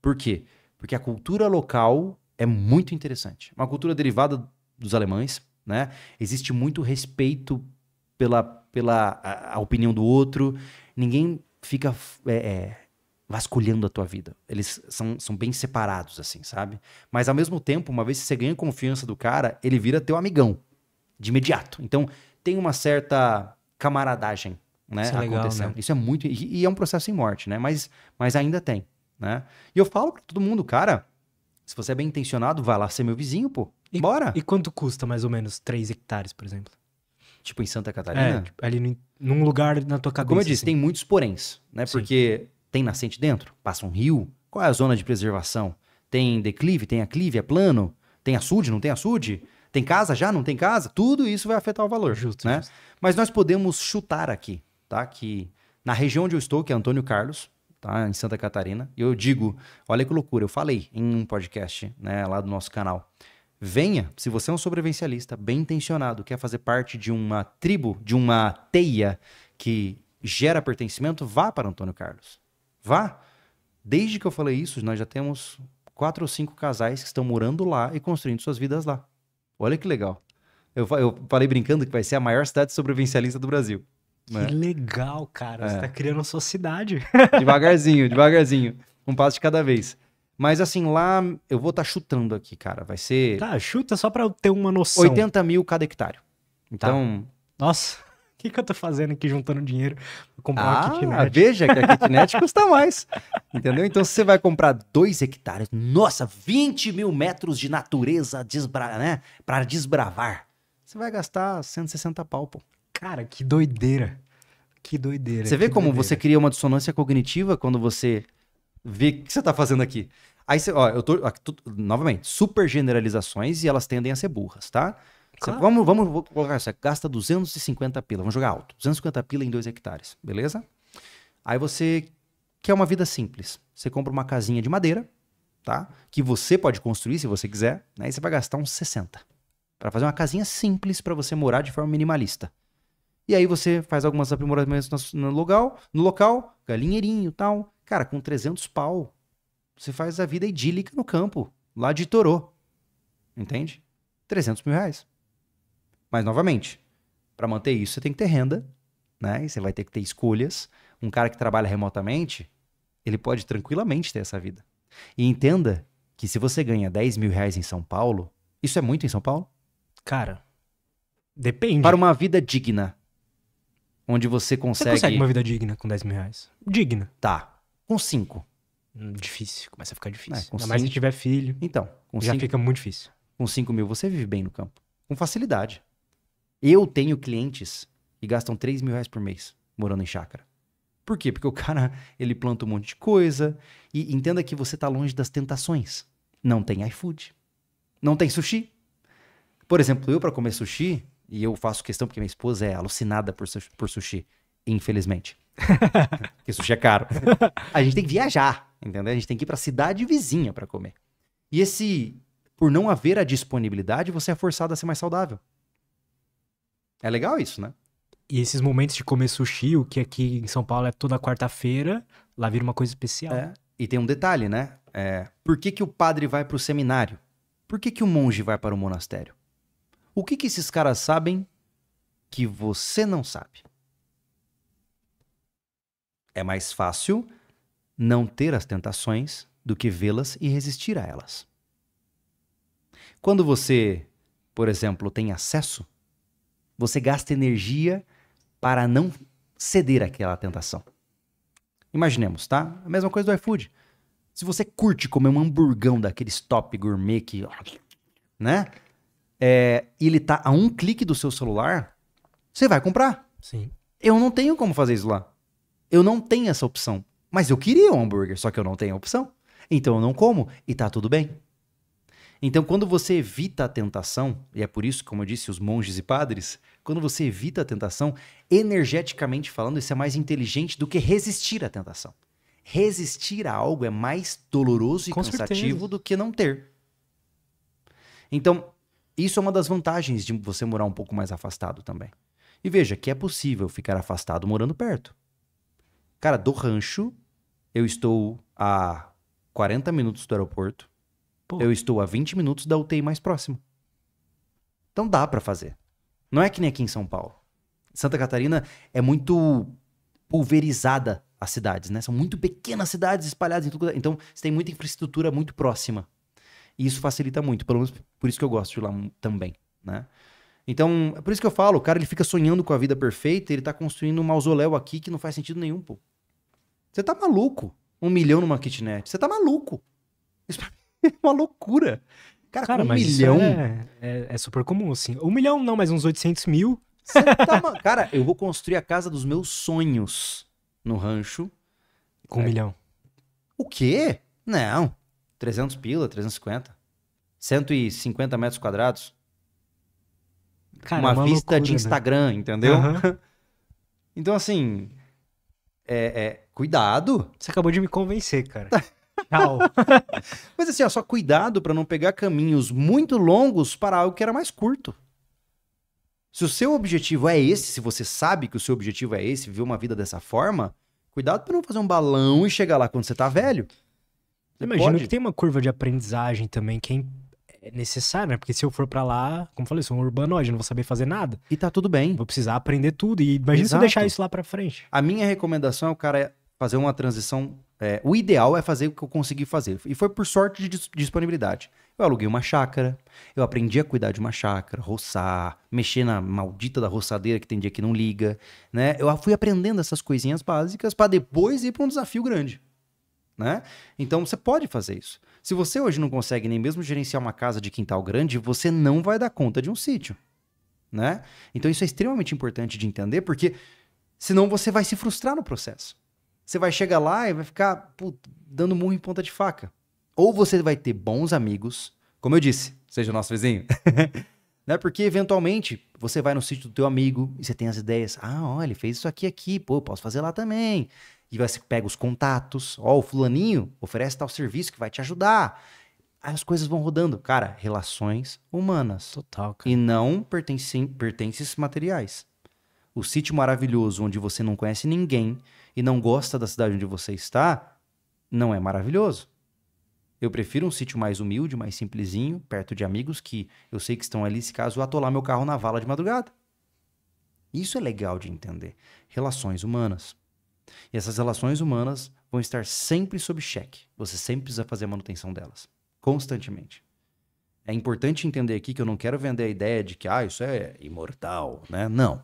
Por quê? Porque a cultura local é muito interessante. Uma cultura derivada dos alemães, né? Existe muito respeito pela, pela a, a opinião do outro. Ninguém fica é, é, vasculhando a tua vida. Eles são, são bem separados, assim, sabe? Mas ao mesmo tempo, uma vez que você ganha confiança do cara, ele vira teu amigão de imediato. Então tem uma certa camaradagem né, isso é legal, acontecendo. Né? Isso é muito. E, e, é um processo em morte, né? Mas, mas ainda tem. Né? E eu falo para todo mundo, cara, se você é bem intencionado, vai lá ser meu vizinho, pô. E, Bora. E quanto custa mais ou menos 3 hectares, por exemplo? Tipo em Santa Catarina? É, tipo, ali no, num lugar na tua cabeça. Como eu disse, assim. tem muitos poréns, né? Sim. Porque tem nascente dentro, passa um rio. Qual é a zona de preservação? Tem declive, tem aclive, é plano? Tem açude, não tem açude? Tem casa já, não tem casa? Tudo isso vai afetar o valor, justo, né? Justo. Mas nós podemos chutar aqui, tá? Que na região onde eu estou, que é Antônio Carlos, tá? Em Santa Catarina, eu digo, olha que loucura, eu falei em um podcast, né, lá do nosso canal. Venha, se você é um sobrevivencialista bem intencionado, quer fazer parte de uma tribo, de uma teia que gera pertencimento, vá para Antônio Carlos. Vá. Desde que eu falei isso, nós já temos quatro ou cinco casais que estão morando lá e construindo suas vidas lá. Olha que legal. Eu, eu falei brincando que vai ser a maior cidade sobrevivencialista do Brasil. Né? Que é. legal, cara. É. Você tá criando a sua cidade. Devagarzinho, devagarzinho. Um passo de cada vez. Mas assim, lá eu vou estar tá chutando aqui, cara. Vai ser. Tá, chuta só pra eu ter uma noção. 80 mil cada hectare. Então. Tá. Nossa, o que, que eu tô fazendo aqui juntando dinheiro pra comprar ah, uma kitnet? Veja que a kitnet custa mais. Entendeu? Então, se você vai comprar dois hectares, nossa, 20 mil metros de natureza desbra... né? pra desbravar, você vai gastar 160 pau, pô. Cara, que doideira. Que doideira. Você vê como doideira. você cria uma dissonância cognitiva quando você vê o que você tá fazendo aqui. Aí você, ó, eu tô, ó, ah, tu, novamente, super generalizações e elas tendem a ser burras, tá? Claro. Você, vamos, vamos colocar isso, gasta 250 pila, vamos jogar alto, 250 pila em 2 hectares, beleza? Aí você quer uma vida simples, você compra uma casinha de madeira, tá? Que você pode construir se você quiser, Aí né? você vai gastar uns 60 para fazer uma casinha simples para você morar de forma minimalista. E aí você faz algumas aprimoramentos no local, no local galinheirinho tal. Cara, com 300 pau, você faz a vida idílica no campo, lá de Torô. Entende? 300 mil reais. Mas, novamente, para manter isso, você tem que ter renda, né? E você vai ter que ter escolhas. Um cara que trabalha remotamente, ele pode tranquilamente ter essa vida. E entenda que se você ganha 10 mil reais em São Paulo, isso é muito em São Paulo? Cara, depende. Para uma vida digna onde você consegue... Você consegue uma vida digna com 10 mil reais. Digna. Tá. Com 5. Hum, difícil, começa a ficar difícil. É, Ainda cinco... mais se tiver filho. Então. já cinco... fica muito difícil. Com 5 mil você vive bem no campo. Com facilidade. Eu tenho clientes que gastam 3 mil reais por mês morando em chácara. Por quê? Porque o cara, ele planta um monte de coisa e entenda que você tá longe das tentações. Não tem iFood. Não tem sushi. Por exemplo, eu para comer sushi, e eu faço questão porque minha esposa é alucinada por, por sushi, infelizmente. porque sushi é caro. a gente tem que viajar, entendeu? A gente tem que ir para cidade vizinha para comer. E esse, por não haver a disponibilidade, você é forçado a ser mais saudável. É legal isso, né? E esses momentos de comer sushi, o que aqui em São Paulo é toda quarta-feira, lá vira uma coisa especial. É. E tem um detalhe, né? É, por que, que o padre vai para o seminário? Por que, que o monge vai para o monastério? O que, que esses caras sabem que você não sabe? É mais fácil não ter as tentações do que vê-las e resistir a elas. Quando você, por exemplo, tem acesso, você gasta energia para não ceder àquela tentação. Imaginemos, tá? A mesma coisa do iFood. Se você curte comer um hamburgão daqueles top gourmet que. né? é, ele tá a um clique do seu celular, você vai comprar. Sim. Eu não tenho como fazer isso lá. Eu não tenho essa opção. Mas eu queria um hambúrguer, só que eu não tenho a opção. Então eu não como e tá tudo bem. Então, quando você evita a tentação, e é por isso, como eu disse, os monges e padres, quando você evita a tentação, energeticamente falando, isso é mais inteligente do que resistir à tentação. Resistir a algo é mais doloroso e Com cansativo certeza. do que não ter. Então, isso é uma das vantagens de você morar um pouco mais afastado também. E veja que é possível ficar afastado morando perto. Cara, do rancho, eu estou a 40 minutos do aeroporto. Pô. Eu estou a 20 minutos da UTI mais próxima. Então dá para fazer. Não é que nem aqui em São Paulo. Santa Catarina é muito pulverizada as cidades, né? São muito pequenas cidades espalhadas em tudo. Então, você tem muita infraestrutura muito próxima e isso facilita muito, pelo menos por isso que eu gosto de lá também, né? Então, é por isso que eu falo, o cara ele fica sonhando com a vida perfeita, ele tá construindo um mausoléu aqui que não faz sentido nenhum, pô. Você tá maluco? Um milhão numa kitnet. Você tá maluco? Isso é uma loucura. Cara, cara um milhão. É, é, é, super comum, assim. Um milhão não, mas uns 800 mil. Tá ma... cara, eu vou construir a casa dos meus sonhos no rancho. Com um milhão. O quê? Não. 300 pila, 350. 150 metros quadrados. Cara, uma, é uma vista loucura, de né? Instagram, né? entendeu? Uhum. então, assim. É, é, cuidado. Você acabou de me convencer, cara. Tchau. Mas assim, ó, só cuidado para não pegar caminhos muito longos para algo que era mais curto. Se o seu objetivo é esse, se você sabe que o seu objetivo é esse, viver uma vida dessa forma, cuidado para não fazer um balão e chegar lá quando você tá velho. Você Imagino pode... que tem uma curva de aprendizagem também que é, é necessária, né? Porque se eu for para lá, como eu falei, sou um urbanoide, não vou saber fazer nada. E tá tudo bem. Vou precisar aprender tudo. E imagina Exato. se eu deixar isso lá para frente. A minha recomendação é o cara fazer uma transição. É, o ideal é fazer o que eu consegui fazer. E foi por sorte de disponibilidade. Eu aluguei uma chácara, eu aprendi a cuidar de uma chácara, roçar, mexer na maldita da roçadeira que tem dia que não liga, né? Eu fui aprendendo essas coisinhas básicas para depois ir para um desafio grande né? Então você pode fazer isso. Se você hoje não consegue nem mesmo gerenciar uma casa de quintal grande, você não vai dar conta de um sítio, né? Então isso é extremamente importante de entender, porque senão você vai se frustrar no processo. Você vai chegar lá e vai ficar puto, dando murro em ponta de faca. Ou você vai ter bons amigos, como eu disse, seja nosso vizinho. né? Porque eventualmente você vai no sítio do teu amigo e você tem as ideias. Ah, olha, ele fez isso aqui aqui, pô, eu posso fazer lá também. E você pega os contatos, ó, o fulaninho oferece tal serviço que vai te ajudar. Aí as coisas vão rodando. Cara, relações humanas. Total, cara. E não pertencem, pertences materiais. O sítio maravilhoso onde você não conhece ninguém e não gosta da cidade onde você está, não é maravilhoso. Eu prefiro um sítio mais humilde, mais simplesinho, perto de amigos que eu sei que estão ali se caso atolar meu carro na vala de madrugada. Isso é legal de entender. Relações humanas. E essas relações humanas vão estar sempre sob cheque. Você sempre precisa fazer a manutenção delas, constantemente. É importante entender aqui que eu não quero vender a ideia de que ah, isso é imortal, né? Não.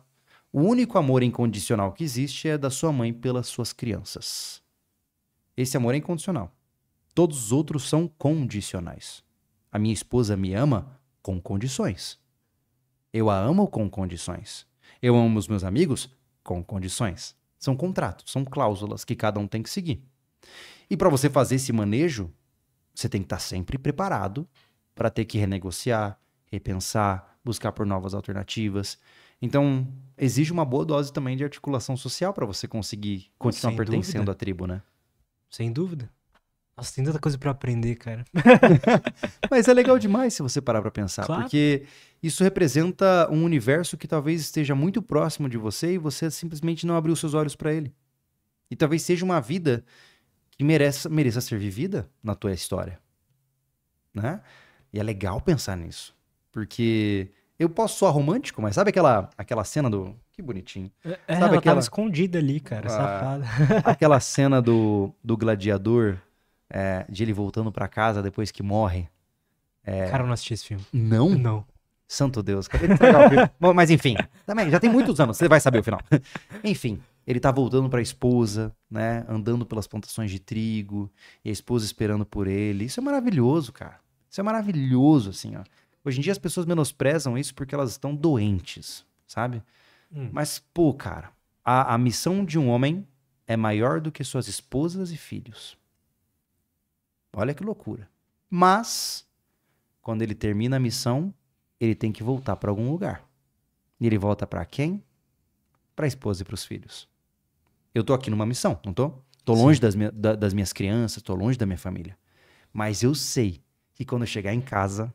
O único amor incondicional que existe é da sua mãe pelas suas crianças. Esse amor é incondicional. Todos os outros são condicionais. A minha esposa me ama com condições. Eu a amo com condições. Eu amo os meus amigos com condições. São contratos, são cláusulas que cada um tem que seguir. E para você fazer esse manejo, você tem que estar tá sempre preparado para ter que renegociar, repensar, buscar por novas alternativas. Então, exige uma boa dose também de articulação social para você conseguir continuar Sem pertencendo dúvida. à tribo, né? Sem dúvida. Nossa, tem tanta coisa para aprender, cara. Mas é legal demais se você parar para pensar, claro. porque isso representa um universo que talvez esteja muito próximo de você e você simplesmente não abriu seus olhos para ele. E talvez seja uma vida que mereça, mereça ser vivida na tua história, né? E é legal pensar nisso, porque eu posso soar romântico, mas sabe aquela, aquela cena do. Que bonitinho. É, sabe ela aquela... escondida ali, cara, ah, safada. aquela cena do, do gladiador é, de ele voltando para casa depois que morre. É... Cara, eu não assisti esse filme. Não? Não. Santo Deus, acabei de o filme. mas enfim, também, já tem muitos anos, você vai saber o final. enfim, ele tá voltando pra esposa, né? Andando pelas plantações de trigo, e a esposa esperando por ele. Isso é maravilhoso, cara. Isso é maravilhoso, assim, ó. Hoje em dia as pessoas menosprezam isso porque elas estão doentes, sabe? Hum. Mas, pô, cara, a, a missão de um homem é maior do que suas esposas e filhos. Olha que loucura. Mas, quando ele termina a missão, ele tem que voltar para algum lugar. E ele volta para quem? Para a esposa e para os filhos. Eu tô aqui numa missão, não tô? Tô longe das, minha, da, das minhas crianças, tô longe da minha família. Mas eu sei que quando eu chegar em casa,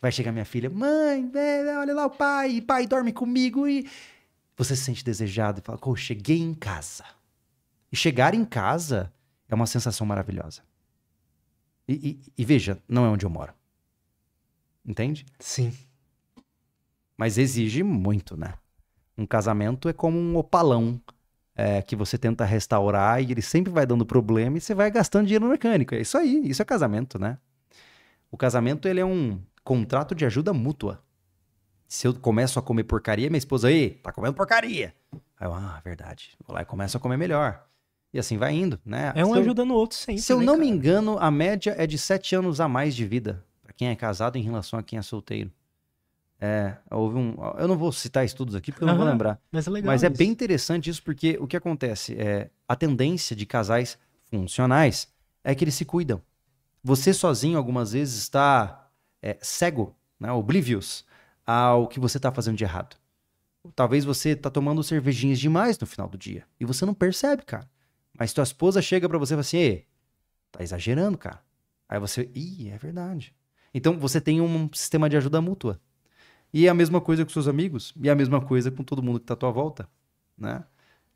vai chegar minha filha, mãe, velho, olha lá o pai, pai dorme comigo e você se sente desejado e fala, oh, cheguei em casa. E chegar em casa é uma sensação maravilhosa. E, e, e veja, não é onde eu moro. Entende? Sim. Mas exige muito, né? Um casamento é como um opalão. É, que você tenta restaurar e ele sempre vai dando problema e você vai gastando dinheiro no mecânico. É isso aí, isso é casamento, né? O casamento ele é um contrato de ajuda mútua. Se eu começo a comer porcaria, minha esposa, aí, tá comendo porcaria. Aí eu, ah, verdade. Vou lá e começo a comer melhor. E assim vai indo, né? É um eu, ajudando o outro sempre. Se eu né, não cara? me engano, a média é de sete anos a mais de vida para quem é casado em relação a quem é solteiro. É, houve um. Eu não vou citar estudos aqui porque eu não vou lembrar. Mas é, mas é bem interessante isso, porque o que acontece é a tendência de casais funcionais é que eles se cuidam. Você sozinho, algumas vezes, está é, cego, né, oblivious ao que você está fazendo de errado. Talvez você está tomando cervejinhas demais no final do dia e você não percebe, cara. Mas tua esposa chega para você e fala assim, tá exagerando, cara. Aí você, ih, é verdade. Então você tem um sistema de ajuda mútua. E é a mesma coisa com seus amigos, e é a mesma coisa com todo mundo que tá à tua volta, né?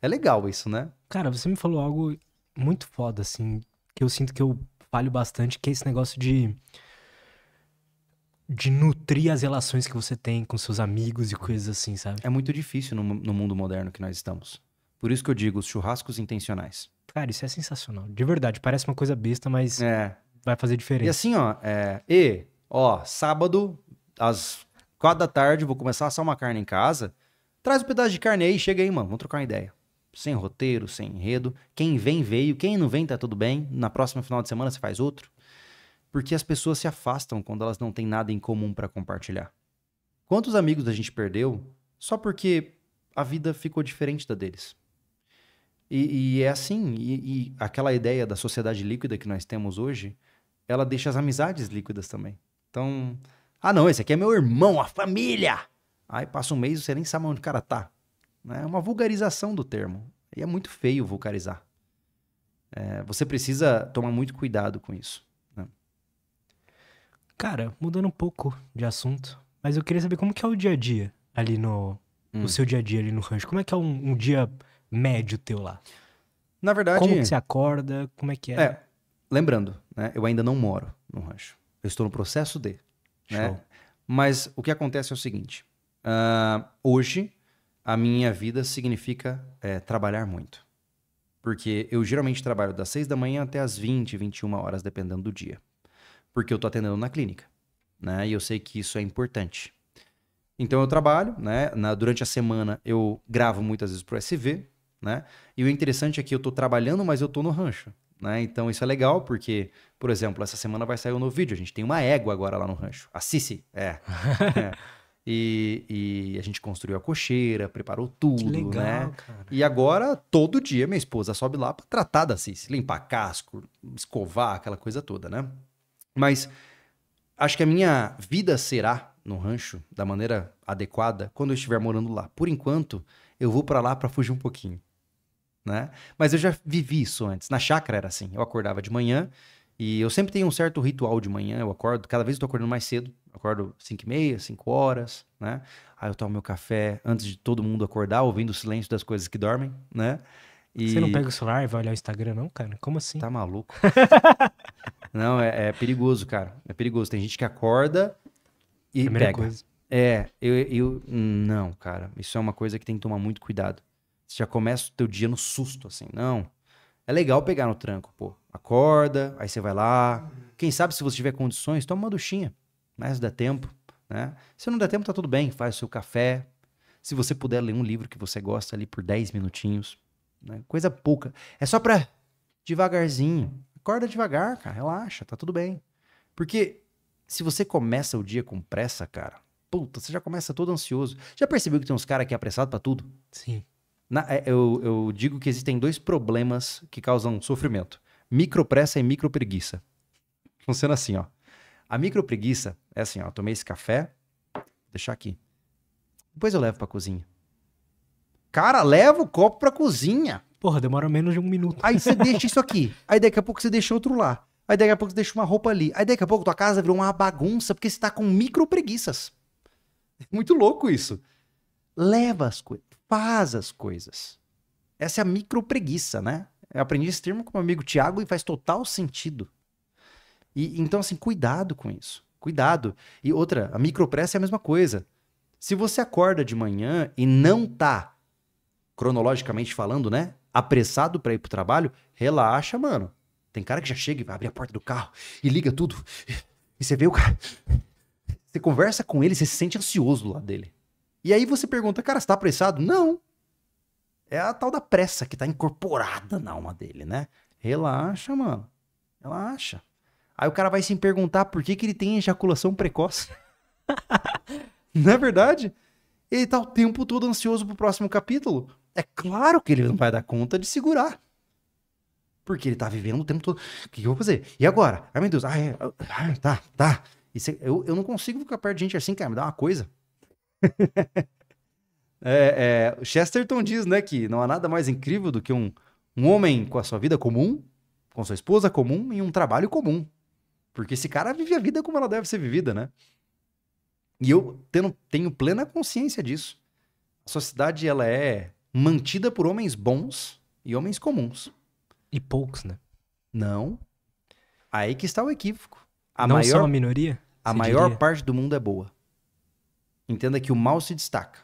É legal isso, né? Cara, você me falou algo muito foda, assim, que eu sinto que eu falho bastante, que é esse negócio de de nutrir as relações que você tem com seus amigos e coisas assim, sabe? É muito difícil no, no mundo moderno que nós estamos. Por isso que eu digo os churrascos intencionais. Cara, isso é sensacional. De verdade, parece uma coisa besta, mas é. vai fazer diferença. E assim, ó, é, e, ó, sábado, às quatro da tarde, vou começar a assar uma carne em casa. Traz um pedaço de carne aí, chega aí, mano, vamos trocar uma ideia. Sem roteiro, sem enredo. Quem vem, veio. Quem não vem, tá tudo bem. Na próxima final de semana você faz outro. Porque as pessoas se afastam quando elas não têm nada em comum para compartilhar. Quantos amigos a gente perdeu só porque a vida ficou diferente da deles? E, e é assim, e, e aquela ideia da sociedade líquida que nós temos hoje, ela deixa as amizades líquidas também. Então, ah não, esse aqui é meu irmão, a família! Aí passa um mês e você nem sabe onde o cara tá. É uma vulgarização do termo. E é muito feio vulgarizar. É, você precisa tomar muito cuidado com isso. Né? Cara, mudando um pouco de assunto, mas eu queria saber como que é o dia a dia ali no. Hum. O seu dia a dia ali no rancho. Como é que é um, um dia médio teu lá? Na verdade. Como que você acorda? Como é que é? é lembrando, né, eu ainda não moro no rancho. Eu estou no processo de. Né? Mas o que acontece é o seguinte: uh, hoje a minha vida significa é, trabalhar muito. Porque eu geralmente trabalho das 6 da manhã até as 20, 21 horas, dependendo do dia. Porque eu estou atendendo na clínica. Né? E eu sei que isso é importante. Então eu trabalho, né? Na, durante a semana eu gravo muitas vezes pro SV, né? E o interessante é que eu estou trabalhando, mas eu estou no rancho. Né? Então isso é legal porque, por exemplo, essa semana vai sair um novo vídeo. A gente tem uma égua agora lá no rancho. A Cici, é. é. E, e, a gente construiu a cocheira, preparou tudo, legal, né? Cara. E agora, todo dia, minha esposa sobe lá para tratar da Cici, limpar casco, escovar, aquela coisa toda, né? Mas acho que a minha vida será no rancho da maneira adequada quando eu estiver morando lá. Por enquanto, eu vou para lá para fugir um pouquinho né? Mas eu já vivi isso antes. Na chácara era assim. Eu acordava de manhã e eu sempre tenho um certo ritual de manhã. Eu acordo, cada vez eu estou acordando mais cedo. acordo 5 e meia, 5 horas, né? Aí eu tomo meu café antes de todo mundo acordar, ouvindo o silêncio das coisas que dormem, né? E... Você não pega o celular e vai olhar o Instagram, não, cara? Como assim? Tá maluco? não, é, é, perigoso, cara. É perigoso. Tem gente que acorda e Primeira pega. Coisa. É, eu, eu. Não, cara. Isso é uma coisa que tem que tomar muito cuidado. Você já começa o teu dia no susto, assim. Não. É legal pegar no tranco, pô. Acorda, aí você vai lá. Quem sabe se você tiver condições, toma uma duchinha. Mas né, dá tempo, né? Se não der tempo, tá tudo bem. Faz o seu café. Se você puder ler um livro que você gosta ali por 10 minutinhos. Né? Coisa pouca. É só pra devagarzinho. Acorda devagar, cara. Relaxa, tá tudo bem. Porque se você começa o dia com pressa, cara, puta, você já começa todo ansioso. Já percebeu que tem uns caras que é apressado pra tudo? Sim. Na, é, eu, eu digo que existem dois problemas que causam sofrimento: micropressa e micropreguiça. Funciona assim, ó. A micropreguiça é assim, ó. tomei esse café, vou deixar aqui. Depois eu levo pra cozinha. Cara, leva o copo pra cozinha. Porra, demora menos de um minuto. Aí você deixa isso aqui. Aí daqui a pouco você deixa outro lá. Aí daqui a pouco você deixa uma roupa ali. Aí daqui a pouco tua casa virou uma bagunça porque você tá com micropreguiças. É muito louco isso. Leva as coisas faz as coisas. Essa é a micro preguiça, né? Eu aprendi esse termo com meu amigo Tiago e faz total sentido. E então assim, cuidado com isso. Cuidado. E outra, a micro pressa é a mesma coisa. Se você acorda de manhã e não tá cronologicamente falando, né, apressado para ir pro trabalho, relaxa, mano. Tem cara que já chega e vai abrir a porta do carro e liga tudo. E você vê o cara. Você conversa com ele, você se sente ansioso do lado dele. E aí você pergunta, cara, você tá apressado? Não. É a tal da pressa que tá incorporada na alma dele, né? Relaxa, mano. Relaxa. Aí o cara vai se perguntar por que, que ele tem ejaculação precoce. não é verdade? Ele tá o tempo todo ansioso pro próximo capítulo. É claro que ele não vai dar conta de segurar. Porque ele tá vivendo o tempo todo. O que, que eu vou fazer? E agora? Ai, meu Deus. Ai, ai tá, tá. Isso, é, eu, eu não consigo ficar perto de gente assim, cara. Me dá uma coisa. é, é, Chesterton diz né, que não há nada mais incrível do que um, um homem com a sua vida comum, com sua esposa comum e um trabalho comum. Porque esse cara vive a vida como ela deve ser vivida, né? E eu tenho, tenho plena consciência disso. A sociedade ela é mantida por homens bons e homens comuns. E poucos, né? Não. Aí que está o equívoco. A Não maior, são a minoria? A maior diria? parte do mundo é boa. Entenda que o mal se destaca.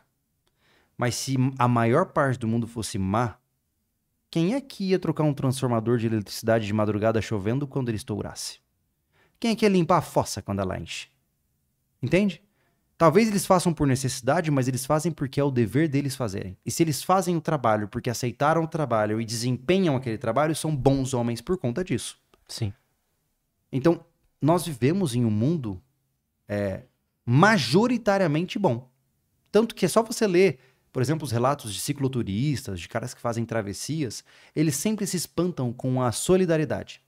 Mas se a maior parte do mundo fosse má, quem é que ia trocar um transformador de eletricidade de madrugada chovendo quando ele estourasse? Quem é que ia limpar a fossa quando ela enche? Entende? Talvez eles façam por necessidade, mas eles fazem porque é o dever deles fazerem. E se eles fazem o trabalho porque aceitaram o trabalho e desempenham aquele trabalho, são bons homens por conta disso. Sim. Então, nós vivemos em um mundo é, majoritariamente bom. Tanto que é só você ler, por exemplo, os relatos de cicloturistas, de caras que fazem travessias, eles sempre se espantam com a solidariedade.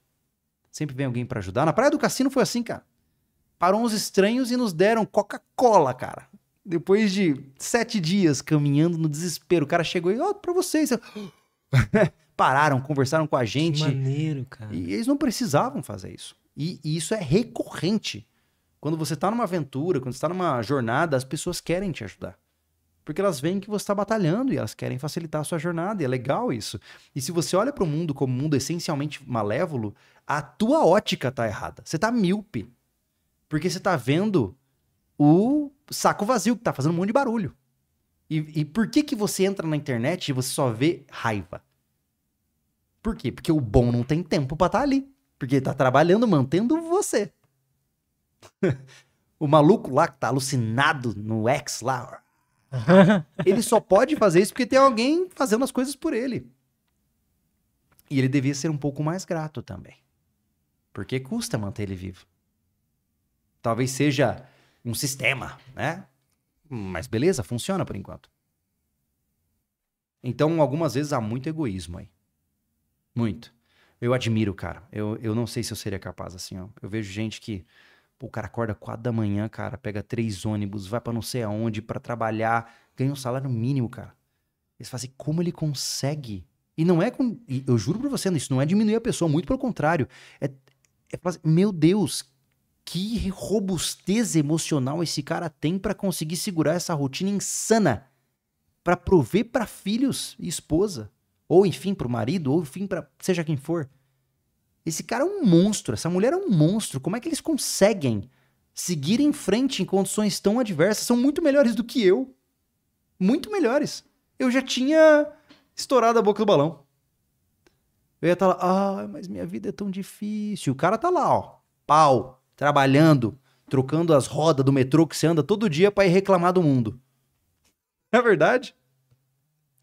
Sempre vem alguém para ajudar. Na Praia do Cassino foi assim, cara. Parou uns estranhos e nos deram Coca-Cola, cara. Depois de sete dias caminhando no desespero, o cara chegou e, ó, oh, pra vocês. Pararam, conversaram com a gente. Que maneiro, cara. E eles não precisavam fazer isso. E, e isso é recorrente quando você está numa aventura, quando está numa jornada, as pessoas querem te ajudar. Porque elas veem que você está batalhando e elas querem facilitar a sua jornada, e é legal isso. E se você olha para o mundo como um mundo essencialmente malévolo, a tua ótica tá errada. Você tá míope. Porque você tá vendo o saco vazio que tá fazendo um monte de barulho. E, e por que que você entra na internet e você só vê raiva? Por quê? Porque o bom não tem tempo para estar tá ali. Porque ele tá trabalhando, mantendo você. o maluco lá que tá alucinado no X lá, ele só pode fazer isso porque tem alguém fazendo as coisas por ele. E ele devia ser um pouco mais grato também. Porque custa manter ele vivo. Talvez seja um sistema, né? Mas beleza, funciona por enquanto. Então, algumas vezes há muito egoísmo aí. Muito. Eu admiro, cara. Eu, eu não sei se eu seria capaz assim, ó. Eu vejo gente que Pô, o cara acorda quatro da manhã, cara, pega três ônibus, vai para não sei aonde para trabalhar, ganha um salário mínimo, cara. Eles fazem assim, como ele consegue? E não é com. Eu juro pra você, isso não é diminuir a pessoa, muito pelo contrário. É, é assim, meu Deus, que robustez emocional esse cara tem para conseguir segurar essa rotina insana para prover para filhos e esposa, ou enfim, para o marido, ou enfim, para seja quem for. Esse cara é um monstro, essa mulher é um monstro. Como é que eles conseguem seguir em frente em condições tão adversas? São muito melhores do que eu. Muito melhores. Eu já tinha estourado a boca do balão. Eu ia estar tá lá, ah, mas minha vida é tão difícil. O cara tá lá, ó, pau, trabalhando, trocando as rodas do metrô que você anda todo dia para ir reclamar do mundo. É verdade?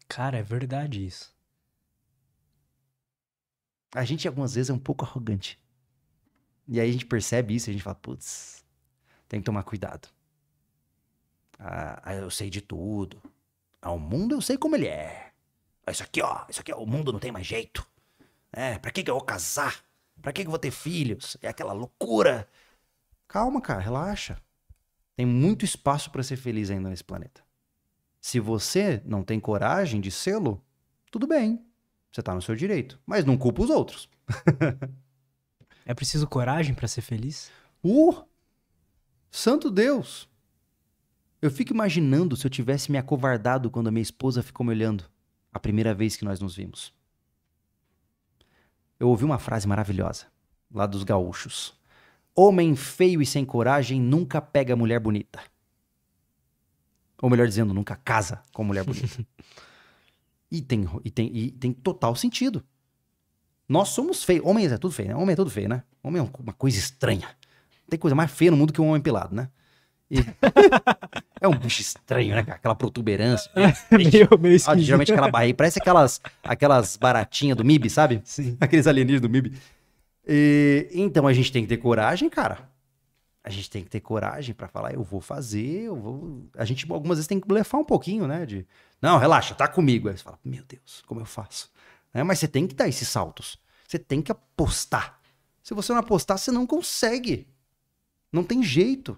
Cara, é verdade isso a gente algumas vezes é um pouco arrogante. E aí a gente percebe isso e a gente fala, putz, tem que tomar cuidado. Ah, ah, eu sei de tudo. Ah, o mundo eu sei como ele é. Ah, isso aqui, ó, isso aqui, ó, o mundo não tem mais jeito. É, pra que, que eu vou casar? Pra que, que eu vou ter filhos? É aquela loucura. Calma, cara, relaxa. Tem muito espaço para ser feliz ainda nesse planeta. Se você não tem coragem de sê-lo, tudo bem. Você tá no seu direito. Mas não culpa os outros. é preciso coragem para ser feliz? Uh! Santo Deus! Eu fico imaginando se eu tivesse me acovardado quando a minha esposa ficou me olhando a primeira vez que nós nos vimos. Eu ouvi uma frase maravilhosa, lá dos gaúchos. Homem feio e sem coragem nunca pega mulher bonita. Ou melhor dizendo, nunca casa com mulher bonita. E tem, e tem, e tem total sentido. Nós somos feios. Homens é tudo feio, né? Homem é tudo feio, né? Homem é uma coisa estranha. Não tem coisa mais feia no mundo que um homem pelado, né? E... é um bicho estranho, né? Aquela protuberância. Né? meio ah, geralmente aquela barriga. Parece aquelas, aquelas baratinhas do MIB, sabe? Sim. Aqueles alienígenas do MIB. E... Então a gente tem que ter coragem, cara a gente tem que ter coragem para falar, eu vou fazer, eu vou. A gente algumas vezes tem que blefar um pouquinho, né? De não, relaxa, tá comigo. Aí você fala, meu Deus, como eu faço? né mas você tem que dar esses saltos. Você tem que apostar. Se você não apostar, você não consegue. Não tem jeito.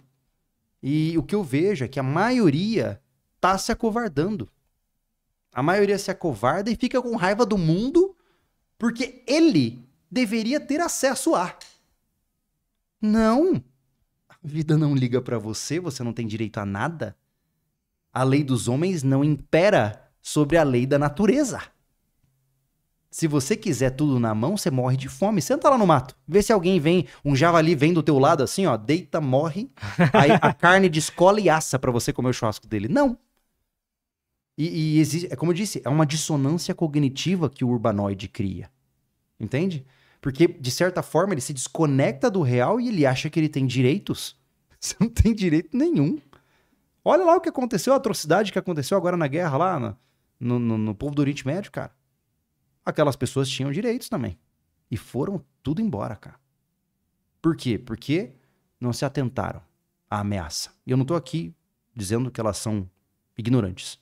E o que eu vejo é que a maioria tá se acovardando. A maioria se acovarda e fica com raiva do mundo porque ele deveria ter acesso a. Não! A vida não liga para você, você não tem direito a nada. A lei dos homens não impera sobre a lei da natureza. Se você quiser tudo na mão, você morre de fome. Senta lá no mato. Vê se alguém vem, um javali vem do teu lado assim, ó, deita, morre. Aí a carne descola e assa para você comer o churrasco dele. Não. E, e é como eu disse, é uma dissonância cognitiva que o urbanoide cria. Entende? Porque, de certa forma, ele se desconecta do real e ele acha que ele tem direitos. Você não tem direito nenhum. Olha lá o que aconteceu, a atrocidade que aconteceu agora na guerra lá no, no, no povo do Oriente Médio, cara. Aquelas pessoas tinham direitos também. E foram tudo embora, cara. Por quê? Porque não se atentaram à ameaça. E eu não estou aqui dizendo que elas são ignorantes.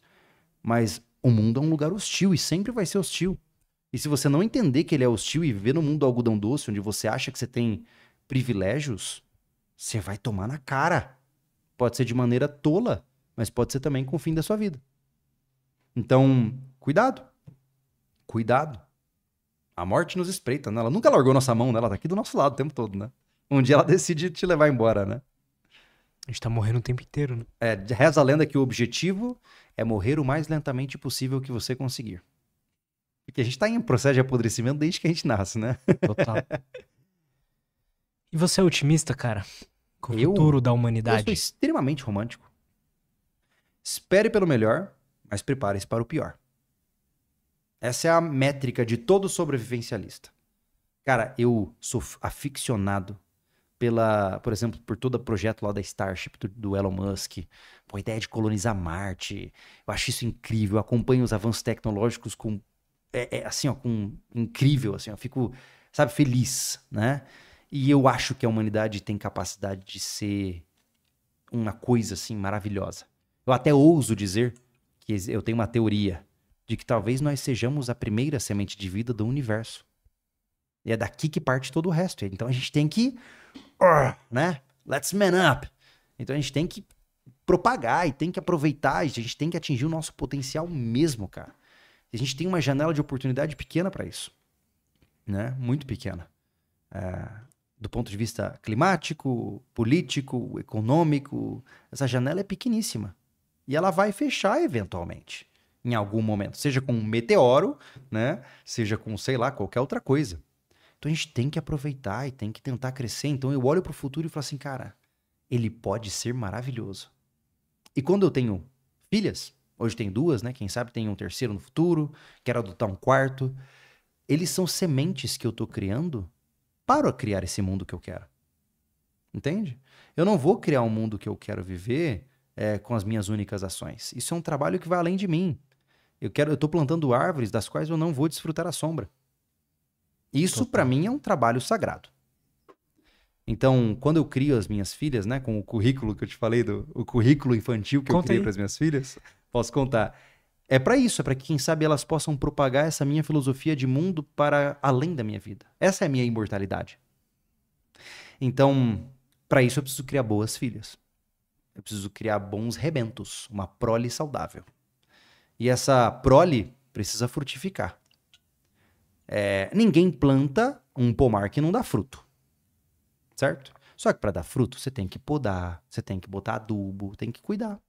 Mas o mundo é um lugar hostil e sempre vai ser hostil. E se você não entender que ele é hostil e viver no mundo do algodão doce, onde você acha que você tem privilégios, você vai tomar na cara. Pode ser de maneira tola, mas pode ser também com o fim da sua vida. Então, cuidado. Cuidado. A morte nos espreita, né? Ela nunca largou nossa mão, né? Ela tá aqui do nosso lado o tempo todo, né? Um dia ela decide te levar embora, né? A gente tá morrendo o tempo inteiro, né? É, reza a lenda que o objetivo é morrer o mais lentamente possível que você conseguir. Porque a gente está em processo de apodrecimento desde que a gente nasce, né? Total. e você é otimista, cara? Com o eu, futuro da humanidade? Eu sou extremamente romântico. Espere pelo melhor, mas prepare-se para o pior. Essa é a métrica de todo sobrevivencialista. Cara, eu sou aficionado pela, por exemplo, por todo o projeto lá da Starship do, do Elon Musk, Pô, a ideia de colonizar Marte. Eu acho isso incrível, eu acompanho os avanços tecnológicos com é, é assim, ó, com, incrível, assim, eu fico, sabe, feliz, né? E eu acho que a humanidade tem capacidade de ser uma coisa assim maravilhosa. Eu até ouso dizer que eu tenho uma teoria de que talvez nós sejamos a primeira semente de vida do universo. E é daqui que parte todo o resto. Então a gente tem que, né? Let's man up. Então a gente tem que propagar e tem que aproveitar, a gente tem que atingir o nosso potencial mesmo, cara. E a gente tem uma janela de oportunidade pequena para isso, né? Muito pequena. É, do ponto de vista climático, político, econômico, essa janela é pequeníssima. E ela vai fechar eventualmente, em algum momento, seja com um meteoro, né? Seja com, sei lá, qualquer outra coisa. Então a gente tem que aproveitar e tem que tentar crescer. Então eu olho para o futuro e falo assim, cara, ele pode ser maravilhoso. E quando eu tenho filhas, Hoje tem duas, né? Quem sabe tem um terceiro no futuro, quero adotar um quarto. Eles são sementes que eu estou criando para criar esse mundo que eu quero. Entende? Eu não vou criar um mundo que eu quero viver é, com as minhas únicas ações. Isso é um trabalho que vai além de mim. Eu quero, eu estou plantando árvores das quais eu não vou desfrutar a sombra. Isso para mim é um trabalho sagrado. Então, quando eu crio as minhas filhas, né, com o currículo que eu te falei, do, o currículo infantil que Conta eu criei para as minhas filhas, posso contar. É para isso, é para que, quem sabe, elas possam propagar essa minha filosofia de mundo para além da minha vida. Essa é a minha imortalidade. Então, para isso eu preciso criar boas filhas. Eu preciso criar bons rebentos, uma prole saudável. E essa prole precisa frutificar. É, ninguém planta um pomar que não dá fruto. Certo? Só que para dar fruto, você tem que podar, você tem que botar adubo, tem que cuidar.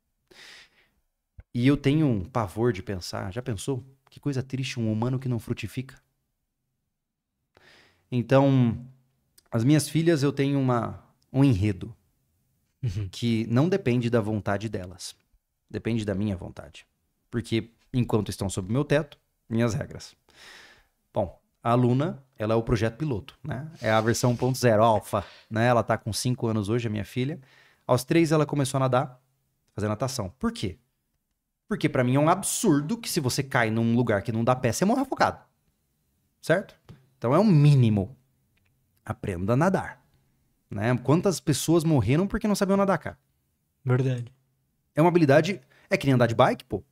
E eu tenho um pavor de pensar. Já pensou? Que coisa triste um humano que não frutifica. Então, as minhas filhas eu tenho uma, um enredo uhum. que não depende da vontade delas. Depende da minha vontade. Porque enquanto estão sob meu teto, minhas regras. Bom, a Luna, ela é o projeto piloto, né? É a versão 1.0 alfa, né? Ela tá com 5 anos hoje, a minha filha. Aos 3 ela começou a nadar, fazer natação. Por quê? Porque para mim é um absurdo que se você cai num lugar que não dá pé, você morre afogado. Certo? Então é um mínimo. Aprenda a nadar. Né? Quantas pessoas morreram porque não sabiam nadar, cara? Verdade. É uma habilidade. É que nem andar de bike, pô.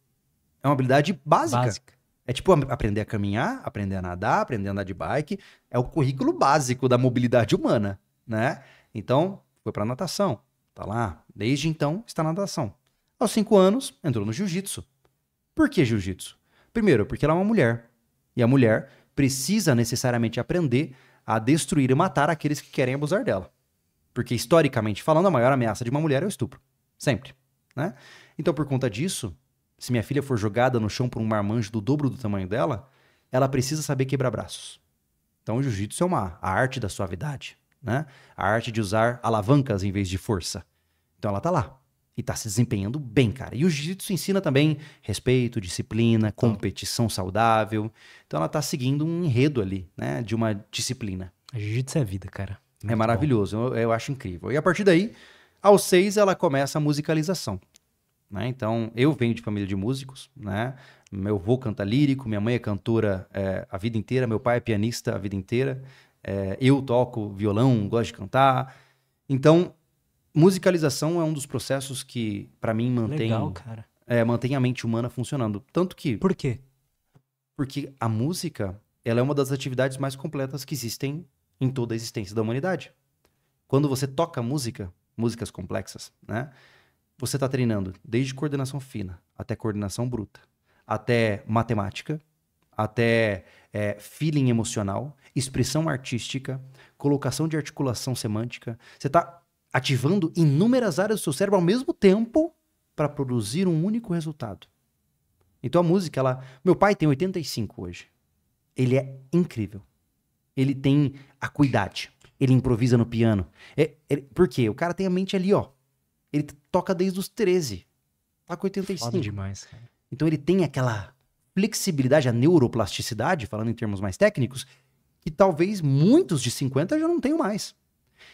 É uma habilidade básica. básica. É tipo aprender a caminhar, aprender a nadar, aprender a andar de bike. É o currículo básico da mobilidade humana, né? Então, foi pra natação. Tá lá. Desde então, está na natação. Aos 5 anos, entrou no jiu-jitsu. Por que jiu-jitsu? Primeiro, porque ela é uma mulher. E a mulher precisa necessariamente aprender a destruir e matar aqueles que querem abusar dela. Porque, historicamente falando, a maior ameaça de uma mulher é o estupro. Sempre. Né? Então, por conta disso, se minha filha for jogada no chão por um marmanjo do dobro do tamanho dela, ela precisa saber quebrar braços. Então, o jiu-jitsu é uma a arte da suavidade, né? A arte de usar alavancas em vez de força. Então, ela tá lá e está se desempenhando bem, cara. E o jiu-jitsu ensina também respeito, disciplina, competição saudável. Então ela está seguindo um enredo ali, né, de uma disciplina. Jiu-jitsu é vida, cara. É Muito é maravilhoso, eu, eu, acho incrível. E a partir daí, aos seis, ela começa a musicalização. Né? Então, eu venho de família de músicos, né? Meu avô canta lírico, minha mãe é cantora é, a vida inteira, meu pai é pianista a vida inteira. É, eu toco violão, gosto de cantar. Então, musicalização é um dos processos que, para mim, mantém. Legal, cara. É, mantém a mente humana funcionando. Tanto que. Por quê? Porque a música ela é uma das atividades mais completas que existem em toda a existência da humanidade. Quando você toca música, músicas complexas, né? Você está treinando desde coordenação fina até coordenação bruta, até matemática, até é, feeling emocional, expressão artística, colocação de articulação semântica. Você está ativando inúmeras áreas do seu cérebro ao mesmo tempo para produzir um único resultado. Então a música, ela, meu pai tem 85 hoje. Ele é incrível. Ele tem acuidade. Ele improvisa no piano. É, é, por quê? O cara tem a mente ali, ó. Ele toca desde os 13. Tá com 85. Foda demais, cara. Então ele tem aquela flexibilidade, a neuroplasticidade, falando em termos mais técnicos, que talvez muitos de 50 já não tenham mais.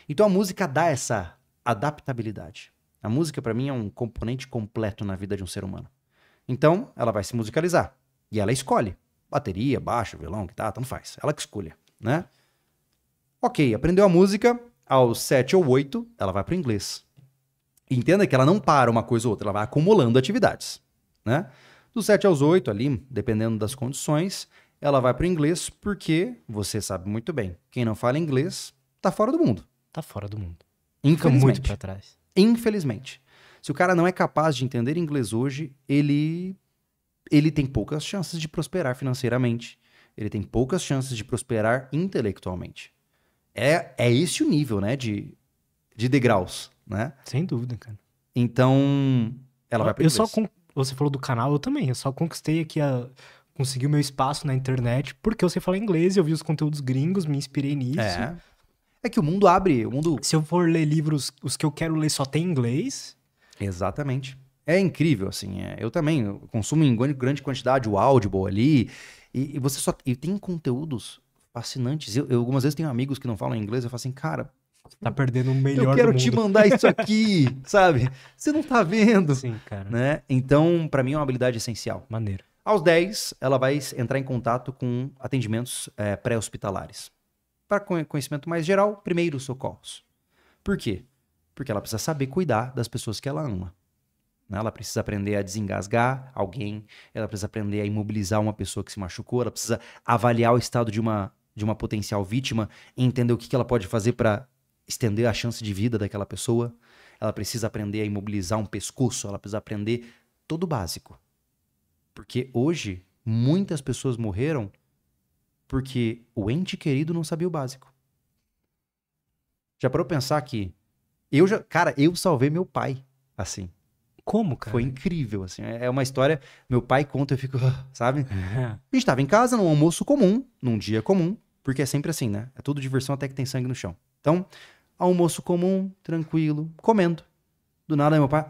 Então a música dá essa adaptabilidade. A música, para mim, é um componente completo na vida de um ser humano. Então, ela vai se musicalizar. E ela escolhe. Bateria, baixo, violão, guitarra, tanto faz. Ela que escolha, né? Ok, aprendeu a música, aos 7 ou 8, ela vai para inglês. Entenda que ela não para uma coisa ou outra, ela vai acumulando atividades, né? Dos 7 aos 8 ali, dependendo das condições, ela vai para inglês porque, você sabe muito bem, quem não fala inglês está fora do mundo tá fora do mundo. Fica muito para trás. Infelizmente. Se o cara não é capaz de entender inglês hoje, ele ele tem poucas chances de prosperar financeiramente. Ele tem poucas chances de prosperar intelectualmente. É, é esse o nível, né, de, de degraus, né? Sem dúvida, cara. Então, ela eu, vai para Eu só con... você falou do canal, eu também. Eu só conquistei aqui a consegui o meu espaço na internet porque eu sei falar inglês, eu vi os conteúdos gringos, me inspirei nisso. É. É que o mundo abre, o mundo. Se eu for ler livros, os que eu quero ler só tem inglês. Exatamente. É incrível, assim. É, eu também consumo em grande quantidade o Audible ali. E, e, você só. E tem conteúdos fascinantes. Eu, eu, algumas vezes tenho amigos que não falam inglês, eu falo assim, cara. Tá perdendo o melhor. Eu quero te mandar isso aqui, sabe? Você não tá vendo. Sim, cara. Né? Então, para mim é uma habilidade essencial. Maneiro. Aos 10, ela vai entrar em contato com atendimentos é, pré-hospitalares para conhecimento mais geral, primeiros socorros. Por quê? Porque ela precisa saber cuidar das pessoas que ela ama. Né? Ela precisa aprender a desengasgar alguém, ela precisa aprender a imobilizar uma pessoa que se machucou, ela precisa avaliar o estado de uma, de uma potencial vítima, entender o que, que ela pode fazer para estender a chance de vida daquela pessoa, ela precisa aprender a imobilizar um pescoço, ela precisa aprender todo o básico. Porque hoje, muitas pessoas morreram porque o ente querido não sabia o básico. Já parou pensar que eu já, cara, eu salvei meu pai, assim. Como, cara? Foi incrível, assim. É, é uma história. Meu pai conta, eu fico, sabe? A gente tava em casa, num almoço comum, num dia comum, porque é sempre assim, né? É tudo diversão até que tem sangue no chão. Então, almoço comum, tranquilo, comendo. Do nada, meu pai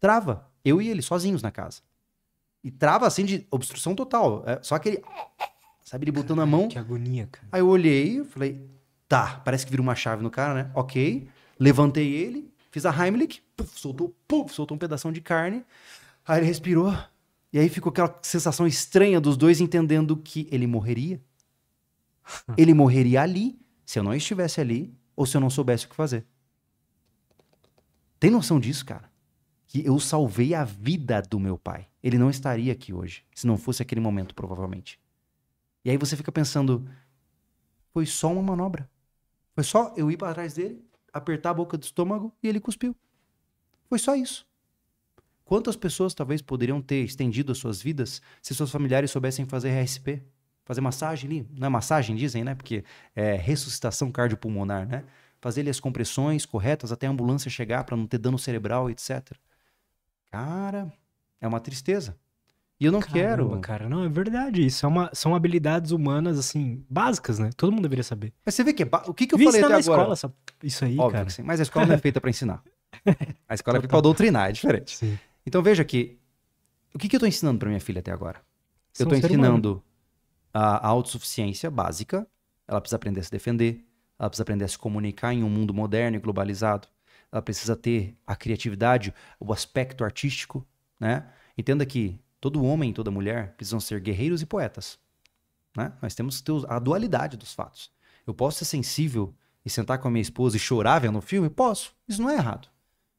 trava. Eu e ele sozinhos na casa. E trava assim de obstrução total. É só aquele Sabe, ele botando Caramba, a mão. Que agonia, cara. Aí eu olhei, eu falei, tá, parece que vira uma chave no cara, né? Ok. Levantei ele, fiz a Heimlich, puff, soltou, puff, soltou um pedaço de carne. Aí ele respirou. E aí ficou aquela sensação estranha dos dois entendendo que ele morreria. Hum. ele morreria ali, se eu não estivesse ali, ou se eu não soubesse o que fazer. Tem noção disso, cara? Que eu salvei a vida do meu pai. Ele não estaria aqui hoje, se não fosse aquele momento, provavelmente. E aí você fica pensando, foi só uma manobra. Foi só eu ir para trás dele, apertar a boca do estômago e ele cuspiu. Foi só isso. Quantas pessoas talvez poderiam ter estendido as suas vidas se seus familiares soubessem fazer RSP? Fazer massagem ali? Não é massagem, dizem, né? Porque é ressuscitação cardiopulmonar, né? Fazer ali as compressões corretas até a ambulância chegar para não ter dano cerebral, etc. Cara, é uma tristeza. E eu não Caramba, quero. cara, não, é verdade isso. É uma, são habilidades humanas, assim, básicas, né? Todo mundo deveria saber. Mas você vê que é ba... o que, que eu Vista falei é até na agora? escola essa... isso aí, Óbvio cara. Que sim, mas a escola não é feita para ensinar. A escola é feita para doutrinar, é diferente. Sim. Então veja que o que, que eu estou ensinando para minha filha até agora? São é eu estou ensinando humano. a autossuficiência básica. Ela precisa aprender a se defender. Ela precisa aprender a se comunicar em um mundo moderno e globalizado. Ela precisa ter a criatividade, o aspecto artístico, né? Entenda que Todo homem e toda mulher precisam ser guerreiros e poetas. Né? Nós temos que ter a dualidade dos fatos. Eu posso ser sensível e sentar com a minha esposa e chorar vendo um filme? Posso. Isso não é errado.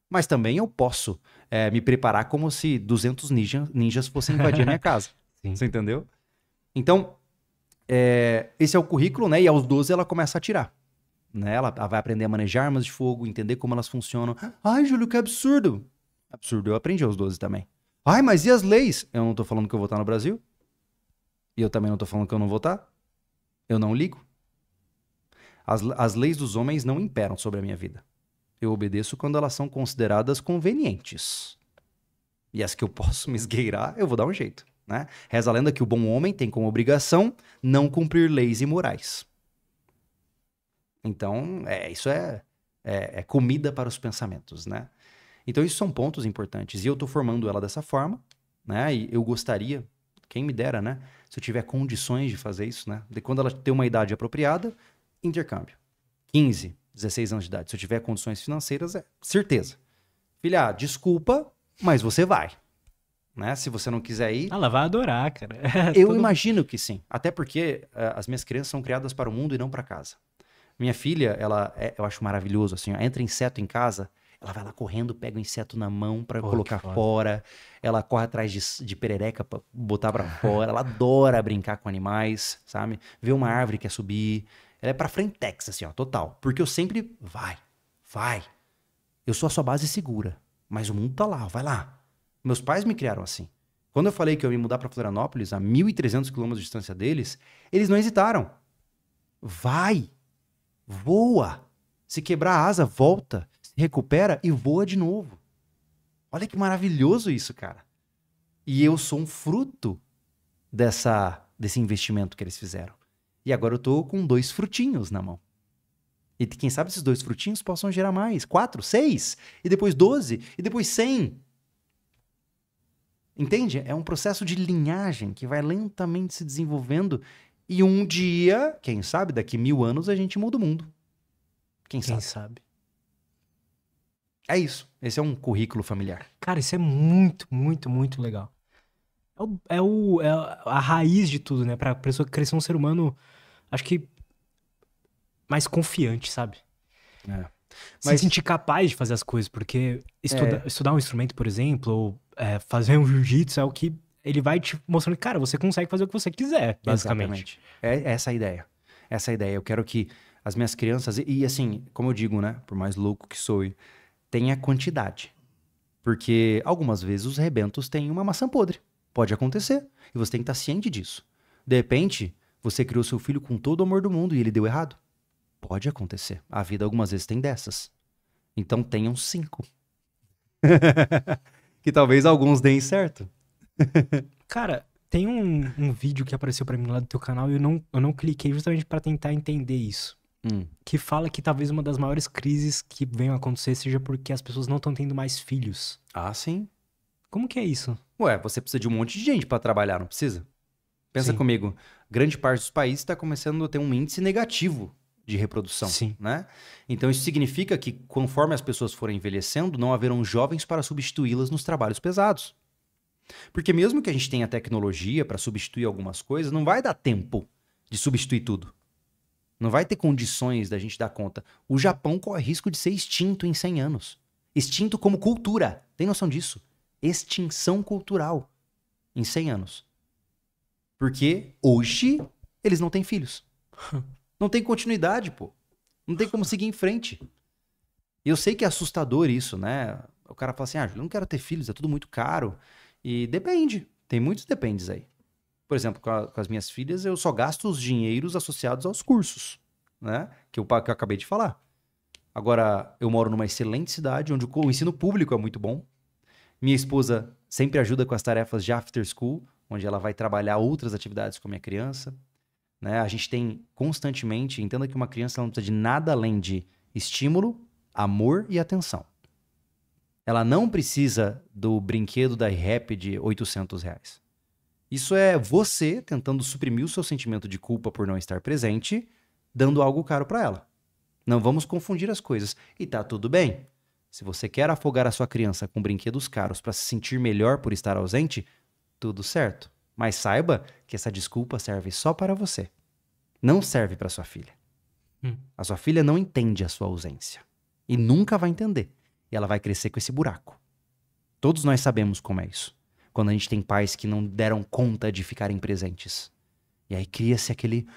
Mas também eu posso é, me preparar como se 200 ninja, ninjas fossem invadir a minha casa. Sim. Você entendeu? Então, é, esse é o currículo, né? E aos 12 ela começa a tirar. Né? Ela vai aprender a manejar armas de fogo, entender como elas funcionam. Ai, Júlio, que absurdo! Absurdo, eu aprendi aos 12 também. Ai, mas e as leis? Eu não tô falando que eu vou estar no Brasil. E eu também não tô falando que eu não vou estar. Eu não ligo. As, as leis dos homens não imperam sobre a minha vida. Eu obedeço quando elas são consideradas convenientes. E as que eu posso me esgueirar, eu vou dar um jeito. Né? Reza a lenda que o bom homem tem como obrigação não cumprir leis imorais. Então, é, isso é, é, é comida para os pensamentos, né? Então, isso são pontos importantes. E eu estou formando ela dessa forma, né? E eu gostaria, quem me dera, né? Se eu tiver condições de fazer isso, né? De quando ela ter uma idade apropriada, intercâmbio. 15, 16 anos de idade. Se eu tiver condições financeiras, é certeza. Filha, ah, desculpa, mas você vai. Né? Se você não quiser ir. Ela vai adorar, cara. É eu imagino que sim. Até porque uh, as minhas crianças são criadas para o mundo e não para casa. Minha filha, ela, é, eu acho maravilhoso, assim, ó, entra inseto em casa, ela vai lá correndo, pega o inseto na mão para colocar fora. Ela corre atrás de, de perereca pra botar pra fora. Ela adora brincar com animais, sabe? Vê uma árvore quer subir. Ela é pra frentex, assim, ó, total. Porque eu sempre. Vai, vai. Eu sou a sua base segura. Mas o mundo tá lá, vai lá. Meus pais me criaram assim. Quando eu falei que eu ia me mudar para Florianópolis, a 1.300 quilômetros de distância deles, eles não hesitaram. Vai! Voa! Se quebrar a asa, volta recupera e voa de novo. Olha que maravilhoso isso, cara. E eu sou um fruto dessa desse investimento que eles fizeram. E agora eu tô com dois frutinhos na mão. E quem sabe esses dois frutinhos possam gerar mais. Quatro, seis, e depois doze, e depois cem. Entende? É um processo de linhagem que vai lentamente se desenvolvendo. E um dia, quem sabe, daqui mil anos a gente muda o mundo. Quem, quem sabe? sabe? É isso. Esse é um currículo familiar. Cara, isso é muito, muito, muito legal. É, o, é, o, é a raiz de tudo, né? Pra pessoa crescer um ser humano, acho que mais confiante, sabe? É. Mas... Se sentir capaz de fazer as coisas, porque estuda, é. estudar um instrumento, por exemplo, ou é, fazer um jiu-jitsu é o que ele vai te mostrando que, cara, você consegue fazer o que você quiser, basicamente. Exatamente. É essa a ideia. Essa a ideia. Eu quero que as minhas crianças, e, e assim, como eu digo, né? Por mais louco que sou, tenha quantidade. Porque algumas vezes os rebentos têm uma maçã podre. Pode acontecer. E você tem que estar tá ciente disso. De repente, você criou seu filho com todo o amor do mundo e ele deu errado. Pode acontecer. A vida algumas vezes tem dessas. Então tenham cinco. que talvez alguns deem certo. Cara, tem um, um vídeo que apareceu para mim lá do teu canal e eu não, eu não cliquei justamente para tentar entender isso. Hum. Que fala que talvez uma das maiores crises que venham a acontecer seja porque as pessoas não estão tendo mais filhos. Ah, sim. Como que é isso? Ué, você precisa de um monte de gente para trabalhar, não precisa? Pensa sim. comigo, grande parte dos países está começando a ter um índice negativo de reprodução, Sim. né? Então isso significa que conforme as pessoas forem envelhecendo, não haverão jovens para substituí-las nos trabalhos pesados. Porque mesmo que a gente tenha tecnologia para substituir algumas coisas, não vai dar tempo de substituir tudo. Não vai ter condições da gente dar conta. O é. Japão corre risco de ser extinto em 100 anos. Extinto como cultura. Tem noção disso? Extinção cultural em 100 anos. Porque hoje eles não têm filhos. Não tem continuidade, pô. Não tem como seguir em frente. E Eu sei que é assustador isso, né? O cara fala assim: ah, eu não quero ter filhos, é tudo muito caro. E depende. Tem muitos dependes aí. Por exemplo, com, a, com as minhas filhas, eu só gasto os dinheiros associados aos cursos, né? Que eu, que eu acabei de falar. Agora, eu moro numa excelente cidade onde o ensino público é muito bom. Minha esposa sempre ajuda com as tarefas de after school, onde ela vai trabalhar outras atividades com a minha criança. Né? A gente tem constantemente, entenda que uma criança não precisa de nada além de estímulo, amor e atenção. Ela não precisa do brinquedo da iRap de 800 reais. Isso é você tentando suprimir o seu sentimento de culpa por não estar presente, dando algo caro para ela. Não vamos confundir as coisas. E tá tudo bem. Se você quer afogar a sua criança com brinquedos caros para se sentir melhor por estar ausente, tudo certo. Mas saiba que essa desculpa serve só para você. Não serve para sua filha. Hum. A sua filha não entende a sua ausência e nunca vai entender. E ela vai crescer com esse buraco. Todos nós sabemos como é isso quando a gente tem pais que não deram conta de ficarem presentes. E aí cria-se aquele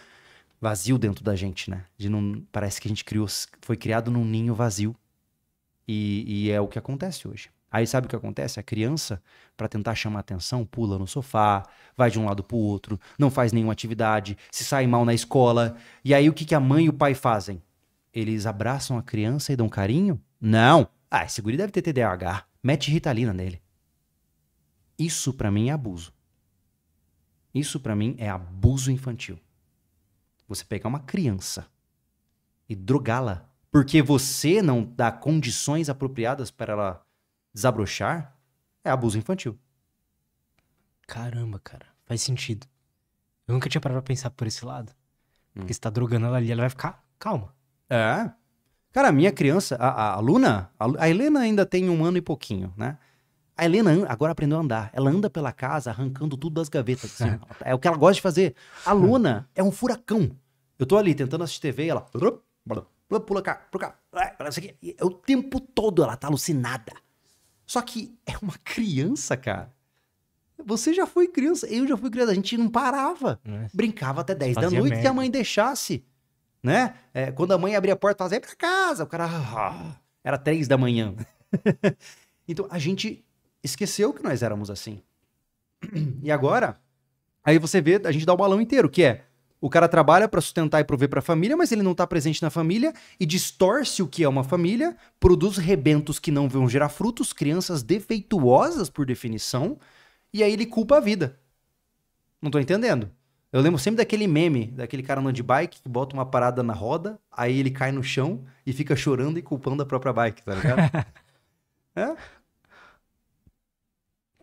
vazio dentro da gente, né? De não, parece que a gente criou, foi criado num ninho vazio. E, e é o que acontece hoje. Aí sabe o que acontece? A criança, para tentar chamar atenção, pula no sofá, vai de um lado para o outro, não faz nenhuma atividade, se sai mal na escola. E aí o que, que a mãe e o pai fazem? Eles abraçam a criança e dão carinho? Não. Ah, esse guri deve ter TDAH. Mete Ritalina nele. Isso para mim é abuso. Isso para mim é abuso infantil. Você pegar uma criança e drogá-la porque você não dá condições apropriadas para ela desabrochar é abuso infantil. Caramba, cara, faz sentido. Eu nunca tinha parado pra pensar por esse lado. Porque hum. tá drogando ela ali, ela vai ficar calma. É. Cara, a minha criança, a, a, Luna, a, Helena ainda tem um ano e pouquinho, né? A Helena agora aprendeu a andar. Ela anda pela casa arrancando tudo das gavetas. Assim. é o que ela gosta de fazer. A Luna é um furacão. Eu tô ali tentando assistir TV e ela. Pula cá, pula cá. É o tempo todo ela tá alucinada. Só que é uma criança, cara. Você já foi criança, eu já fui criança. A gente não parava. Brincava até 10 fazia da noite que a mãe deixasse. Né? É, quando a mãe abria a porta, fazia pra casa. O cara. Ah, ah", era 3 da manhã. então a gente esqueceu que nós éramos assim. E agora, aí você vê, a gente dá o balão inteiro, que é o cara trabalha para sustentar e prover para a família, mas ele não está presente na família e distorce o que é uma família, produz rebentos que não vão gerar frutos, crianças defeituosas por definição, e aí ele culpa a vida. Não estou entendendo. Eu lembro sempre daquele meme, daquele cara andando de bike que bota uma parada na roda, aí ele cai no chão e fica chorando e culpando a própria bike, tá ligado? é,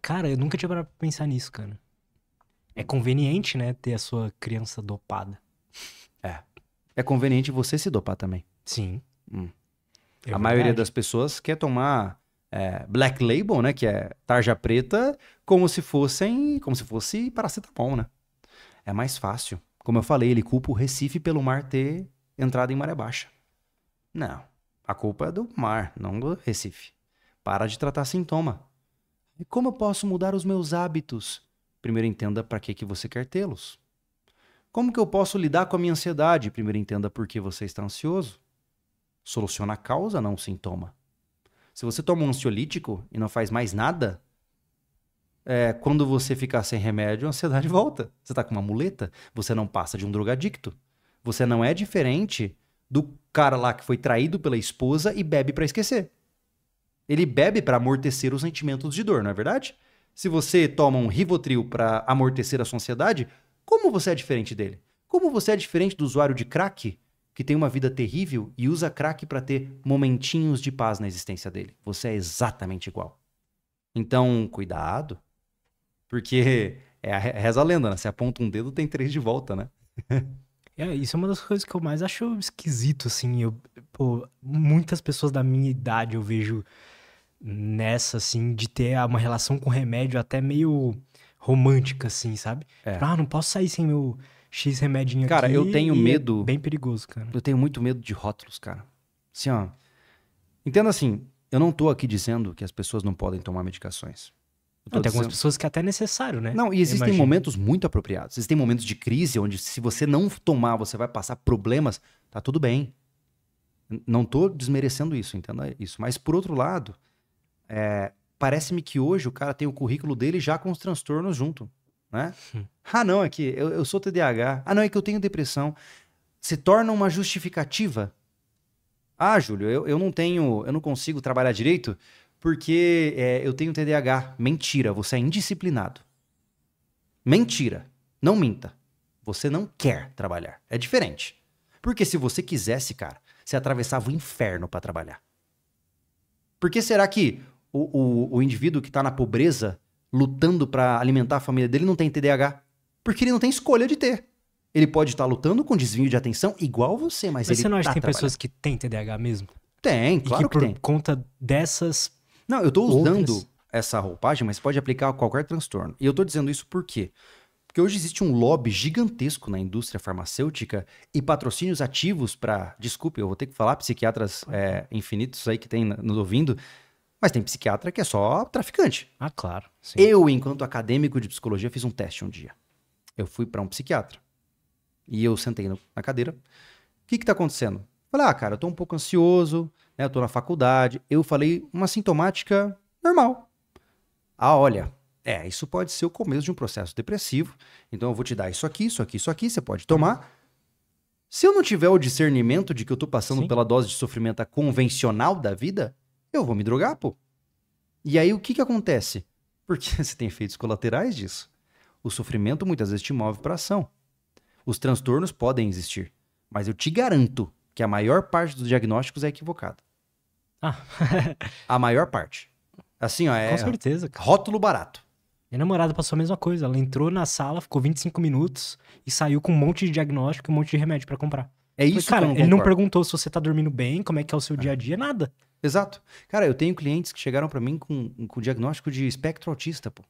Cara, eu nunca tinha parado pra pensar nisso, cara. É conveniente, né, ter a sua criança dopada. É. É conveniente você se dopar também. Sim. Hum. É a maioria das pessoas quer tomar é, Black Label, né, que é tarja preta, como se fossem, como se fosse paracetamol, né? É mais fácil. Como eu falei, ele culpa o Recife pelo mar ter entrado em maré baixa. Não, a culpa é do mar, não do Recife. Para de tratar sintoma. E como eu posso mudar os meus hábitos? Primeiro entenda para que, que você quer tê-los. Como que eu posso lidar com a minha ansiedade? Primeiro entenda por que você está ansioso. Soluciona a causa, não o sintoma. Se você toma um ansiolítico e não faz mais nada, é, quando você ficar sem remédio, a ansiedade volta. Você está com uma muleta, você não passa de um drogadicto. Você não é diferente do cara lá que foi traído pela esposa e bebe para esquecer. Ele bebe para amortecer os sentimentos de dor, não é verdade? Se você toma um Rivotril para amortecer a sua ansiedade, como você é diferente dele? Como você é diferente do usuário de crack que tem uma vida terrível e usa crack para ter momentinhos de paz na existência dele? Você é exatamente igual. Então, cuidado, porque é a, reza a lenda, né? Você aponta um dedo, tem três de volta, né? É, isso é uma das coisas que eu mais acho esquisito, assim. Eu, pô, muitas pessoas da minha idade eu vejo nessa, assim, de ter uma relação com remédio até meio romântica, assim, sabe? É. Tipo, ah, não posso sair sem meu X remedinho cara, aqui. Cara, eu tenho é medo. É bem perigoso, cara. Eu tenho muito medo de rótulos, cara. Assim, ó. Entenda assim, eu não tô aqui dizendo que as pessoas não podem tomar medicações. Não, tem algumas pessoas que até é necessário, né? Não, e existem momentos muito apropriados. Existem momentos de crise onde, se você não tomar, você vai passar problemas. Tá tudo bem. Não tô desmerecendo isso, entenda isso. Mas, por outro lado, é, Parece-me que hoje o cara tem o currículo dele já com os transtornos junto, né? Sim. Hum. Ah, não, é que eu, eu sou TDAH. Ah, não, é que eu tenho depressão. Se torna uma justificativa. Ah, Júlio, eu, eu não tenho, eu não consigo trabalhar direito porque é, eu tenho TDAH. Mentira, você é indisciplinado. Mentira. Não minta. Você não quer trabalhar. É diferente. Porque se você quisesse, cara, você atravessava o inferno para trabalhar. Por que será que o, o, o indivíduo que está na pobreza, lutando para alimentar a família dele, não tem TDAH. Porque ele não tem escolha de ter. Ele pode estar tá lutando com desvio de atenção igual você, mas, mas ele você não acha tá que tem pessoas que têm TDAH mesmo? Tem, claro e que, que por conta dessas. Não, eu estou usando essa roupagem, mas pode aplicar a qualquer transtorno. E eu estou dizendo isso por quê? Porque hoje existe um lobby gigantesco na indústria farmacêutica e patrocínios ativos para. Desculpe, eu vou ter que falar psiquiatras é, infinitos aí que tem nos ouvindo. Mas tem psiquiatra que é só traficante. Ah, claro. Sim. Eu, enquanto acadêmico de psicologia, fiz um teste um dia. Eu fui para um psiquiatra. E eu sentei no, na cadeira. O que que tá acontecendo? Falei, ah, cara, eu tô um pouco ansioso, né? Eu tô na faculdade. Eu falei uma sintomática normal. Ah, olha, é, isso pode ser o começo de um processo depressivo. Então eu vou te dar isso aqui, isso aqui, isso aqui, você pode tomar. Se eu não tiver o discernimento de que eu tô passando Sim. pela dose de sofrimento convencional da vida, eu vou me drogar, pô. E aí o que, que acontece? Porque você tem efeitos colaterais disso. O sofrimento muitas vezes te move para ação. Os transtornos podem existir, mas eu te garanto que a maior parte dos diagnósticos é equivocada. Ah. a maior parte. Assim, ó, é Com certeza, cara. rótulo barato. Minha namorada passou a mesma coisa. Ela entrou na sala, ficou 25 minutos e saiu com um monte de diagnóstico e um monte de remédio para comprar. É isso, Mas, cara. ele não perguntou se você tá dormindo bem, como é que é o seu é. dia a dia, nada. Exato. Cara, eu tenho clientes que chegaram para mim com, com diagnóstico de espectro autista, pô.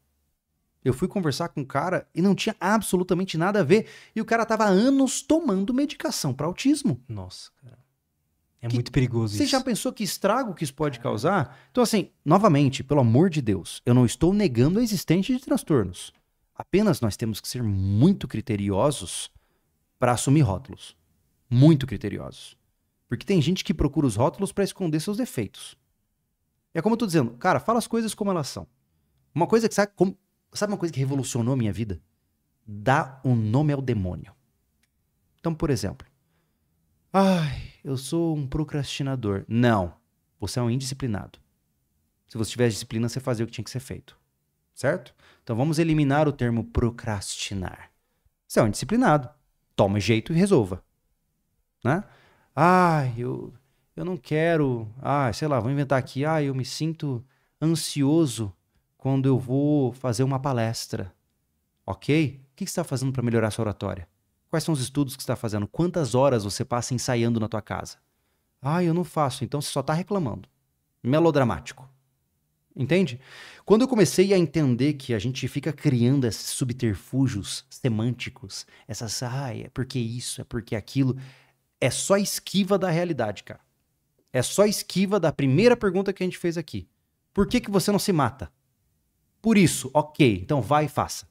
Eu fui conversar com o um cara e não tinha absolutamente nada a ver. E o cara tava há anos tomando medicação para autismo. Nossa, cara. É que, muito perigoso você isso. Você já pensou que estrago que isso pode causar? Então, assim, novamente, pelo amor de Deus, eu não estou negando a existência de transtornos. Apenas nós temos que ser muito criteriosos para assumir rótulos. Muito criteriosos. Porque tem gente que procura os rótulos para esconder seus defeitos. É como eu tô dizendo, cara, fala as coisas como elas são. Uma coisa que sabe, como, sabe uma coisa que revolucionou a minha vida? Dá um nome ao demônio. Então, por exemplo, ai, eu sou um procrastinador. Não, você é um indisciplinado. Se você tivesse disciplina, você fazia o que tinha que ser feito. Certo? Então vamos eliminar o termo procrastinar. Você é um indisciplinado. Toma jeito e resolva. Né? Ah, eu, eu não quero. Ah, sei lá, vou inventar aqui. Ah, eu me sinto ansioso quando eu vou fazer uma palestra. Ok? O que você está fazendo para melhorar sua oratória? Quais são os estudos que você está fazendo? Quantas horas você passa ensaiando na tua casa? Ah, eu não faço. Então você só está reclamando. Melodramático. Entende? Quando eu comecei a entender que a gente fica criando esses subterfúgios semânticos, essas, ah, é porque isso, é porque aquilo, é só esquiva da realidade, cara. É só esquiva da primeira pergunta que a gente fez aqui. Por que, que você não se mata? Por isso, ok, então vai e faça.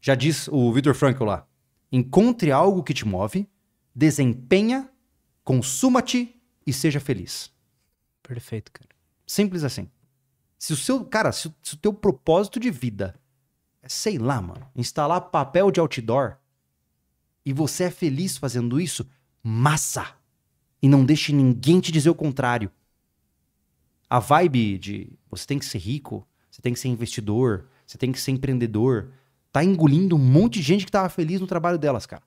Já diz o Victor Frankl lá. Encontre algo que te move, desempenha, consuma-te e seja feliz. Perfeito, cara. Simples assim. Se o seu, cara, se, se o teu propósito de vida é, sei lá, mano, instalar papel de outdoor e você é feliz fazendo isso, massa. E não deixe ninguém te dizer o contrário. A vibe de você tem que ser rico, você tem que ser investidor, você tem que ser empreendedor, tá engolindo um monte de gente que tava feliz no trabalho delas, cara.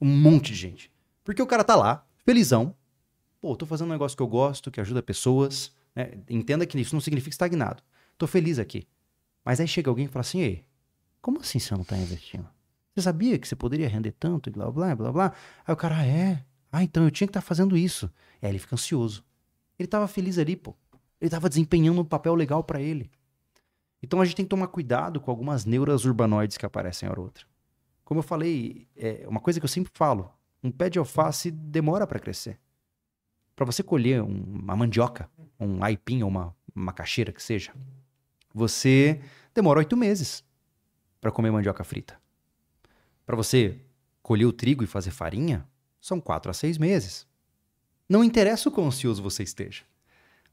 Um monte de gente. Porque o cara tá lá, felizão. Pô, tô fazendo um negócio que eu gosto, que ajuda pessoas. Né? Entenda que isso não significa estagnado. Tô feliz aqui. Mas aí chega alguém e fala assim: ei, como assim você não tá investindo? Você sabia que você poderia render tanto e blá, blá, blá, blá. Aí o cara, ah, é? Ah, então eu tinha que estar tá fazendo isso. Aí ele fica ansioso. Ele estava feliz ali, pô. Ele estava desempenhando um papel legal para ele. Então a gente tem que tomar cuidado com algumas neuras urbanoides que aparecem hora ou outra. Como eu falei, é uma coisa que eu sempre falo: um pé de alface demora para crescer. Para você colher uma mandioca, um aipim ou uma macaxeira que seja, você demora oito meses para comer mandioca frita. Para você colher o trigo e fazer farinha, são quatro a seis meses. Não interessa o quão ansioso você esteja.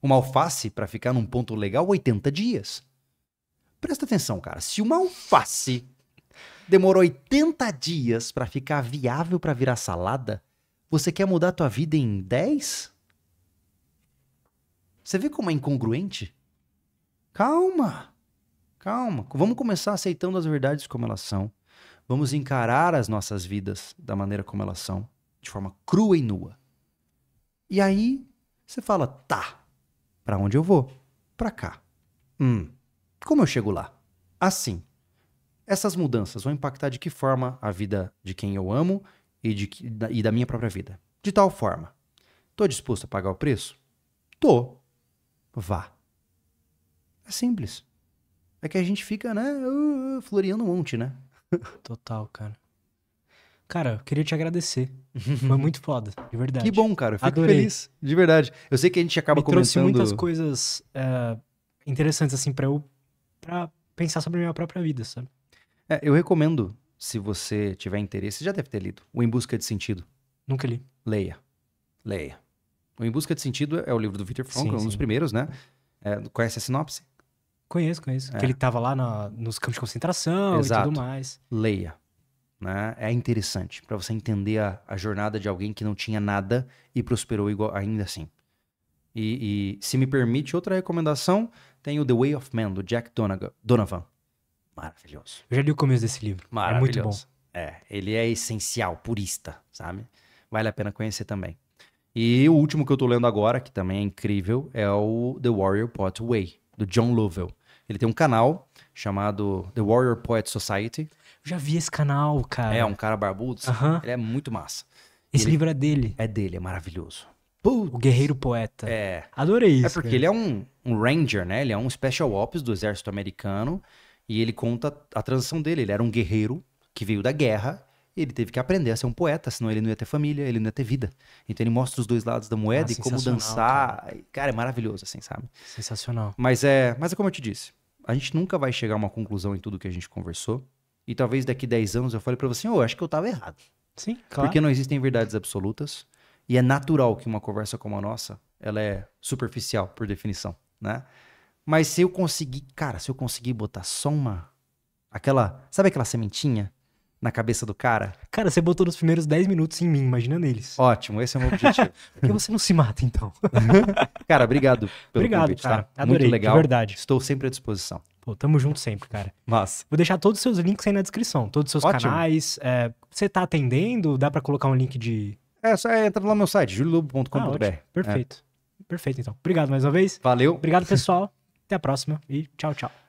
Uma alface, para ficar num ponto legal, 80 dias. Presta atenção, cara. Se uma alface demorou 80 dias para ficar viável para virar salada, você quer mudar a tua vida em 10? Você vê como é incongruente? Calma. Calma. Vamos começar aceitando as verdades como elas são vamos encarar as nossas vidas da maneira como elas são, de forma crua e nua. E aí você fala, tá, para onde eu vou? Para cá. Hum, como eu chego lá? Assim. Essas mudanças vão impactar de que forma a vida de quem eu amo e, de, da, e da minha própria vida? De tal forma. Tô disposto a pagar o preço? Tô. Vá. É simples. É que a gente fica, né, uh, uh floreando um monte, né? Total, cara. Cara, eu queria te agradecer. Foi muito foda, de verdade. Que bom, cara. Fico Adorei. feliz, de verdade. Eu sei que a gente acaba Me comentando... trouxe muitas coisas é, interessantes, assim, pra eu pra pensar sobre a minha própria vida, sabe? É, eu recomendo, se você tiver interesse, já deve ter lido, O Em Busca de Sentido. Nunca li. Leia. Leia. O Em Busca de Sentido é o livro do Victor Frankl, um dos primeiros, né? É, conhece a sinopse? Conheço, conheço. É. Que ele estava lá na, nos campos de concentração Exato. e tudo mais. Leia. Né? É interessante para você entender a, a, jornada de alguém que não tinha nada e prosperou igual, ainda assim. E, e, se me permite, outra recomendação tem o The Way of Man, do Jack Donovan. Maravilhoso. Eu já li o começo desse livro. Maravilhoso. É muito bom. É, ele é essencial, purista, sabe? Vale a pena conhecer também. E o último que eu tô lendo agora, que também é incrível, é o The Warrior Pot Way, do John Lovell. Ele tem um canal chamado The Warrior Poet Society. Eu já vi esse canal, cara. É, um cara barbudo. Ele é muito massa. Esse ele... livro é dele? É dele, é maravilhoso. Putz. O Guerreiro Poeta. É. Adorei é isso. É porque cara. ele é um, um ranger, né? Ele é um special ops do exército americano. E ele conta a transição dele. Ele era um guerreiro que veio da guerra ele teve que aprender a ser um poeta, senão ele não ia ter família, ele não ia ter vida. Então ele mostra os dois lados da moeda ah, e como dançar. Cara. cara. é maravilhoso, assim, sabe? Sensacional. Mas é, mas é como eu te disse, a gente nunca vai chegar a uma conclusão em tudo que a gente conversou. E talvez daqui 10 anos eu fale para você, eu oh, acho que eu tava errado. Sim, claro. Porque não existem verdades absolutas. E é natural que uma conversa como a nossa, ela é superficial, por definição, né? Mas se eu conseguir, cara, se eu conseguir botar só uma... Aquela, sabe aquela sementinha? na cabeça do cara? Cara, você botou nos primeiros 10 minutos em mim, imagina neles. Ótimo, esse é o meu objetivo. que você não se mata, então. cara, obrigado pelo obrigado, convite, tá? cara. Tá? Adorei, Muito legal. De verdade. Estou sempre à disposição. Pô, tamo junto sempre, cara. mas Vou deixar todos os seus links aí na descrição, todos os seus Ótimo. canais. É, você tá atendendo? Dá para colocar um link de... É, só é, entra lá no meu site, julilubo.com.br. Ah, é. Perfeito. É. Perfeito, então. Obrigado mais uma vez. Valeu. Obrigado, pessoal. Até a próxima e tchau, tchau.